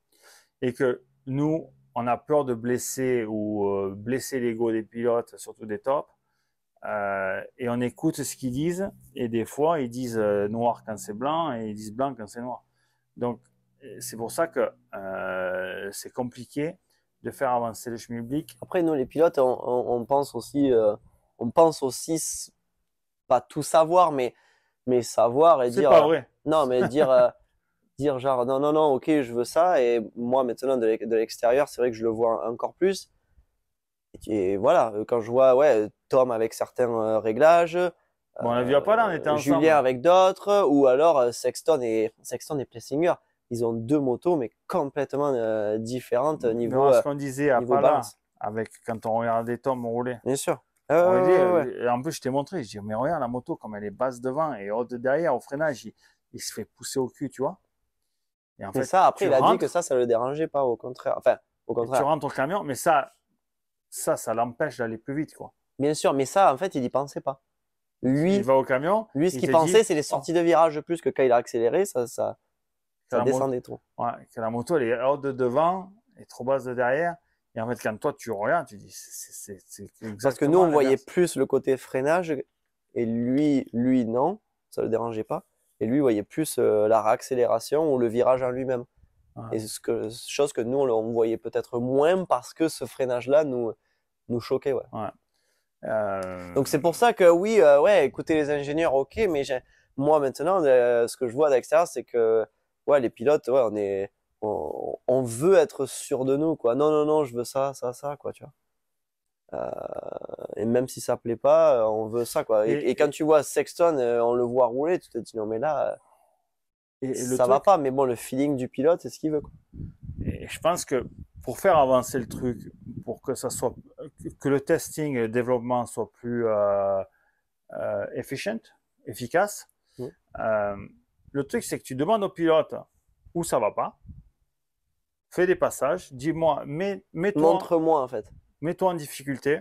Et que nous, on a peur de blesser ou euh, blesser l'ego des pilotes, surtout des tops, et on écoute ce qu'ils disent, et des fois, ils disent noir quand c'est blanc, et ils disent blanc quand c'est noir. Donc, c'est pour ça que c'est compliqué de faire avancer le chemin public. Après, nous, les pilotes, on, pense aussi, on pense aussi euh, pas tout savoir, mais, mais savoir et dire. Pas vrai. Euh, non, mais dire, euh, dire genre, non, non, non, ok, je veux ça. Et moi, maintenant, de l'extérieur, c'est vrai que je le vois encore plus. Et voilà, quand je vois ouais, Tom avec certains réglages, bon, on a vu à pas là, on était ensemble. Julien avec d'autres, ou alors Sexton et, Sexton et Plessinger ils ont deux motos, mais complètement euh, différentes euh, niveau. Non, ce euh, qu'on disait à Pala, avec, quand on regardait Tom rouler. Bien sûr. En plus, je t'ai montré, je dis, mais regarde la moto, comme elle est basse devant et haute derrière, au freinage, il, se fait pousser au cul, tu vois. Et en mais ça, après, il a dit que ça, ça le dérangeait pas, au contraire. Enfin, au contraire. Tu rentres au camion, mais ça, ça, ça l'empêche d'aller plus vite, quoi. Bien sûr, mais ça, en fait, il n'y pensait pas. Lui, il va au camion. Lui, ce qu'il pensait, c'est les sorties de virage plus que quand il a accéléré, ça, ça, ça descend des trous, que la moto, elle est haute de devant et trop basse de derrière. Et en fait, quand toi, tu regardes, tu dis, c'est Parce que nous, on voyait plus le côté freinage et lui, lui, non, ça le dérangeait pas. Et lui, voyait plus euh, la réaccélération ou le virage en lui-même. Et ce que, chose que nous, on, voyait peut-être moins parce que ce freinage-là nous, nous choquait. Ouais. Euh, Donc c'est pour ça que oui, euh, ouais, écoutez les ingénieurs, ok, mais moi maintenant, ce que je vois d'extérieur, c'est que ouais, les pilotes, ouais, on est, on, veut être sûr de nous, quoi. Non, non, non, je veux ça, ça, ça, quoi, tu vois. Euh, et même si ça plaît pas, euh, on veut ça, quoi. Et, quand tu vois Sexton, euh, on le voit rouler, tu te dis non, mais là, ça ne va pas. Mais bon, le feeling du pilote, c'est ce qu'il veut. Et je pense que pour faire avancer le truc, pour que ça soit, que le testing et le développement soient plus euh, efficient, efficace. Le truc, c'est que tu demandes au pilote où ça va pas, fais des passages, dis-moi, mets, moi en fait. Mets-toi en difficulté,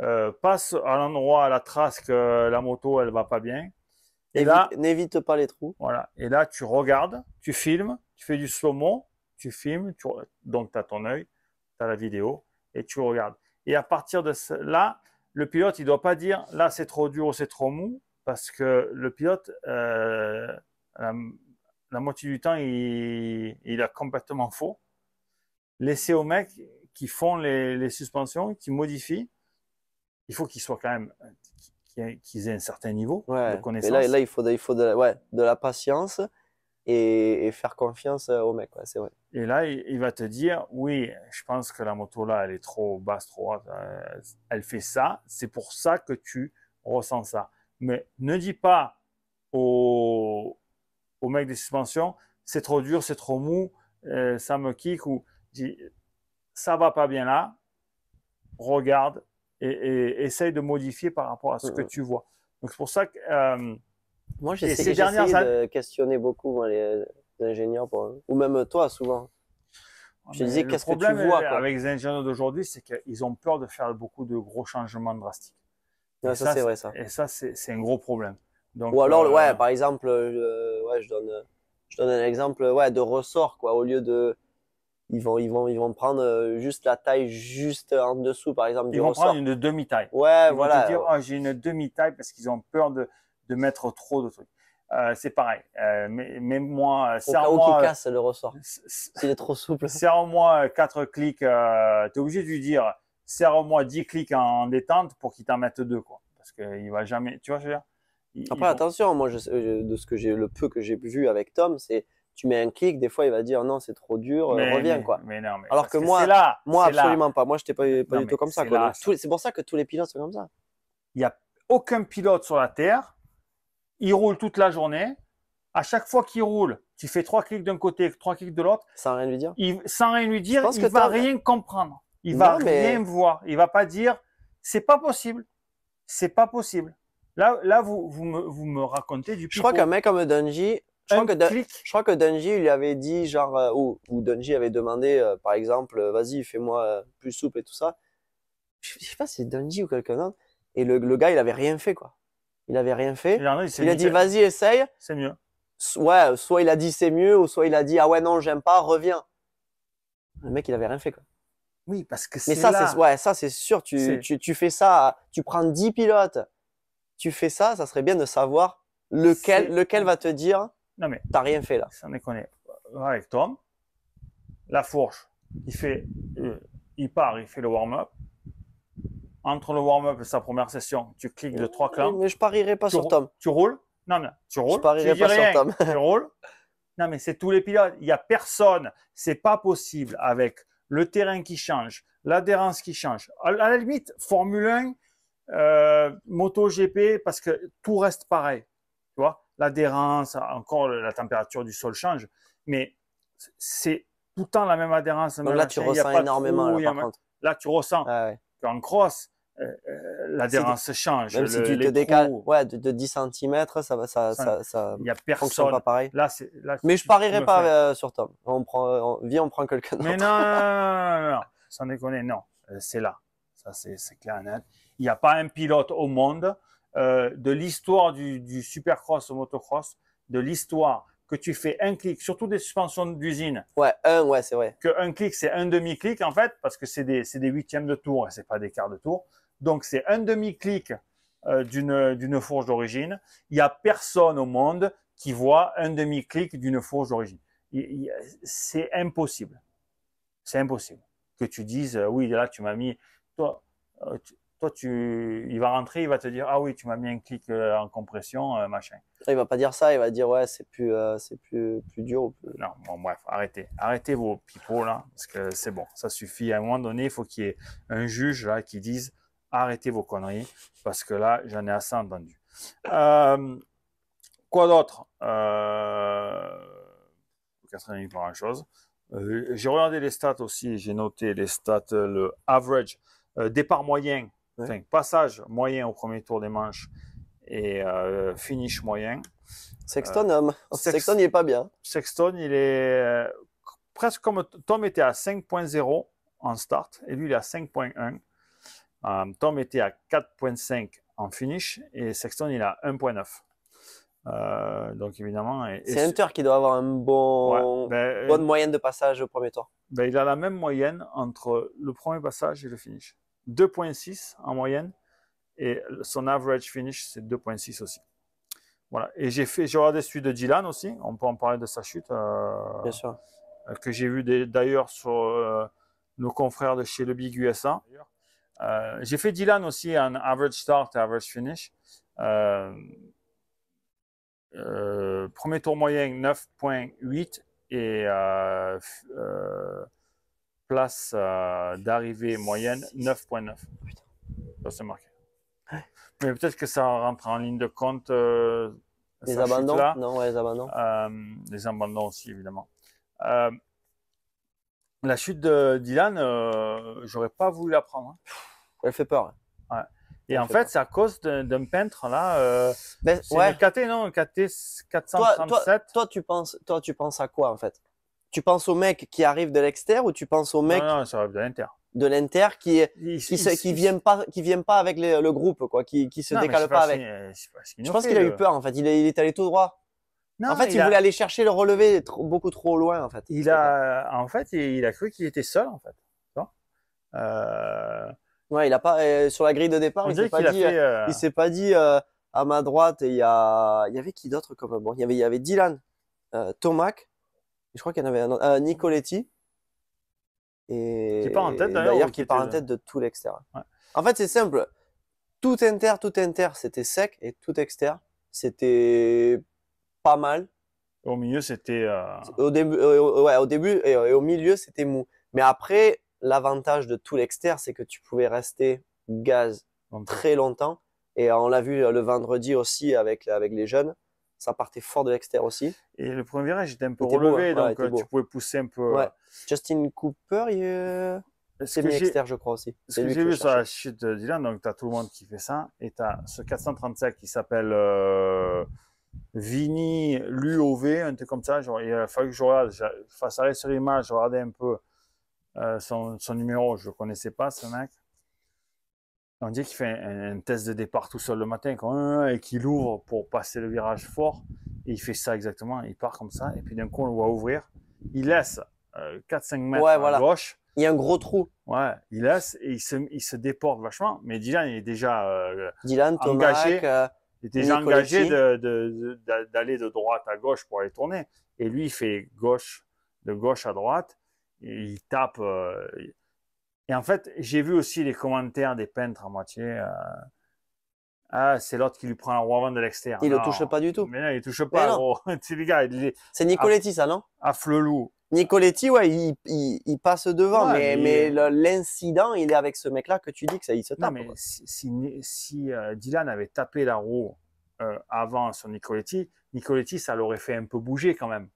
euh, passe à l'endroit, à la trace que la moto, elle va pas bien. Et là, n'évite pas les trous. Voilà. Et là, tu regardes, tu filmes, tu fais du slow-mo, tu filmes, donc tu as ton œil, tu as la vidéo et tu regardes. Et à partir de là, le pilote, il ne doit pas dire là, c'est trop dur ou c'est trop mou parce que le pilote, euh, la, moitié du temps, il, a complètement faux. Laisser aux mecs qui font les, suspensions, qui modifient, il faut qu'ils soient quand même, qu'ils aient un certain niveau de connaissance. là, il faut, de, il faut de, la patience et, faire confiance au mec, c'est vrai. Et là, il, il, va te dire, oui, je pense que la moto là, elle est trop basse, trop haute, euh, elle fait ça, c'est pour ça que tu ressens ça. Mais ne dis pas au, au mec des suspensions, c'est trop dur, c'est trop mou, euh, ça me kick ou dis, ça va pas bien là, regarde et, essaye de modifier par rapport à ce que tu vois. Donc c'est pour ça que euh, moi j'ai de questionner beaucoup les, ingénieurs ou même toi souvent. Je disais qu'est-ce que tu vois avec les ingénieurs d'aujourd'hui, c'est qu'ils ont peur de faire beaucoup de gros changements drastiques c'est ça. Et ça, c'est un gros problème. Donc, Ou alors, euh, ouais, par exemple, euh, ouais, je, donne, je donne un exemple ouais, de ressort, quoi. Au lieu de. Ils vont, ils, vont, ils vont prendre euh, juste la taille juste en dessous, par exemple. Ils vont prendre une demi-taille. Ouais, ils voilà. Vont dire, ah, j'ai une demi-taille parce qu'ils ont peur de, de mettre trop de trucs. c'est pareil. Euh, mais, mais moi, c'est moi casse le ressort. S'il trop souple. Serre-moi quatre clics. tu es obligé de lui dire serre-moi 10 clics en détente pour qu'il t'en mette deux, quoi. Parce qu'il va jamais, tu vois, je veux dire. Après, attention, moi, je, euh, de ce que j'ai, le peu que j'ai vu avec Tom, c'est tu mets un clic, des fois, il va dire non, c'est trop dur, euh, reviens, quoi. Alors que, moi, là, moi, absolument pas. Moi, je n'étais pas, du tout comme ça, C'est pour ça que tous les pilotes sont comme ça. Il n'y a aucun pilote sur la Terre. Il roule toute la journée. À chaque fois qu'il roule, tu fais trois clics d'un côté, trois clics de l'autre. Sans rien lui dire. Il, sans rien lui dire, il ne va rien comprendre. Il va rien voir. Il va pas dire c'est pas possible. C'est pas possible. Là, là vous, vous, me, racontez du pipo. Je crois qu'un mec comme Dungy, je crois, que je crois que lui avait dit, genre, euh, ou, ou avait demandé, euh, par exemple, euh, vas-y, fais-moi plus soupe et tout ça. Je, sais pas si c'est Dungy ou quelqu'un d'autre. Et le, le, gars, il avait rien fait, quoi. Il avait rien fait. il, a dit, vas-y, essaye. C'est mieux. Ouais, soit il a dit c'est mieux, ou soit il a dit, ah ouais, non, j'aime pas, reviens. Le mec, il avait rien fait, quoi. Oui, parce que c'est. Mais ça, c'est ouais, ça c'est sûr. Tu, tu, fais ça, tu prends 10 pilotes, tu fais ça, ça serait bien de savoir lequel, lequel va te dire Non, mais. T'as rien fait là. Ça on est Avec Tom, la fourche, il, fait, euh, il part, il fait le warm-up. Entre le warm-up et sa première session, tu cliques de trois clans. Mais je parierai pas sur Tom. Tu roules Non, non. tu roules. Je parierais pas sur Tom. tu roules. Non, mais c'est tous les pilotes. Il n'y a personne. C'est pas possible avec le terrain qui change, l'adhérence qui change. À, la limite, Formule 1, euh, MotoGP, parce que tout reste pareil. Tu vois, l'adhérence, encore la température du sol change, mais c'est tout le temps la même adhérence. là, tu ressens énormément. Ah là, là, tu ressens. Tu es En cross, euh, ah, l'adhérence change. Même si tu te décales ouais, de, 10 cm, ça va, ça, ça, Il y a personne. fonctionne pas pareil. Là, Mais je parierai pas euh, sur Tom. On prend, euh, on, viens, on prend quelqu'un d'autre. Mais non, non, non, non, sans déconner, non. C'est là. Ça, c'est clair net. Il n'y a pas un pilote au monde de l'histoire du, supercross au motocross, de l'histoire que tu fais un clic, surtout des suspensions d'usine. Ouais, un, ouais, c'est vrai. Que un clic, c'est un demi-clic, en fait, parce que c'est des, des huitièmes de tour, et c'est pas des quarts de tour. Donc c'est un demi-clic euh, d'une fourche d'origine. Il n'y a personne au monde qui voit un demi-clic d'une fourche d'origine. C'est impossible. C'est impossible que tu dises, euh, oui, là, tu m'as mis... Toi, euh, il va rentrer, il va te dire, ah oui, tu m'as mis un clic en compression, machin. Il ne va pas dire ça, il va dire, ouais, c'est plus, plus, dur. Ou Non, bon, bref, arrêtez. Arrêtez vos pipeaux, là, parce que c'est bon, ça suffit. À un moment donné, il faut qu'il y ait un juge, là, qui dise, arrêtez vos conneries, parce que là, j'en ai assez entendu. Euh, quoi d'autre euh, pas grand-chose. Euh, j'ai regardé les stats aussi, j'ai noté les stats, euh, le average, départ moyen, passage moyen au premier tour des manches et finish moyen. Sexton, homme. Sexton, il est pas bien. Sexton, il est presque comme Tom était à 5.0 en start et lui, il est à 5.1. Euh, Tom était à 4.5 en finish et Sexton il a 1.9. Euh, donc évidemment. C'est Hunter qui doit avoir un bon, ben, euh, bonne moyenne de passage au premier tour. Ben, il a la même moyenne entre le premier passage et le finish. 2.6 en moyenne et son average finish c'est 2.6 aussi. Voilà. Et j'ai fait, j'ai regardé celui de Dylan aussi. On peut en parler de sa chute. Bien sûr. Que j'ai vu d'ailleurs sur nos confrères de chez le Big USA. Euh, j'ai fait Dylan aussi un average start average finish. Euh, euh, premier tour moyen 9.8 et place d'arrivée moyenne 9.9. Ça c'est marqué. Mais peut-être que ça rentre en ligne de compte. les abandons Non, les abandons. les abandons aussi, évidemment. La chute de Dylan, euh, j'aurais pas voulu la prendre. Hein. Elle fait peur. Hein. Et en fait, c'est à cause d'un peintre là. Euh, ouais. KT, non, KT 437. Toi, tu penses, toi, tu penses à quoi en fait Tu penses au mec qui arrive de l'extérieur ou tu penses au mec Non, ça arrive de l'intérieur de l'Inter qui ne qui, pas qui pas avec le groupe quoi qui qui se décale pas, avec. Je pense qu'il a eu peur en fait, il est allé tout droit en fait, il, voulait aller chercher le relevé beaucoup trop loin, en fait. Il a, en fait, il, a cru qu'il était seul, en fait. Euh. il a pas euh, sur la grille de départ, il euh, il s'est pas, dit. à ma droite, il y a, il y avait qui d'autre comme bon, il y avait, il y avait Dylan, Tomac, je crois qu'il y en avait un Nicoletti. Et, qui part en tête d'ailleurs. qui part en tête de tout l'extérieur. En fait, c'est simple. Tout inter, tout inter, c'était sec et tout externe, c'était mal. Au milieu, c'était. Euh, au début, euh, au début et, au milieu, c'était mou. Mais après, l'avantage de tout l'exter, c'est que tu pouvais rester gaz très longtemps. Et euh, on l'a vu le vendredi aussi avec, avec les jeunes. Ça partait fort de l'exter aussi. Et le premier virage était un peu relevé, hein. donc tu pouvais pousser un peu. Justin Cooper, il... C'est mis je crois aussi. que j'ai vu sur chute de Dylan, donc tu as tout le monde qui fait ça, et tu as ce 435 qui s'appelle Vini, l'UOV, un truc comme ça. Il a fallu que je regarde, face à sur image, je regardais un peu euh, son, numéro. Je ne connaissais pas ce mec. On dit qu'il fait un, test de départ tout seul le matin quand, et qu'il ouvre pour passer le virage fort. Et il fait ça exactement. Il part comme ça. Et puis d'un coup, on le voit ouvrir. Il laisse 4-5 euh, mètres à gauche. Il y a un gros trou. Ouais, il laisse et il se, déporte vachement. Mais Dylan, est déjà euh, Dylan, engagé était engagé d'aller de, droite à gauche pour aller tourner. Et lui, il fait gauche, de gauche à droite. il tape. Euh, et en fait, j'ai vu aussi les commentaires des peintres à moitié. Euh, ah, c'est l'autre qui lui prend la roue avant de l'extérieur. Il ne le touche pas du tout. Mais non, il touche pas, gros. c'est Nicoletti, ça, non À Flelou. Nicoletti, ouais, il, passe devant, mais, l'incident, il est avec ce mec-là que tu dis que ça, il se tape. Non, mais si, si, euh, Dylan avait tapé la roue euh, avant sur Nicoletti, Nicoletti, ça l'aurait fait un peu bouger quand même.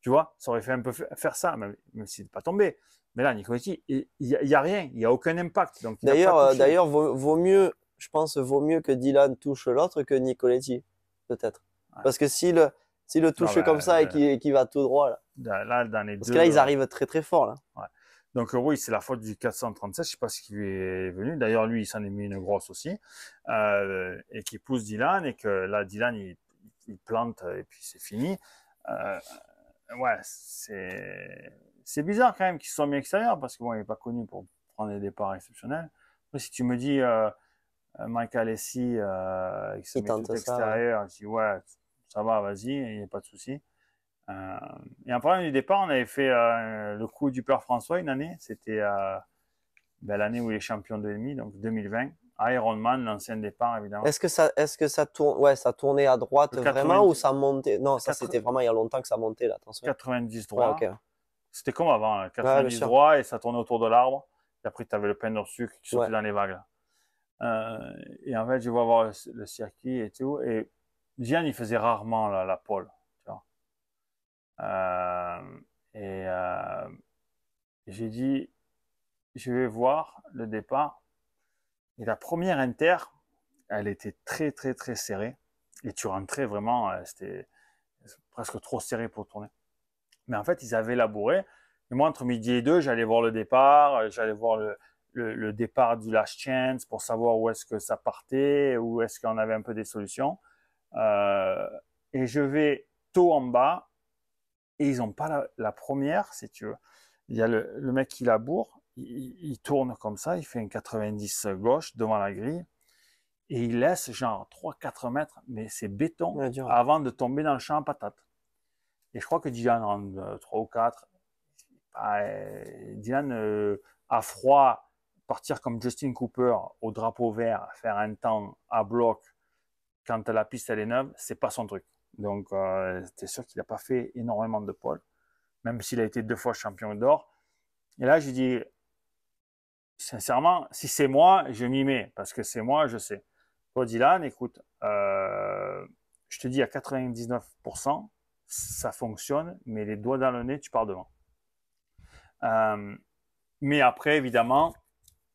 Tu vois, ça aurait fait un peu faire ça, même, s'il n'est pas tombé. Mais là, Nicoletti, il n'y a, rien, il n'y a aucun impact. D'ailleurs, euh, d'ailleurs, vaut, mieux, je pense, vaut mieux que Dylan touche l'autre que Nicoletti, peut-être. Parce que si le, si le touche ah bah, comme ça et qui euh, qui va tout droit. Là. là dans les Parce que là, ils euh, arrivent très très fort. Là. Donc euh, oui, c'est la faute du 437, je sais pas ce qui est venu. D'ailleurs, lui, il s'en est mis une grosse aussi, et qui pousse Dylan, et que là, Dylan, il, il plante, et puis c'est fini. ouais, c'est... c'est bizarre quand même qu'ils sont mis extérieurs, parce que bon, il n'est pas connu pour prendre des départs exceptionnels. si tu me dis, Michael Alessi, qui se met tout extérieur, je dis, ouais, ça va, vas-y, il n'y a pas de souci. Euh, et parlant du départ, on avait fait euh, le coup du père François une année. C'était euh, ben, l'année où il est champion de donc 2020. Ironman, l'ancien départ, évidemment. Est-ce que ça, est-ce que ça tourne, ouais, ça tournait à droite vraiment ou ça montait Non, ça c'était vraiment il y a longtemps que ça montait là. 90 droit. C'était comme avant, 90 hein, et ça tournait autour de l'arbre. Et après, tu avais le pain de sucre qui sortait dans les vagues. Euh, et en fait, je vois voir le, le circuit et tout. Et Diane, il faisait rarement la, pole. Tu vois. Euh, et euh, j'ai dit, je vais voir le départ. Et la première inter, elle était très, très, très serrée. Et tu rentrais vraiment, euh, c'était presque trop serré pour tourner. Mais en fait, ils avaient labouré. Et moi, entre midi et deux, j'allais voir le départ, j'allais voir le, le, départ du last chance pour savoir où est-ce que ça partait, où est-ce qu'on avait un peu des solutions. Euh, et je vais tôt en bas et ils n'ont pas la, première, si tu veux. Il y a le, mec qui laboure, il, tourne comme ça, il fait un 90 gauche devant la grille et il laisse genre 3-4 mètres, mais c'est béton avant de tomber dans le champ patate. Et je crois que Dylan en 3 euh, ou 4, ah, euh, Diane Dylan à froid, partir comme Justin Cooper au drapeau vert, faire un temps à bloc quand la piste elle est neuve, c'est pas son truc. Donc, euh, c'est sûr qu'il n'a pas fait énormément de pôles, même s'il a été deux fois champion d'or. Et là, je dis, sincèrement, si c'est moi, je m'y mets, parce que c'est moi, je sais. Toi, Dylan, écoute, euh, je te dis à 99%, ça fonctionne, mais les doigts dans le nez, tu pars devant. Euh, mais après, évidemment,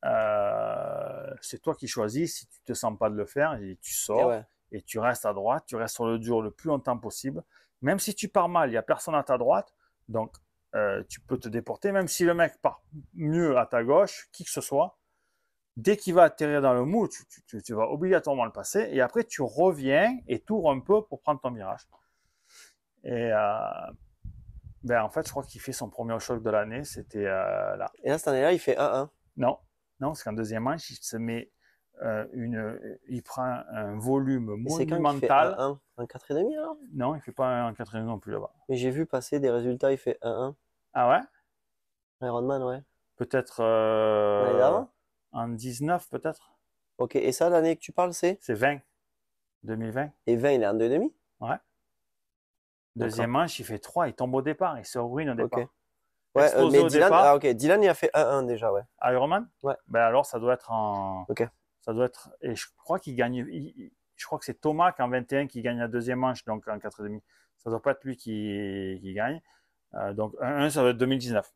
euh, c'est toi qui choisis. Si tu te sens pas de le faire, tu sors. Eh et tu restes à droite, tu restes sur le dur le plus longtemps possible. Même si tu pars mal, il n'y a personne à ta droite, donc euh, tu peux te déporter. Même si le mec part mieux à ta gauche, qui que ce soit, dès qu'il va atterrir dans le mou, tu, vas obligatoirement le passer, et après tu reviens et tournes un peu pour prendre ton virage. Et euh, ben en fait, je crois qu'il fait son premier choc de l'année, c'était euh, là. Et là, cette année-là, il fait 1-1. Non, non, parce qu'en deuxième manche, il se met euh, une, euh, il prend un volume monumental. C'est quand il fait 1,1, 4,5 alors Non, il ne fait pas 1,4,5 non plus là-bas. Mais j'ai vu passer des résultats, il fait 1-1. Ah ouais Ironman, ouais. Peut-être euh, en 19 peut-être. Ok, et ça l'année que tu parles c'est C'est 20, 2020. Et 20, il est en 2,5 Ouais. Deuxième manche, il fait 3, il tombe au départ, il se ruine au départ. Ouais, mais Dylan, ah, Dylan, il a fait 1-1 déjà, ouais. Ironman Ouais. Ben alors, ça doit être en. Ok ça doit être. Et je crois qu'il gagne. je crois que c'est Thomas qui en 21 qui gagne la deuxième manche, donc en 4,5. Ça ne doit pas être lui qui, qui gagne. Euh, donc un, ça doit être 2019.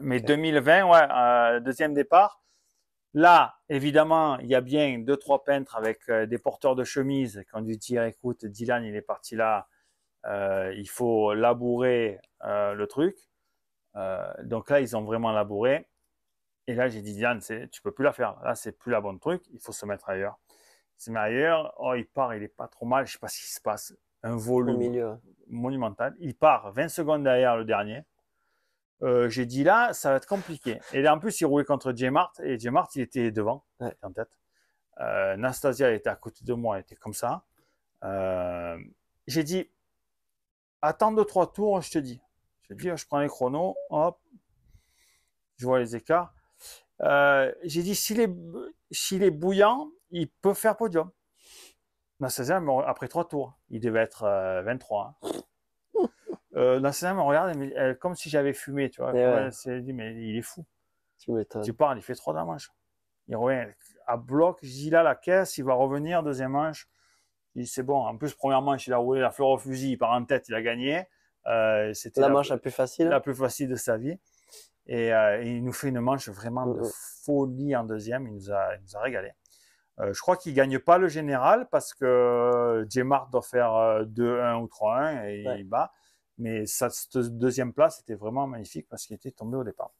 Mais 2020, ouais, euh, deuxième départ. Là, évidemment, il y a bien deux, trois peintres avec euh, des porteurs de chemise qui ont dû écoute, Dylan, il est parti là, il faut labourer le truc. donc là, ils ont vraiment labouré. Et là, j'ai dit, Diane, tu peux plus la faire. Là, c'est plus la bonne truc. Il faut se mettre ailleurs. Il met ailleurs. Oh, il part, il est pas trop mal. Je sais pas ce qui se passe. Un volume monumental. Il part 20 secondes derrière le dernier. Euh, j'ai dit là, ça va être compliqué. Et là, en plus, il roulait contre Jemart et J-Mart, il était devant, en tête. Euh, Nastasia était à côté de moi, elle était comme ça. Euh, j'ai dit, attends deux, trois tours, je te dis. Je dis, je prends les chronos, hop, je vois les écarts. Euh, j'ai dit, s'il est, bouillant, il peut faire podium. Dans 16 après trois tours, il devait être 23. Euh, hein. euh, dans regarde euh, comme si j'avais fumé, tu vois. Elle eh dit, mais il est fou. Tu parles, il fait trois dans la manche. Il revient à bloc, il a la caisse, il va revenir, deuxième manche. Il c'est bon. En plus, première manche, il a roulé la fleur au fusil, il part en tête, il a gagné. c'était la, la, manche la plus facile. La plus facile de sa vie. Euh, et, il nous fait une manche vraiment de mm, mm. folie en deuxième. Il nous a, il nous a régalé. Euh, je crois qu'il ne gagne pas le général parce que Jemart doit faire 2-1 euh, ou 3-1 et il bat. Mais sa, cette deuxième place était vraiment magnifique parce qu'il était tombé au départ.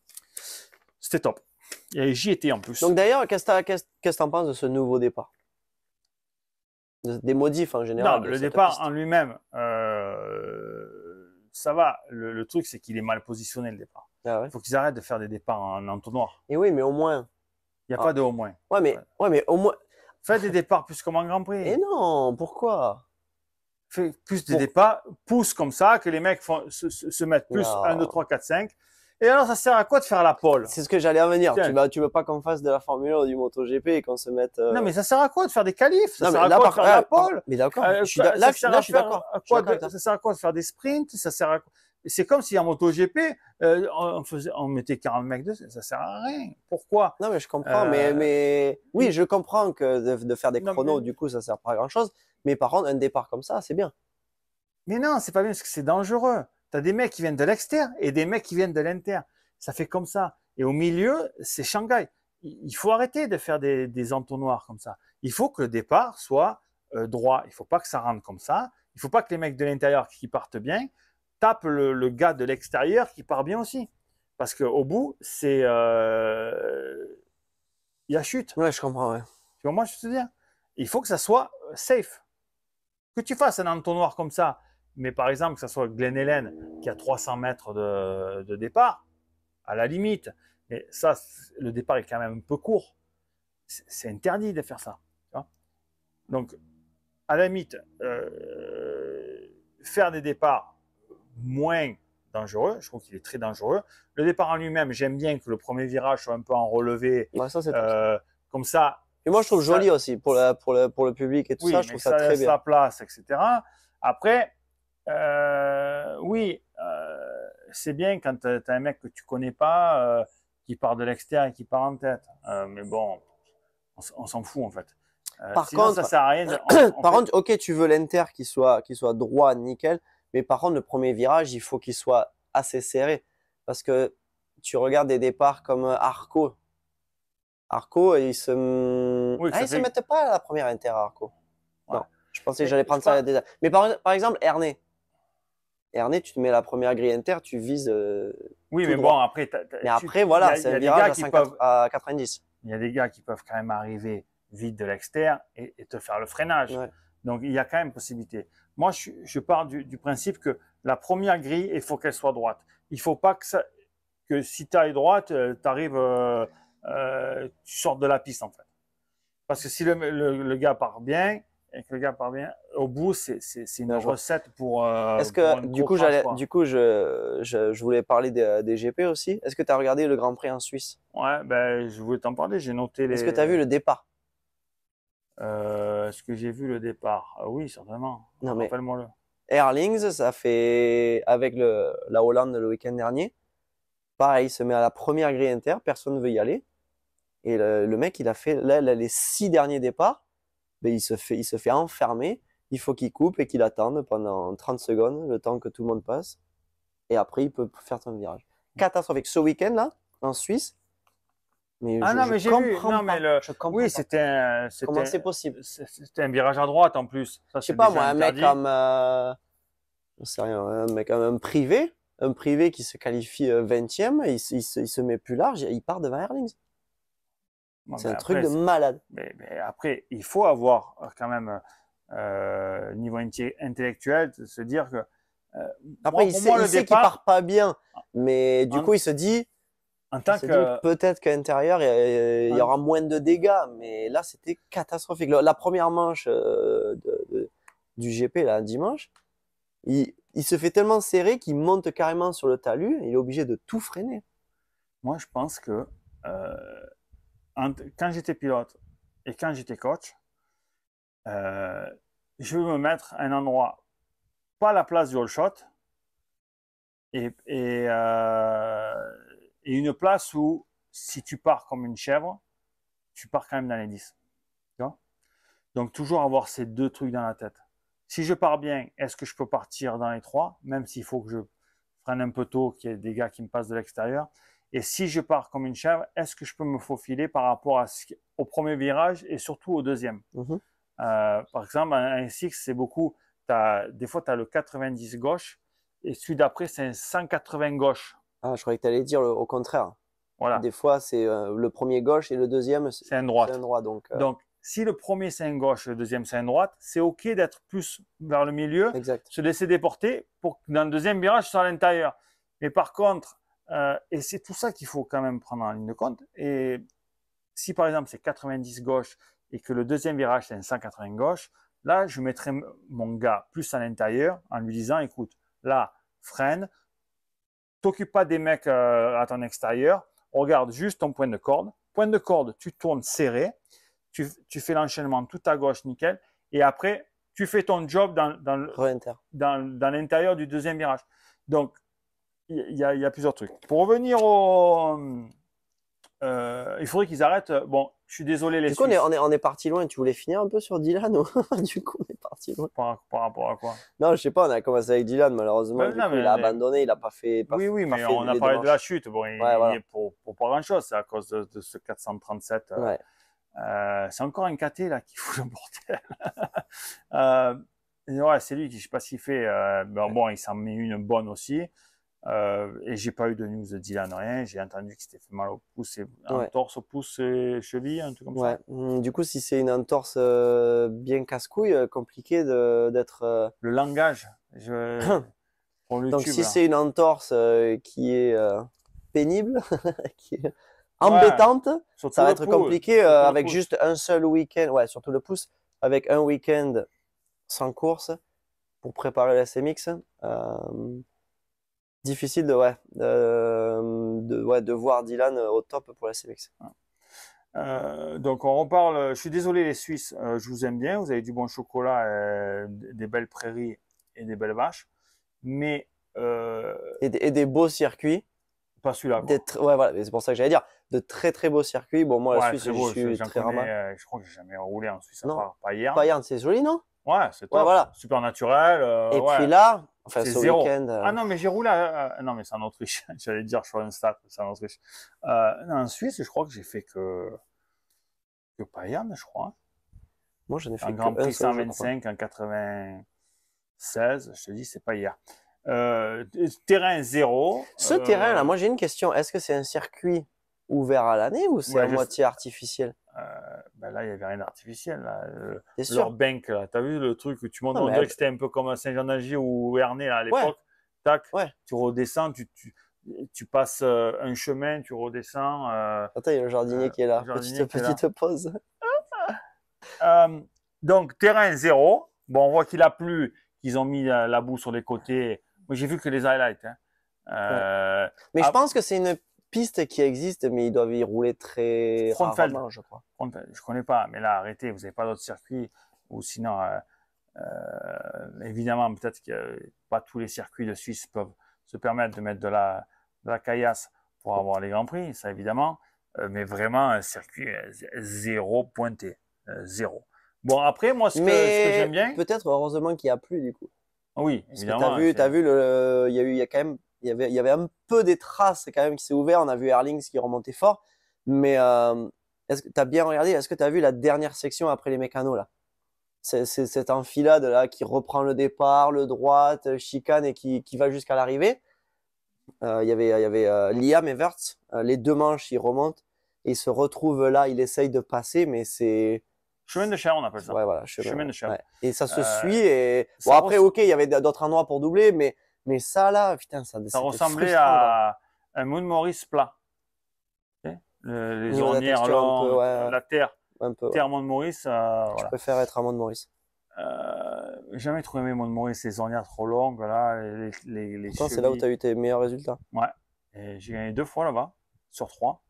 C'était top. Et j'y étais en plus. Donc d'ailleurs, qu'est-ce que tu en penses de ce nouveau départ Des modifs en général Non, le départ en lui-même, ça va. le truc, c'est qu'il est mal positionné le départ. Ah Il Faut qu'ils arrêtent de faire des départs en entonnoir. Et oui, mais au moins. Il n'y a pas ah. de au moins. Ouais, mais, ouais. mais au moins. Faites des départs plus comme en Grand Prix. Et non, pourquoi Faites plus des départs, pousse comme ça, que les mecs font, se, se, mettent plus 1, 2, 3, 4, 5. Et alors, ça sert à quoi de faire la pole C'est ce que j'allais en venir. Tu veux, veux pas qu'on fasse de la Formule ou du MotoGP et qu'on se mette. Euh, non, mais ça sert à quoi de faire des qualifs Ça sert à quoi de faire la ah, pole Mais d'accord. là, euh, je suis d'accord. Ça sert à quoi de faire des sprints Ça sert à quoi c'est comme si en MotoGP, euh, on, faisait, on mettait 40 mecs de ça sert à rien. Pourquoi Non, mais je comprends. Mais, euh, oui, je comprends que de, faire des chronos, du coup, ça sert pas à grand chose. Mais par contre, un départ comme ça, c'est bien. Mais non, c'est pas bien parce que c'est dangereux. Tu as des mecs qui viennent de l'extérieur et des mecs qui viennent de l'inter. Ça fait comme ça. Et au milieu, c'est Shanghai. Il faut arrêter de faire des, entonnoirs comme ça. Il faut que le départ soit euh, droit. Il faut pas que ça rentre comme ça. Il faut pas que les mecs de l'intérieur qui partent bien tape le, gars de l'extérieur qui part bien aussi. Parce qu'au bout, c'est. il euh, y a chute. Ouais, je comprends. Tu vois, moi, je te dis, il faut que ça soit safe. Que tu fasses un entonnoir comme ça, mais par exemple, que ça soit Glen Helen qui a 300 mètres de, départ, à la limite. Mais ça, le départ est quand même un peu court. C'est interdit de faire ça. Donc, à la limite, euh, faire des départs moins dangereux. Je trouve qu'il est très dangereux. Le départ en lui-même, j'aime bien que le premier virage soit un peu en relevé. Euh, comme ça. Et moi, je trouve joli aussi pour, le, public et tout ça. Je trouve ça, très bien. Sa place, etc. Après, euh, oui, euh, c'est bien quand tu as un mec que tu connais pas, qui part de l'extérieur et qui part en tête. mais bon, on, s'en fout en fait. Par contre, ça sert à rien. par contre, ok, tu veux l'inter qui soit, qui soit droit, nickel. Mais par contre, le premier virage, il faut qu'il soit assez serré. Parce que tu regardes des départs comme euh, Arco. Arco, ils se, ah, se mettent pas à la première inter Arco. Non, je pensais que j'allais prendre ça. Mais par, exemple, Erné. Erné, tu te mets la première grille inter, tu vises. Euh, oui, mais bon, après. mais après, voilà, c'est un virage à, 90. Il y a des gars qui peuvent quand même arriver vite de l'extérieur et, te faire le freinage. Donc, il y a quand même possibilité. Moi, je, pars du, principe que la première grille, il faut qu'elle soit droite. Il ne faut pas que, que si euh, euh, euh, tu ailles droite, tu arrives, tu sortes de la piste en fait. Parce que si le, gars part bien, et que le gars part bien, au bout, c'est une recette pour. Est-ce que du coup, du coup, je, je, voulais parler des, GP aussi. Est-ce que tu as regardé le Grand Prix en Suisse Ouais, ben, je voulais t'en parler. J'ai noté les. Est-ce que tu as vu le départ euh, est-ce que j'ai vu le départ ah Oui, certainement. Non, mais Rappelle-moi-le. Erlings, ça fait avec la Hollande le week-end dernier. Pareil, il se met à la première grille inter, personne ne veut y aller. Et le, mec, il a fait les six derniers départs, ben, il, se fait, il se fait enfermer. Il faut qu'il coupe et qu'il attende pendant 30 secondes, le temps que tout le monde passe. Et après, il peut faire son virage. Mm. Catastrophique. Ce week-end, là, en Suisse, ah non, mais j'ai vu. Non, mais le... oui, c'était Comment c'est possible C'était un virage à droite en plus. Ça, je sais pas, moi, un mec comme. Euh, rien, un mec un privé, un privé qui se qualifie 20 euh, e il, se met plus large, et il part devant Erlings. c'est un truc de malade. Mais, après, il faut avoir euh, quand même euh, niveau intellectuel, se dire que. après, il, sait, qu'il ne part pas bien, mais du hein? coup, il se dit euh, peut-être qu'à l'intérieur, il y, aura moins de dégâts, mais là, c'était catastrophique. La, première manche euh, du GP, là, dimanche, il, se fait tellement serré qu'il monte carrément sur le talus, il est obligé de tout freiner. Moi, je pense que euh, quand j'étais pilote et quand j'étais coach, je vais me mettre à un endroit, pas la place du all shot, et, et et une place où, si tu pars comme une chèvre, tu pars quand même dans les 10. Donc, toujours avoir ces deux trucs dans la tête. Si je pars bien, est-ce que je peux partir dans les 3, même s'il faut que je freine un peu tôt, qu'il y ait des gars qui me passent de l'extérieur Et si je pars comme une chèvre, est-ce que je peux me faufiler par rapport au premier virage et surtout au deuxième mhm. euh, Par exemple, un six c'est beaucoup. des fois, tu as le 90 gauche et celui d'après, c'est un 180 gauche. Ah, je croyais que tu allais dire au contraire. Voilà. Des fois, c'est euh, le premier gauche et le deuxième, c'est un droit. donc, euh. donc, si le premier c'est un gauche, le deuxième c'est un droit, c'est OK d'être plus vers le milieu, se laisser déporter pour que dans le deuxième virage, soit à l'intérieur. Mais par contre, euh, et c'est tout ça qu'il faut quand même prendre en ligne de compte. Et si par exemple c'est 90 gauche et que le deuxième virage c'est un 180 gauche, là je mettrai mon gars plus à l'intérieur en lui disant écoute, là freine, t'occupes pas des mecs euh, à ton extérieur, regarde juste ton point de corde. Point de corde, tu tournes serré, tu, fais l'enchaînement tout à gauche, nickel, et après, tu fais ton job dans, dans l'intérieur du deuxième virage. Donc, il y, y, a plusieurs trucs. Pour revenir au, euh, il faudrait qu'ils arrêtent. Euh, bon, je suis désolé les. Du coup, on est, parti loin. Tu voulais finir un peu sur Dylan ou... Du coup, on est parti loin. Par, rapport à quoi Non, je sais pas. On a commencé avec Dylan, malheureusement. il a abandonné. Il a pas fait. Pas oui, oui, mais on a parlé de, la chute. Bon, il, est pour, pour pas grand chose. C'est à cause de, ce 437. Euh, ouais. euh, c'est encore un KT là qui fout le bordel. c'est lui qui, je sais pas s'il fait. Bon, il s'en met une bonne aussi. Euh, et j'ai pas eu de news de Dylan, rien. J'ai entendu qu'il s'était fait mal au pouce, et, entorse au pouce et cheville, un truc comme ça. Mm, du coup, si c'est une entorse euh, bien casse-couille, euh, compliqué d'être. Le langage. Je... Donc, si c'est une entorse qui est pénible, qui est embêtante, ça va être compliqué avec juste un seul week-end. Ouais, surtout le pouce, avec un week-end sans course pour préparer la CMX difficile de, ouais, euh, de, ouais, de voir Dylan euh, au top pour la sélection euh, donc on reparle, je suis désolé les Suisses, je vous aime bien, vous avez du bon chocolat, des belles prairies et des belles vaches, mais... Et des, beaux circuits. Pas celui-là. c'est pour ça que j'allais dire, de très très beaux circuits. Bon, moi la Suisse, je suis très je crois que j'ai jamais roulé en Suisse, pas hier. Pas hier, c'est joli, non Ouais, c'est voilà. super naturel. et puis là, Enfin, c'est zéro. Euh, ah non, mais j'ai roulé… Euh, non mais c'est en Autriche. J'allais dire, je suis un stade, c'est en Autriche. Euh, en Suisse, je crois que j'ai fait que que Payane, je crois. Moi, j'en ai fait un En Grand Prix 125 en 96. Je te dis, c'est pas hier. terrain zéro. Ce terrain là, moi j'ai une question. Est-ce que c'est un circuit ouvert à l'année ou c'est à moitié artificiel euh, bah Là, il n'y avait rien d'artificiel. Le... Euh, leur bank, tu as vu le truc que tu montes, on que c'était un peu comme Saint-Jean-d'Agier ou là à l'époque. Tac, tu redescends, tu, tu, passes euh, un chemin, tu redescends. Attends, il y a le jardinier qui est là. Petite, petite pause. donc, terrain zéro. Bon, on voit qu'il a plu, qu'ils ont mis la boue sur les côtés. Moi, j'ai vu que les highlights. Hein. Mais je pense que c'est une pistes qui existent, mais ils doivent y rouler très rarement, je crois. Je Je connais pas, mais là, arrêtez, vous n'avez pas d'autres circuits, ou sinon, euh, euh, évidemment, peut-être que pas tous les circuits de Suisse peuvent se permettre de mettre de la, de la caillasse pour avoir les grands prix, ça évidemment, euh, mais vraiment un circuit zéro pointé, zéro. Bon, après, moi, ce que, j'aime bien. Peut-être heureusement qu'il n'y a plus, du coup. Oui, évidemment. Tu as vu, vu il y a eu, il y a quand même il y avait, il y avait un peu des traces quand même qui s'est ouvert. On a vu Erlings qui remontait fort. Mais euh, est-ce que tu as bien regardé Est-ce que tu as vu la dernière section après les mécanos là c'est, cette enfilade là qui reprend le départ, le droite, euh, chicane et qui, qui va jusqu'à l'arrivée. Euh, il y avait, il y avait Liam et les deux manches, ils remontent et ils se retrouvent là. Il essaye de passer, mais c'est. Chemin de chair on appelle ça. Ouais, voilà, chemin, de chair. Et ça se suit. Et... Bon, après, ok, il y avait d'autres endroits pour doubler, mais mais ça, là, putain, ça. Ça ressemblait à un de Maurice plat. les ornières, la, la terre. terre Mont de Maurice. Euh, je préfère être à Mont de Maurice. Euh, jamais trouvé mes Mont de Maurice, les ornières trop longues. Là, les, les, c'est là où tu as eu tes meilleurs résultats. Ouais. J'ai gagné deux fois là-bas, sur trois.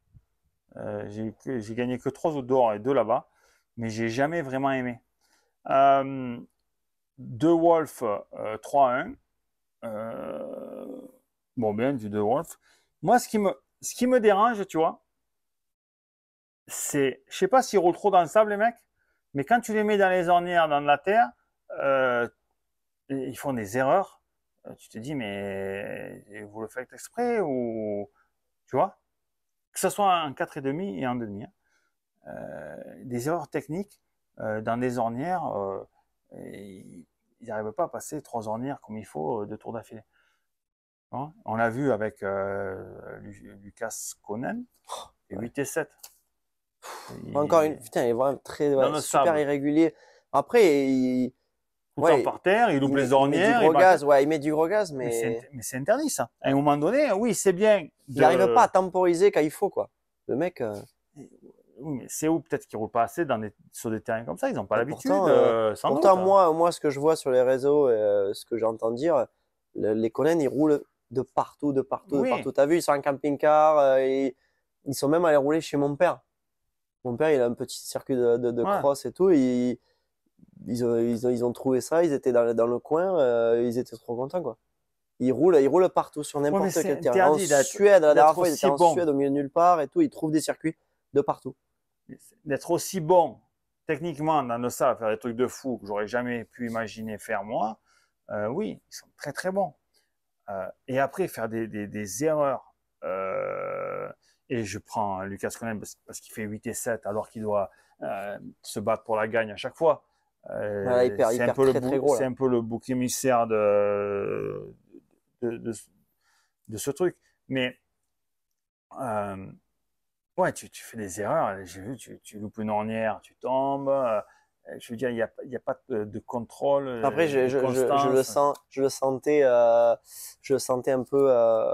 Euh, j'ai gagné que trois autres d'or et deux là-bas. Mais j'ai jamais vraiment aimé. deux Wolf 3-1. Euh, bon, bien, du de Wolf. Moi, ce qui me, ce qui me dérange, tu vois, c'est, je sais pas s'ils roulent trop dans le sable, les mecs, mais quand tu les mets dans les ornières, dans la terre, euh, ils font des erreurs. Euh, tu te dis, mais vous le faites exprès ou, tu vois, que ce soit en 4,5 et en demi, hein. des erreurs techniques dans des ornières, et il n'arrive pas à passer trois ornières comme il faut euh, de tour d'affilée. Hein on l'a vu avec euh, Lucas Conan, et 8 et 7. Encore une, putain, il est vraiment très super irrégulier. Après, il. Ouais, par terre, il double les ornières. Il met du gros gaz, mais. Mais c'est interdit, ça. À un moment donné, oui, c'est bien. Il n'arrive pas à temporiser quand il faut, quoi. Le mec. Euh, c'est où peut-être qu'ils roulent pas assez dans sur des terrains comme ça Ils n'ont pas l'habitude. Pourtant, euh, euh, moi, ce que je vois sur les réseaux, euh, ce que j'entends dire, les Conan, ils roulent de partout, de partout, de partout. T'as vu, ils sont en camping-car, et ils sont même allés rouler chez mon père. Mon père, il a un petit circuit de, de, cross et tout. ils, ont, ils, ont, trouvé ça, ils étaient dans, dans le coin, ils étaient trop contents, quoi. Ils roulent, ils roulent partout sur n'importe quel terrain. En Suède, la dernière fois, ils étaient en Suède, au milieu de nulle part et tout. Ils trouvent des circuits de partout d'être aussi bon techniquement dans le à faire des trucs de fou que j'aurais jamais pu imaginer faire moi, euh, oui, ils sont très très bons. Euh, et après, faire des, des, erreurs. Euh, et je prends Lucas Conan parce, qu'il fait 8 et 7 alors qu'il doit se battre pour la gagne à chaque fois. c'est un, peu le bouc émissaire de, de, de, de, ce truc. Mais ouais, tu, fais des erreurs. J'ai vu, tu, tu, loupes une ornière, tu tombes. Euh, je veux dire, il n'y a, pas de, contrôle. Après, je, le sentais, un peu, euh,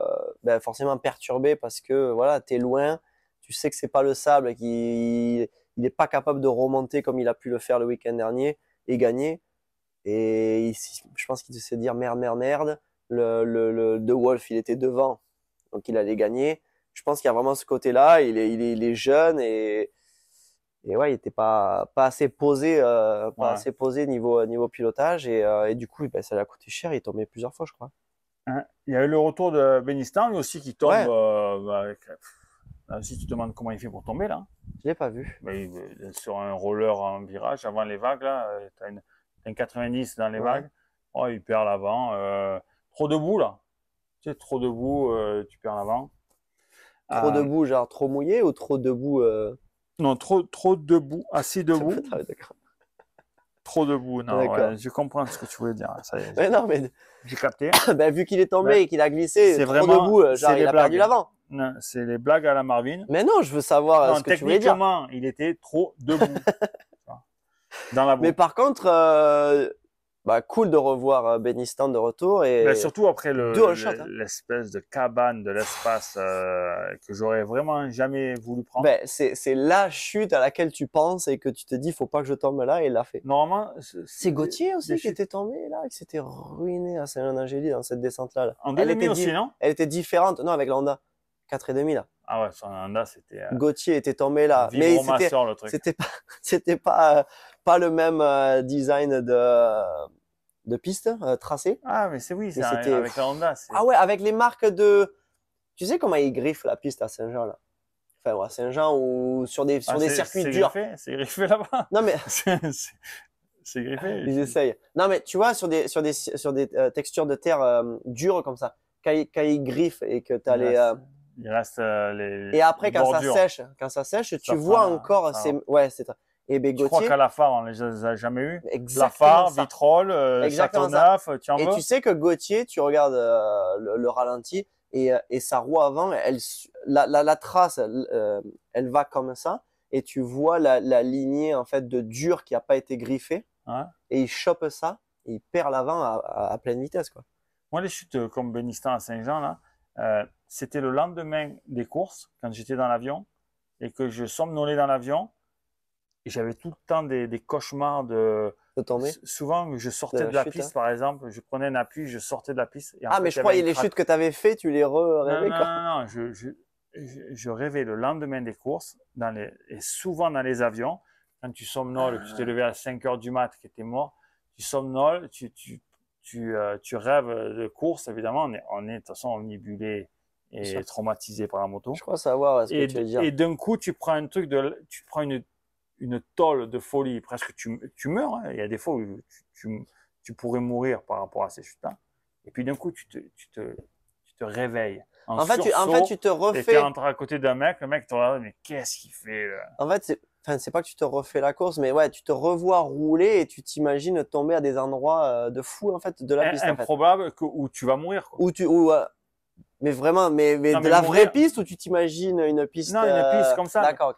ben, forcément perturbé parce que voilà, es loin. Tu sais que c'est pas le sable qui, il n'est pas capable de remonter comme il a pu le faire le week-end dernier et gagner. Et ici, je pense qu'il se dire merde, merde, merde. Le, le, De Wolf, il était devant, donc il allait gagner je pense qu'il y a vraiment ce côté-là. Il est, il est, jeune et, et ouais, il était pas pas assez posé, euh, pas assez posé niveau niveau pilotage et, euh, du coup, ben, ça lui a coûté cher. Il est tombé plusieurs fois, je crois. il y a eu le retour de Benistan lui aussi qui tombe. Euh, si tu te demandes comment il fait pour tomber là, je l'ai pas vu. sur un roller en virage avant les vagues là, as un 90 dans les vagues. Oh, il perd l'avant. trop debout là. Tu trop debout, tu perds l'avant. Trop ah, debout, genre trop mouillé ou trop debout euh? Non, trop, trop debout, assis debout. Trop debout, non, je comprends ce que tu voulais dire. Hein, mais non, mais. J'ai capté. Bah, vu qu'il est tombé et qu'il a glissé, trop vraiment debout, euh, genre il a perdu l'avant. c'est les blagues à la Marvin. Mais non, je veux savoir euh, ce que tu voulais dire. Techniquement, il était trop debout. Dans Mais par contre, bah, cool de revoir euh, Benistan de retour et bah, surtout après hein. l'espèce de cabane de l'espace euh, que j'aurais vraiment jamais voulu prendre. Ben, c'est, la chute à laquelle tu penses et que tu te dis faut pas que je tombe là et il l'a fait. Normalement, c'est, Gauthier aussi qui était tombé là, qui s'était ruiné à ah, saint angélie dans cette descente là. elle était aussi, non Elle était différente, non avec l'Honda 4,5 là. Ah ouais, Honda, c'était. Euh, Gauthier était tombé là. Mais c'était, c'était pas, c'était pas, euh, pas le même euh, design de, de piste tracée. tracé. Ah, mais c'est oui, c'est avec la Honda. Ah ouais, avec les marques de. Tu sais comment ils griffent la piste à Saint-Jean là Enfin, à Saint-Jean ou sur des, sur ah, des circuits durs. C'est griffé là-bas. Non, mais. c'est griffé. Ah, ils essayent. Non, mais tu vois, sur des, sur des, sur des textures de terre dures comme ça, quand ils, griffent et que tu as ah, les il reste euh, les. Et après, quand ça sèche, quand ça sèche, tu vois encore ces. Ouais, c'est. Et Gauthier... Ben, Je crois qu'à la phare, on les a jamais eu. La phare, Vitrolles, euh, tu euh, Et tu sais que Gauthier, tu regardes euh, le, ralenti et, et, sa roue avant, elle, la, la, trace, elle, va comme ça et tu vois la, la lignée en fait de dur qui n'a pas été griffée. Et il chope ça et il perd l'avant à, pleine vitesse quoi. Moi, les chutes comme Benistan à Saint-Jean là c'était le lendemain des courses, quand j'étais dans l'avion, et que je somnolais dans l'avion, et j'avais tout le temps des, cauchemars de... tomber. Souvent, je sortais de, la, piste, hein. par exemple, je prenais un appui, je sortais de la piste. ah, mais je croyais les chutes que tu avais fait, tu les rêvais non, non, je, je, rêvais le lendemain des courses, dans les, et souvent dans les avions, quand tu somnoles, tu t'es ah. levé à 5 h du mat, qui était mort, tu somnoles, tu, tu, tu, euh, tu rêves de course évidemment, on est, on est de toute façon omnibulé et traumatisé par la moto. Je crois savoir ce et, que tu veux dire. Et d'un coup, tu prends un truc de, tu prends une, une tôle de folie, presque tu, tu meurs. Hein. Il y a des fois où tu, tu, pourrais mourir par rapport à ces chutes-là. Et puis d'un coup, tu te, tu te, tu te réveilles. En, fait, tu, en, fait, tu, te refais. Tu à côté d'un mec, le mec te regarde, mais qu'est-ce qu'il fait là? En fait, c'est enfin, pas que tu te refais la course, mais ouais, tu te revois rouler et tu t'imagines tomber à des endroits euh, de fou en fait de la piste. Improbable que, où tu vas mourir. Quoi. Où tu, mais vraiment, mais, mais de la vraie piste ou tu t'imagines une piste Non, une piste euh, comme ça. D'accord,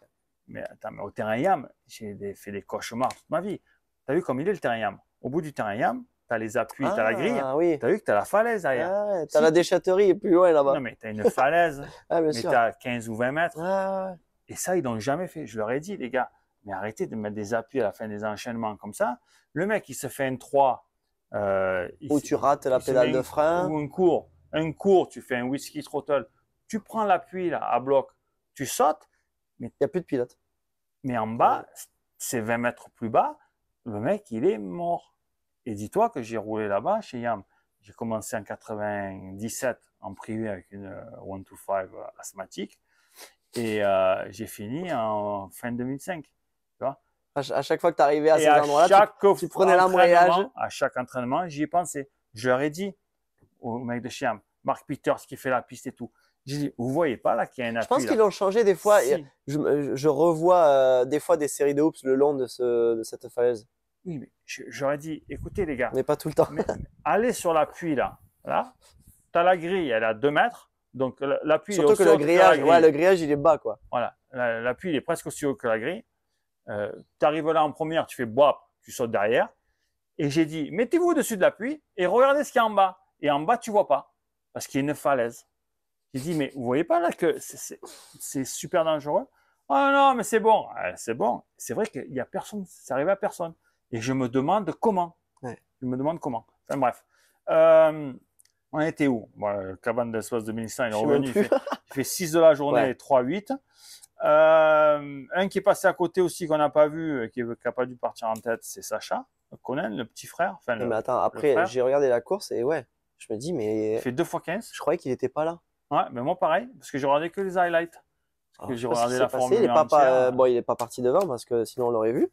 Mais attends, mais au terrain Yam, j'ai fait des cauchemars toute ma vie. T'as vu comme il est le terrain Yam Au bout du terrain Yam, as les appuis, tu as la ah, grille. Oui. as vu que as la falaise derrière. Ah, t'as la déchatterie plus loin là-bas. Non, mais as une falaise. ah, bien mais t'as 15 ou 20 mètres. Et ça, ils n'ont jamais fait. Je leur ai dit, les gars, mais arrêtez de mettre des appuis à la fin des enchaînements comme ça. Le mec, il se fait un 3. Euh, ou tu rates la pédale de frein. Ou un cours un cours, tu fais un whisky throttle, tu prends l'appui à bloc, tu sautes, mais il n'y a plus de pilote. Mais en bas, c'est 20 mètres plus bas, le mec, il est mort. Et dis-toi que j'ai roulé là-bas chez Yam. J'ai commencé en 97 en privé avec une 125 euh, euh, asthmatique et euh, j'ai fini en fin 2005. Tu vois à, chaque fois que tu arrivais à ces endroits-là, tu, prenais l'embrayage. À chaque entraînement, j'y pensé. Je leur ai dit, au mec de chien Mark Peters qui fait la piste et tout. J'ai dit, vous voyez pas là qu'il y a un appui Je pense qu'ils l'ont changé des fois. Je, revois euh, des fois des séries de hoops le long de, cette falaise. Oui, mais j'aurais dit, écoutez les gars. Mais pas tout le temps. mais, allez sur l'appui là. Là, tu as la grille, elle est à 2 mètres. Donc l'appui Surtout que le grillage, ouais, le grillage, il est bas quoi. Voilà, l'appui il est presque aussi haut que la grille. Euh, tu arrives là en première, tu fais boap, tu sautes derrière. Et j'ai dit, mettez-vous au-dessus de l'appui et regardez ce qu'il y a en bas. Et en bas, tu vois pas, parce qu'il y a une falaise. Il dit, mais vous voyez pas là que c'est super dangereux oh non, mais c'est bon, ah, c'est bon. C'est vrai qu'il n'y a personne, c'est arrivé à personne. Et je me demande comment. Ouais. Je me demande comment. Enfin bref. Euh, on était où bon, euh, Cabane d'espace Ministre, il est revenu. Il fait, 6 de la journée 3-8. Euh, un qui est passé à côté aussi, qu'on n'a pas vu, qui n'a pas dû partir en tête, c'est Sacha Conan, le petit frère. mais attends, après, j'ai regardé la course et ouais. Je me dis, mais. Il fait 2 fois 15. Je croyais qu'il n'était pas là. Ouais, mais moi pareil, parce que j'ai regardé que les highlights. Parce ah, que j'ai regardé la formule. Il pas, euh, bon, il est pas parti devant parce que sinon on l'aurait vu.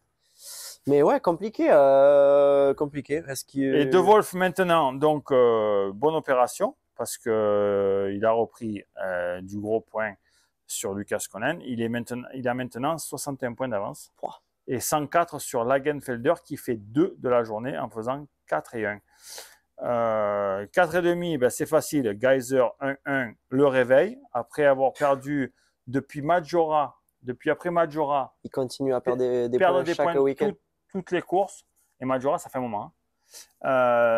Mais ouais, compliqué. Euh, compliqué. Et De Wolf maintenant, donc euh, bonne opération parce que il a repris du gros point sur Lucas Conan. Il, est maintenant, il a maintenant 61 points d'avance. Et 104 sur Lagenfelder qui fait 2 de la journée en faisant 4 et 1. 4,5, euh, ben c'est facile. Geyser 1-1, le réveil. Après avoir perdu depuis Majora, depuis après Majora. Il continue à perdre des, points chaque week-end. toutes les courses. Et Majora, ça fait un moment. Hein.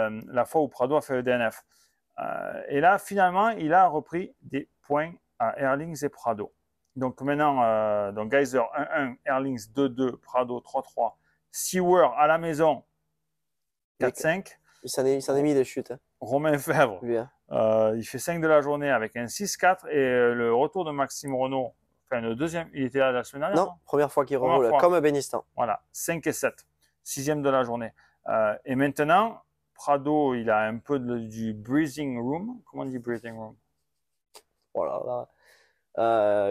Euh, la fois où Prado a fait le DNF. Euh, et là, finalement, il a repris des points à Erlings et Prado. Donc maintenant, Geyser 1-1, Erlings 2-2, Prado 3-3, Sewer à la maison 4-5. Il s'en est, mis des chutes. Hein. Romain Fèvre. Euh, il fait 5 de la journée avec un 6-4 et euh, le retour de Maxime Renault. Enfin, le deuxième, il était là la semaine dernière Non, première fois qu'il roule, comme à Benistan. Voilà, 5 et 7, sixième de la journée. Euh, et maintenant, Prado, il a un peu de, du breathing room. Comment on dit breathing room Voilà,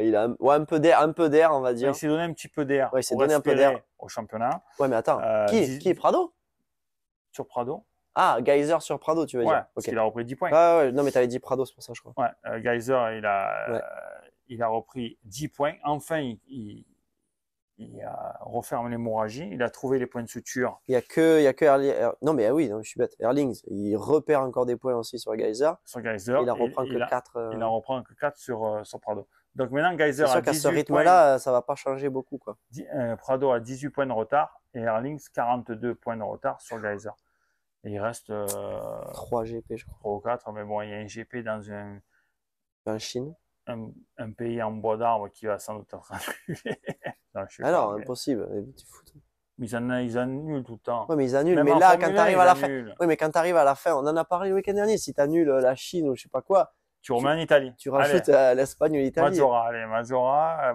il a un peu d'air, peu d'air, on va dire. Il s'est donné un petit peu d'air. Ouais, il s'est donné un peu d'air au championnat. Ouais, mais attends, qui, qui Prado Sur Prado ah, Geyser sur Prado, tu veux ouais, dire. Parce qu'il a repris 10 points. Ah, non, mais tu avais dit Prado, c'est pour ça, je crois. Ouais, euh, Geyser, il a, euh, il a repris 10 points. Enfin, il, il, a refermé l'hémorragie. Il a trouvé les points de suture. Il n'y a que, il que er-, Non, mais ah oui, je suis bête. Erlings, il repère encore des points aussi sur Geyser. Sur Geyser. Il n'en reprend que 4. Il reprend que 4 euh. sur, sur Prado. Donc maintenant, Geyser a 18 points. C'est sûr qu'à ce rythme-là, ça ne va pas changer beaucoup. Quoi. Prado a 18 points de retard et Erlings 42 points de retard sur Geyser. Il reste 3 euh, GP, je crois. ou 4, mais bon, il y a un GP dans un. Chine un, pays en bois d'arbre qui va sans doute être annulé. Alors, impossible, Ils, annulent tout le temps. Oui, mais ils annulent. mais là, quand tu arrives à la fin. Oui, mais quand tu arrives à la fin, on en a parlé le week-end dernier. Si tu annules la Chine ou je sais pas quoi. Tu remets en Italie. Tu rajoutes l'Espagne ou l'Italie. Majora, allez, Majora,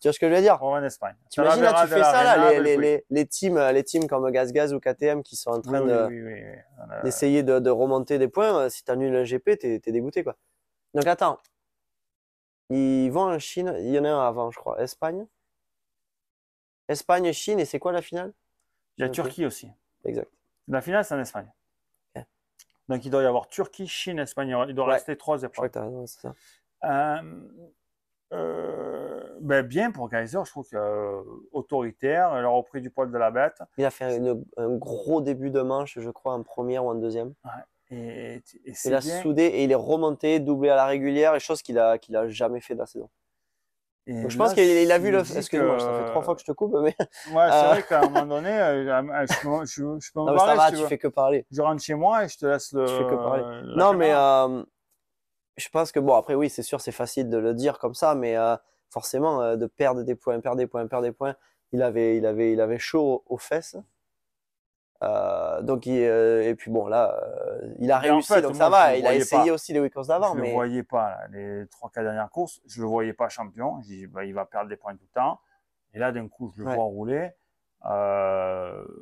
tu vois ce que je veux dire On va en Espagne. Tu là, tu fais ça, là, les, teams, euh, les teams comme GazGaz ou KTM qui sont en train d'essayer de, remonter des points. Euh, si annules un GP, t'es, es dégoûté, quoi. Donc, attends. Ils vont en Chine. Il y en a un avant, je crois. Espagne. Espagne, Chine. Et c'est quoi la finale Il y a Turquie aussi. Exact. La finale, c'est en Espagne. Donc, il doit y avoir Turquie, Chine, Espagne. Il doit rester trois épreuves. c'est ça. euh, euh ben, bien pour Kaiser, je trouve qu'autoritaire, euh, Alors, au prix du poil de la bête. Il a fait un gros début de manche, je crois, en première ou en deuxième. Et, il a soudé et il est remonté, doublé à la régulière, chose qu'il a, qu'il a jamais fait de la saison. je pense qu'il a vu le. Excuse-moi, ça fait trois fois que je te coupe, mais. Euh, ouais, c'est euh, vrai qu'à un moment donné, je, je, je peux me non, parler. Ça tu, fais que parler. Je rentre chez moi et je te laisse le. Tu fais que parler. non, mais je pense que bon, après, oui, c'est sûr, c'est facile de le dire comme ça, mais forcément, euh, de perdre des points, perdre des points, perdre des points, il avait, il avait, il avait chaud aux fesses. Euh, donc euh, et puis bon là, il a réussi donc ça va. Il a essayé aussi les week-ends d'avant. Je ne mais... le voyais pas les trois quatre dernières courses. Je le voyais pas champion. Je dis bah, il va perdre des points tout le temps. Et là d'un coup je le vois rouler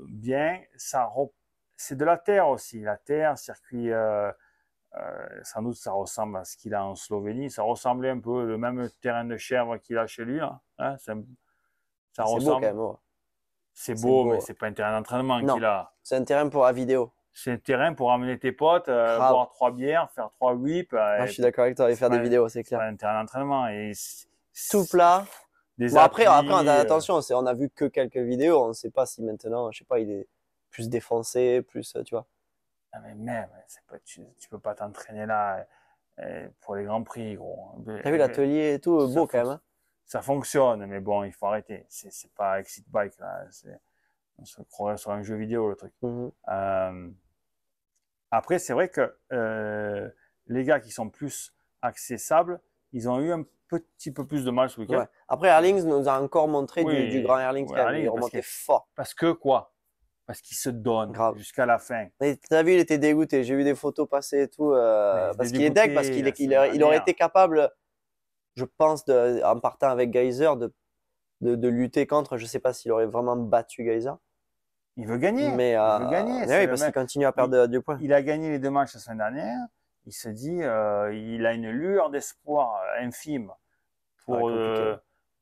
bien. Ça c'est de la terre aussi. La terre, circuit euh, sans doute, ça ressemble à ce qu'il a en Slovénie. Ça ressemblait un peu le même terrain de chèvre qu'il a chez lui. Hein. ça, C'est beau, beau, mais c'est pas un terrain d'entraînement qu'il a. C'est un terrain pour la vidéo. C'est un terrain pour amener tes potes, euh, boire trois bières, faire trois whips. Euh, ah, je suis d'accord avec toi, et faire des vidéos, c'est clair. C'est un terrain d'entraînement. Et Tout plat. après, après, attention, on a vu que quelques vidéos, on ne sait pas si maintenant, je sais pas, il est plus défoncé, plus, tu vois. Ah, mais même, tu, peux pas t'entraîner là euh, pour les grands prix, gros. Hein. T'as vu l'atelier et tout, euh, beau quand même. Hein. ça fonctionne, mais bon, il faut arrêter. C'est pas Exit Bike, là. On se croirait sur un jeu vidéo, le truc. Mhm. Euh, après, c'est vrai que les gars qui sont plus accessibles, ils ont eu un petit peu plus de mal ce week-end. Après, Erlings nous a encore montré du, grand Erlings, ouais, Erlings il fort. Parce que quoi parce qu'il se donne jusqu'à la fin. as vu, il était dégoûté. J'ai vu des photos passer et tout. Euh, parce qu'il est deg, parce qu'il aurait été capable, je pense, en partant avec Geyser, de, de, lutter contre. Je sais pas s'il aurait vraiment battu Geyser. Il veut gagner. Mais, il veut euh, gagner. oui, parce qu'il continue à perdre deux points. Il a gagné les deux matchs la semaine dernière. Il se dit, euh, il a une lueur d'espoir euh, infime ah pour,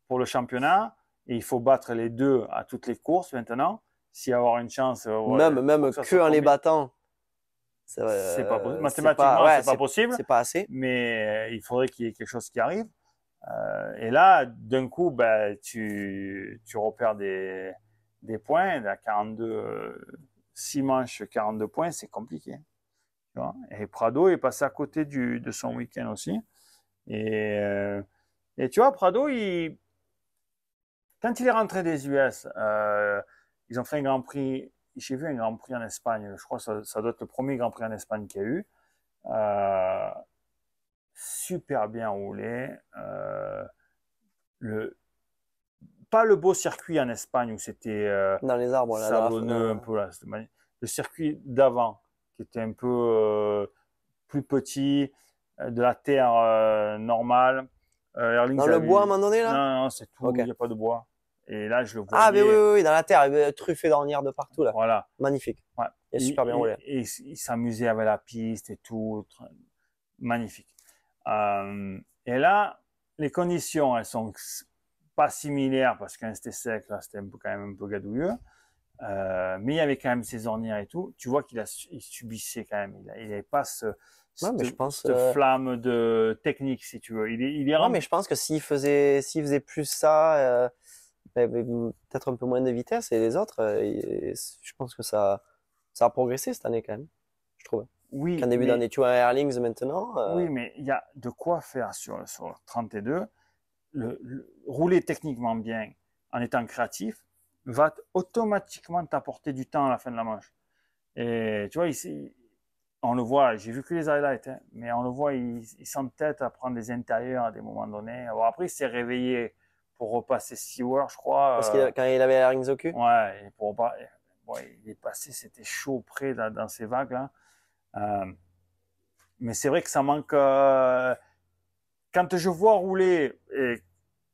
pour le championnat. Et il faut battre les deux à toutes les courses maintenant s'il y avoir une chance. Euh, même même que en les battant. pas possible. Euh, Mathématiquement, ce c'est pas possible. C'est pas assez. Mais euh, il faudrait qu'il y ait quelque chose qui arrive. et là, d'un coup, bah, tu, tu repères des, des points. À 42, 6 manches, 42 points, c'est compliqué. et Prado est passé à côté du, de son week-end aussi. Et, et tu vois, Prado, il, quand il est rentré des US, ils ont fait un Grand Prix, j'ai vu un Grand Prix en Espagne, je crois que ça, doit être le premier Grand Prix en Espagne qu'il y a eu. Euh, super bien roulé. Euh, le, pas le beau circuit en Espagne où c'était euh, dans les arbres là, un peu là. Le circuit d'avant qui était un peu plus petit, de la terre normale. dans le bois à un moment donné là Non, non, c'est tout. Il n'y a pas de bois. Et là, je le vois Ah, oui, oui, oui dans la terre, euh, truffé d'ornières de partout, là. Voilà. Magnifique. Ouais. Il super bien roulé. Et, il s'amusait avec la piste et tout. Magnifique. Euh, et là, les conditions, elles sont pas similaires parce qu'un c'était sec, là, c'était quand même un peu gadouilleux. Euh, mais il y avait quand même ses ornières et tout. Tu vois qu'il a, il subissait quand même. Il n'avait pas ce, cette flamme de technique, si tu veux. Il il est non, mais je pense que s'il faisait, s'il faisait plus ça, peut-être un peu moins de vitesse et les autres, euh, je pense que ça, ça a progressé cette année quand même, je trouve. Oui. Qu'en début mais... d'année, tu vois Airlings maintenant. Euh, oui, mais il y a de quoi faire sur, sur 32. Le, rouler techniquement bien en étant créatif va automatiquement t'apporter du temps à la fin de la manche. Et tu vois, ici, on le voit, j'ai vu que les highlights, hein, mais on le voit, ils il être à prendre des intérieurs à des moments donnés. après, il s'est réveillé pour repasser heures je crois. Parce euh, que quand il avait la Rinzoku Ouais, et pour il est passé, c'était chaud près dans ces vagues euh, mais c'est vrai que ça manque. Euh, quand je vois rouler, et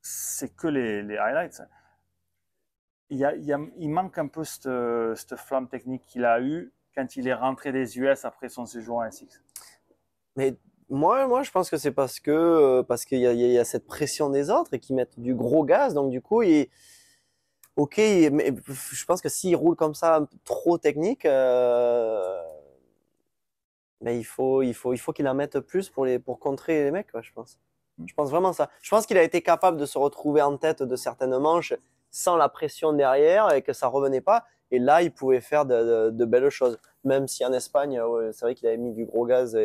c'est que les, les highlights, il, y a, il, manque un peu cette, cette flamme technique qu'il a eue quand il est rentré des US après son séjour à six. Mais moi, moi, je pense que c'est parce que euh, parce qu'il y, a cette pression des autres et qu'ils mettent du gros gaz, donc du coup, ok, je pense que s'il roule comme ça trop technique, euh, il faut il faut il faut qu'il en mette plus pour les pour contrer les mecs, je pense. Mm. Je pense vraiment ça. Je pense qu'il a été capable de se retrouver en tête de certaines manches sans la pression derrière et que ça revenait pas. Et là, il pouvait faire de belles choses même si en Espagne, euh, c'est vrai qu'il avait mis du gros gaz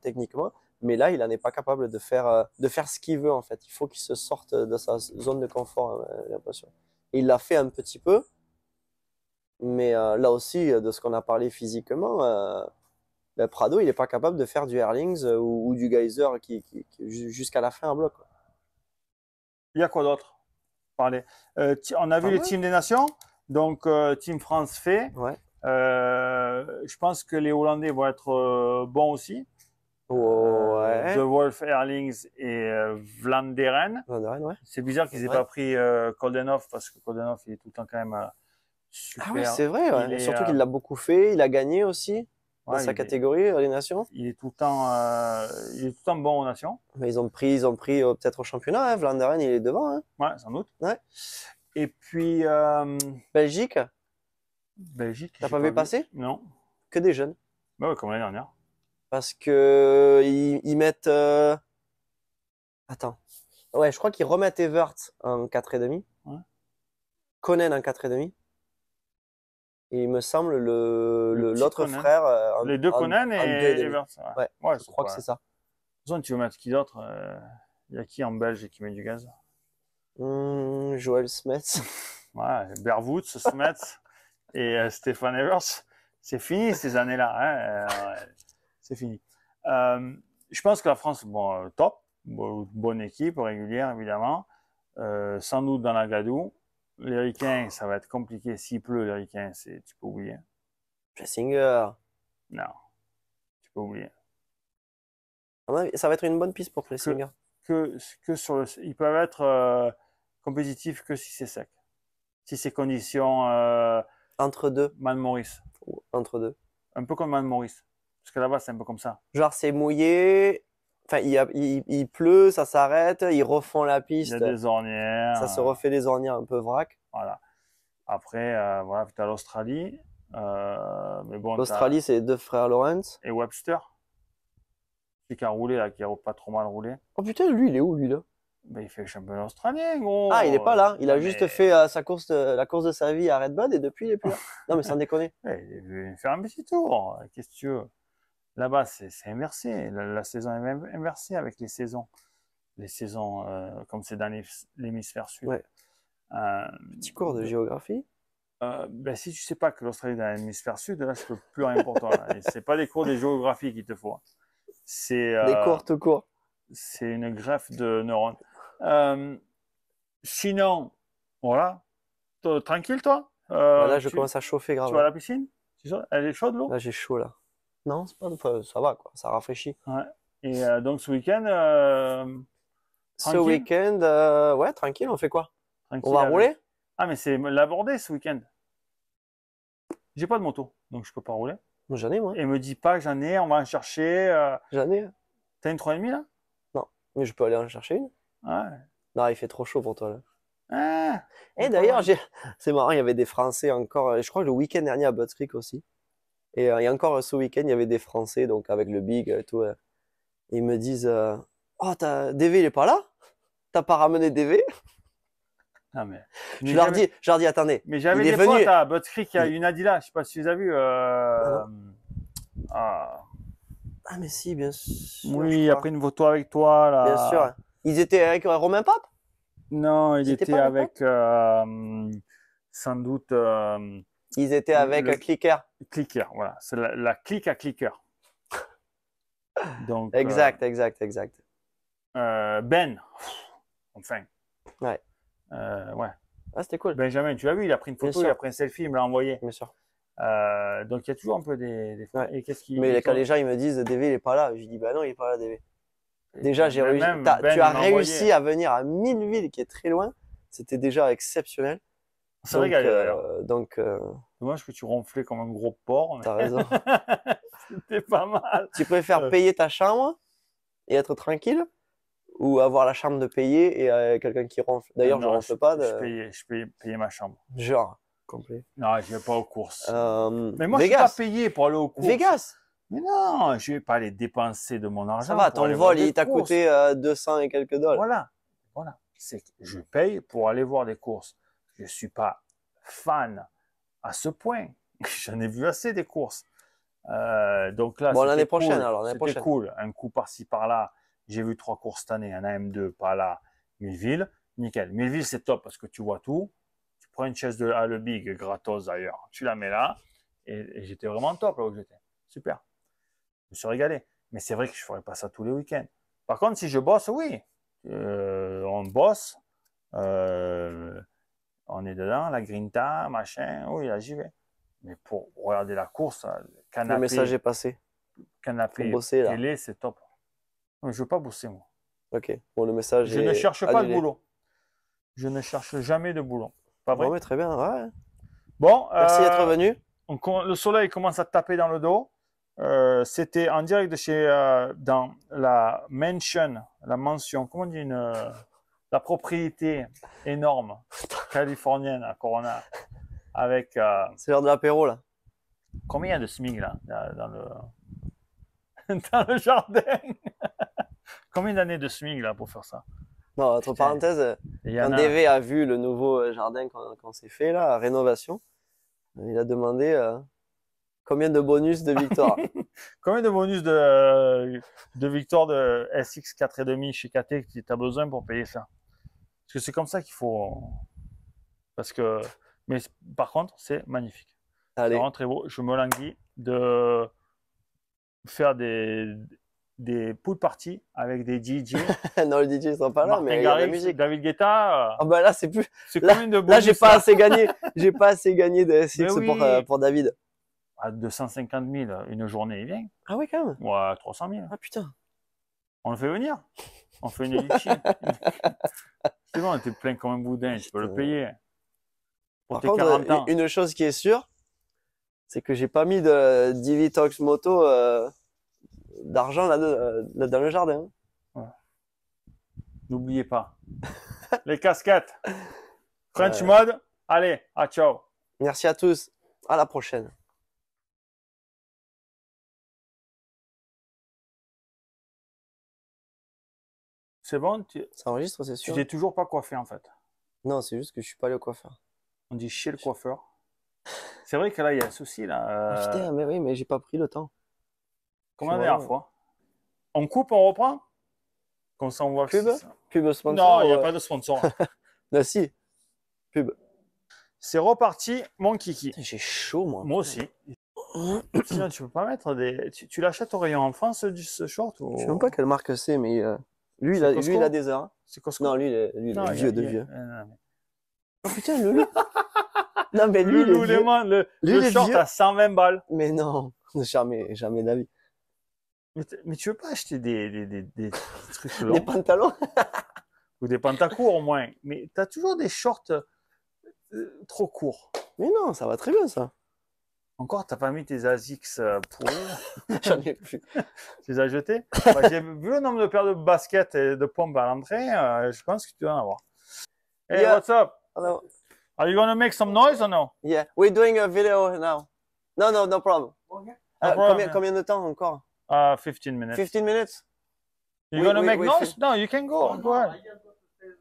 techniquement, mais là, il n'en est pas capable de faire, euh, de faire ce qu'il veut, en fait. Il faut qu'il se sorte de sa zone de confort, euh, j'ai l'impression. Il l'a fait un petit peu, mais là aussi, de ce qu'on a parlé physiquement, ben, Prado, il n'est pas capable de faire du herlings ou, du Geyser qui, jusqu'à la fin en bloc. Quoi. Il y a quoi d'autre On a vu les teams des nations, donc Team France fait. Ouais. Euh, je pense que les Hollandais vont être euh, bons aussi. Ouais. Euh, Wolf, Erlings et Vlanderen. Vlanderen, ouais. C'est bizarre qu'ils aient pas pris Koldenhoff parce que Koldenhoff il est tout le temps quand même super. Ah oui, c'est vrai. Ouais. Surtout qu'il l'a beaucoup fait, il a gagné aussi dans sa catégorie, est, les nations. Il est tout le temps, il est tout le temps bon aux nations. Mais ils ont pris, ils ont pris peut-être au championnat. Hein, Vlanderen, il est devant. Hein. Ouais, sans doute. Ouais. Et puis Belgique. Belgique. T'as pas, vu passer Non. Que des jeunes. Bah ouais, comme l'année dernière. Parce que euh, ils, mettent. Euh, attends. Ouais, je crois qu'ils remettent Evert en 4,5. Ouais. Conan en 4,5. Et il me semble le l'autre frère. Euh, Les deux Conan et Evert. Ouais, je crois que c'est ça. De toute façon, tu veux mettre qui d'autre Il y a qui en Belge qui met du gaz hmm, Joël Joel Smets. Ouais, Berwoods, Smets. et euh, Stéphane Evers, c'est fini ces années-là. Hein, euh, c'est fini. Euh, je pense que la France, bon, top, bonne équipe, régulière évidemment. sans doute dans la gadoue. Les Ricains, ça va être compliqué. S'il pleut, les Ricains, tu peux oublier. Flessinger. Non, tu peux oublier. Ça va être une bonne piste pour Flessinger. Que, que sur Ils peuvent être compétitifs que si c'est sec. Si ces conditions entre deux. Man Maurice. Entre deux. Un peu comme Man Maurice. Parce que là-bas, c'est un peu comme ça. Genre, c'est mouillé. Enfin, il, y a, il, pleut, ça s'arrête, ils refont la piste. Il y a des ornières. Ça se refait des ornières un peu vrac. Voilà. Après, euh, voilà, tu as l'Australie. Euh, mais bon, L'Australie, c'est deux frères Lawrence. Et Webster. Celui qui a roulé, là, qui a pas trop mal roulé. Oh putain, lui, il est où, lui, là bah, il fait le championnat australien, gros. Ah, il n'est pas là. Hein. Il a juste fait euh, sa course, la course de sa vie à Red Bull et depuis, il n'est plus là. non, mais sans déconner. il est venu faire un petit tour. Qu'est-ce que tu veux Là-bas, c'est inversé. La, saison est même inversée avec les saisons. Les saisons, euh, comme c'est dans l'hémisphère sud. Ouais. Euh, petit cours de géographie. Ben, si tu sais pas que l'Australie est dans l'hémisphère sud, là, c'est plus important. Ce toi. c'est pas les cours de géographie qu'il te faut. Hein. C'est. Des cours tout court. C'est une greffe de neurones. Euh, sinon, voilà, tranquille toi. Euh, bah, là, je commence à chauffer grave. Tu vas à la piscine Elle est chaude l'eau Là, j'ai chaud là. Non, c'est pas, ça va quoi, ça rafraîchit. Ouais. Et euh, donc ce week-end. ce week-end, ouais, tranquille, on fait quoi On va rouler Ah, mais c'est l'abordé ce week-end. J'ai pas de moto, donc je peux pas rouler. J'en ai, moi. Et me dis pas que j'en ai, on va en chercher. J'en ai. T'as une 3,5 là Non, mais je peux aller en chercher une. Non, il fait trop chaud pour toi là. Ah, et eh, d'ailleurs, c'est marrant, il y avait des Français encore. Euh, je crois le week-end dernier à Butts Creek aussi. Et, euh, encore euh, ce week-end, il y avait des Français donc avec le big et tout. ils me disent Oh, DV, il est pas là T'as pas ramené DV je, leur dis, je leur dis Attendez. Mais j'avais des venu... à Butts Creek, il y a une Adila, je sais pas si tu les as vus. Ah, ah, ah. mais si, bien sûr. Oui, après une photo avec toi. Là. Bien sûr. Ils étaient avec Romain Pop Non, euh, euh, ils, étaient, avec, sans doute. ils étaient avec Clicker. Clicker, voilà. C'est la, la, clique à Clicker. Donc, euh, exact, exact, exact. ben, enfin. Ouais. Ah, c'était cool. Benjamin, tu l'as vu, il a pris une photo, il a pris un selfie, il me l'a envoyé. Bien sûr. donc il y a toujours un peu des. Et Mais quand les gens ils me disent DV il est pas là, je dis bah non il n'est pas là DV. Déjà, j'ai ben tu as réussi à venir à Milleville, qui est très loin. C'était déjà exceptionnel. C'est euh, d'ailleurs. donc. Moi, euh, Dommage que tu ronflais comme un gros porc. T'as raison. C'était pas mal. Tu préfères euh. payer ta chambre et être tranquille ou avoir la chambre de payer et quelqu'un qui ronfle. D'ailleurs, je ronfle pas. Je payais, je ma chambre. Genre complet. Non, je vais pas aux courses. mais moi, je suis pas payé pour aller aux courses. Vegas. Mais non, je vais pas aller dépenser de mon argent. Ça va, ton vol, il t'a coûté 200 et quelques dollars. Voilà, voilà. C'est je paye pour aller voir des courses. Je suis pas fan à ce point. J'en ai vu assez des courses. Euh, donc là, bon, l'année prochaine, alors C'était cool. Un coup par-ci par-là. J'ai vu trois courses cette année, un AM2 par là, Milleville. Nickel. Milleville, c'est top parce que tu vois tout. Tu prends une chaise de le Big gratos d'ailleurs. Tu la mets là. et j'étais vraiment top là où j'étais. Super me suis régalé. Mais c'est vrai que je ferais pas ça tous les week-ends. Par contre, si je bosse, oui, euh, on bosse, euh, on est dedans, la grinta, machin, oui, là j'y vais. Mais pour regarder la course, euh, le canapé. Le message est passé. Canapé, bosser, télé, c'est top. Non, je veux pas bosser, moi. Ok, bon, le message Je ne cherche pas de boulot. Je ne cherche jamais de boulot. Pas vrai? Ouais, très bien, ouais. Bon. Merci d'être venu. On, le soleil commence à taper dans le dos. Euh, c'était en direct de chez euh, dans la mansion, la mansion, comment euh, la propriété énorme californienne à Corona avec. C'est l'heure de l'apéro là. Combien il y a de SMIG là dans le dans le jardin Combien d'années de SMIG là pour faire ça Non, entre parenthèses, un DV a vu le nouveau jardin qu'on s'est fait là, à rénovation, il a demandé Combien de bonus de victoire Combien de bonus de, de victoire de SX 4,5 chez KT que tu as besoin pour payer ça Parce que c'est comme ça qu'il faut. Parce que. Mais par contre, c'est magnifique. Allez. Je me languis de faire des, des pool parties avec des DJ. non, les DJ sont pas là, mais Garrix, la musique. David Guetta. Ah bah là, c'est plus. là j'ai pas assez gagné. J'ai pas assez gagné de SX pour, euh, pour David à 250 000 une journée, il vient. Ah oui, quand même Ou à 300 000. Ah putain. On le fait venir. On fait une édition. c'est bon, t'es plein comme un boudin, tu peux le payer. Pour Par une chose qui est sûre, c'est que j'ai pas mis de Divitox Moto euh, d'argent là, euh, dans le jardin. N'oubliez pas. Les casquettes. French Mode. Allez, à ciao. Merci à tous. À la prochaine. C'est bon Ça enregistre, c'est sûr. n'es toujours pas coiffé en fait. Non, c'est juste que je suis pas le coiffeur. On dit chez le coiffeur. C'est vrai que là, il y a un souci là. Euh... Ah, mais oui, mais j'ai pas pris le temps. Comme la dernière fois. On coupe, on reprend Qu'on s'envoie. Pub Pub sponsor Non, il n'y a euh, pas de sponsor. là, bah, si. Pub. C'est reparti, mon kiki. J'ai chaud, moi. Moi aussi. tu peux pas mettre des. Tu, l'achètes au rayon en France, ce short ou... Je sais même pas quelle marque c'est, mais. Euh, lui, il a, lui, il a des heures. Hein. C'est Non, lui, il est, vieux de vieux. Oh putain, Loulou. non, mais lui, il est Loulou vieux. Lemon, le, Lui, le short à 120 balles. Mais non, jamais, jamais d'avis. Mais, tu veux pas acheter des, des, des, des trucs Des pantalons ou des pantacourts au moins. Mais tu as toujours des shorts euh, trop courts. Mais non, ça va très bien, ça. Encore, t'as pas mis tes ASICS euh, pour J'en ai plus. tu les as jetés bah, J'ai vu le nombre de paires de baskets et de pompes à l'entrée, euh, je pense que tu dois en avoir. Hey, eh, what's up Are you going to make some noise or no Yeah, we're doing a video now. No, no, no problem. Euh, combien, combien, de temps encore 15 ah, minutes. 15 minutes You're going to make noise No, you can go. Oh, go ahead.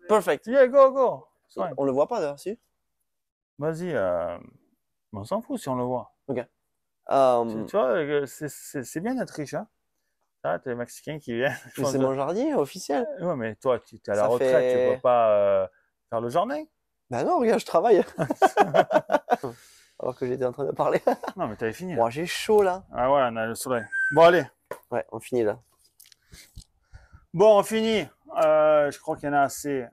Perfect. Yeah, go, go. On, ne le voit pas d'ailleurs, si Vas-y, euh, on s'en fout si on le voit. OK. Tu, euh, vois, euh, c'est bien notre riche, hein. Tu Ah, Mexicain qui vient. C'est mon jardin officiel. Oui, mais toi, tu es à la retraite, Tu tu peux pas euh, faire le jardin. Ben non, regarde, je travaille. Alors que j'étais en train de parler. non, mais t'avais fini. Moi, j'ai chaud là. Ah ouais, on a le soleil. Bon, allez. Ouais, on finit là. Bon, on finit. je crois qu'il y en a assez.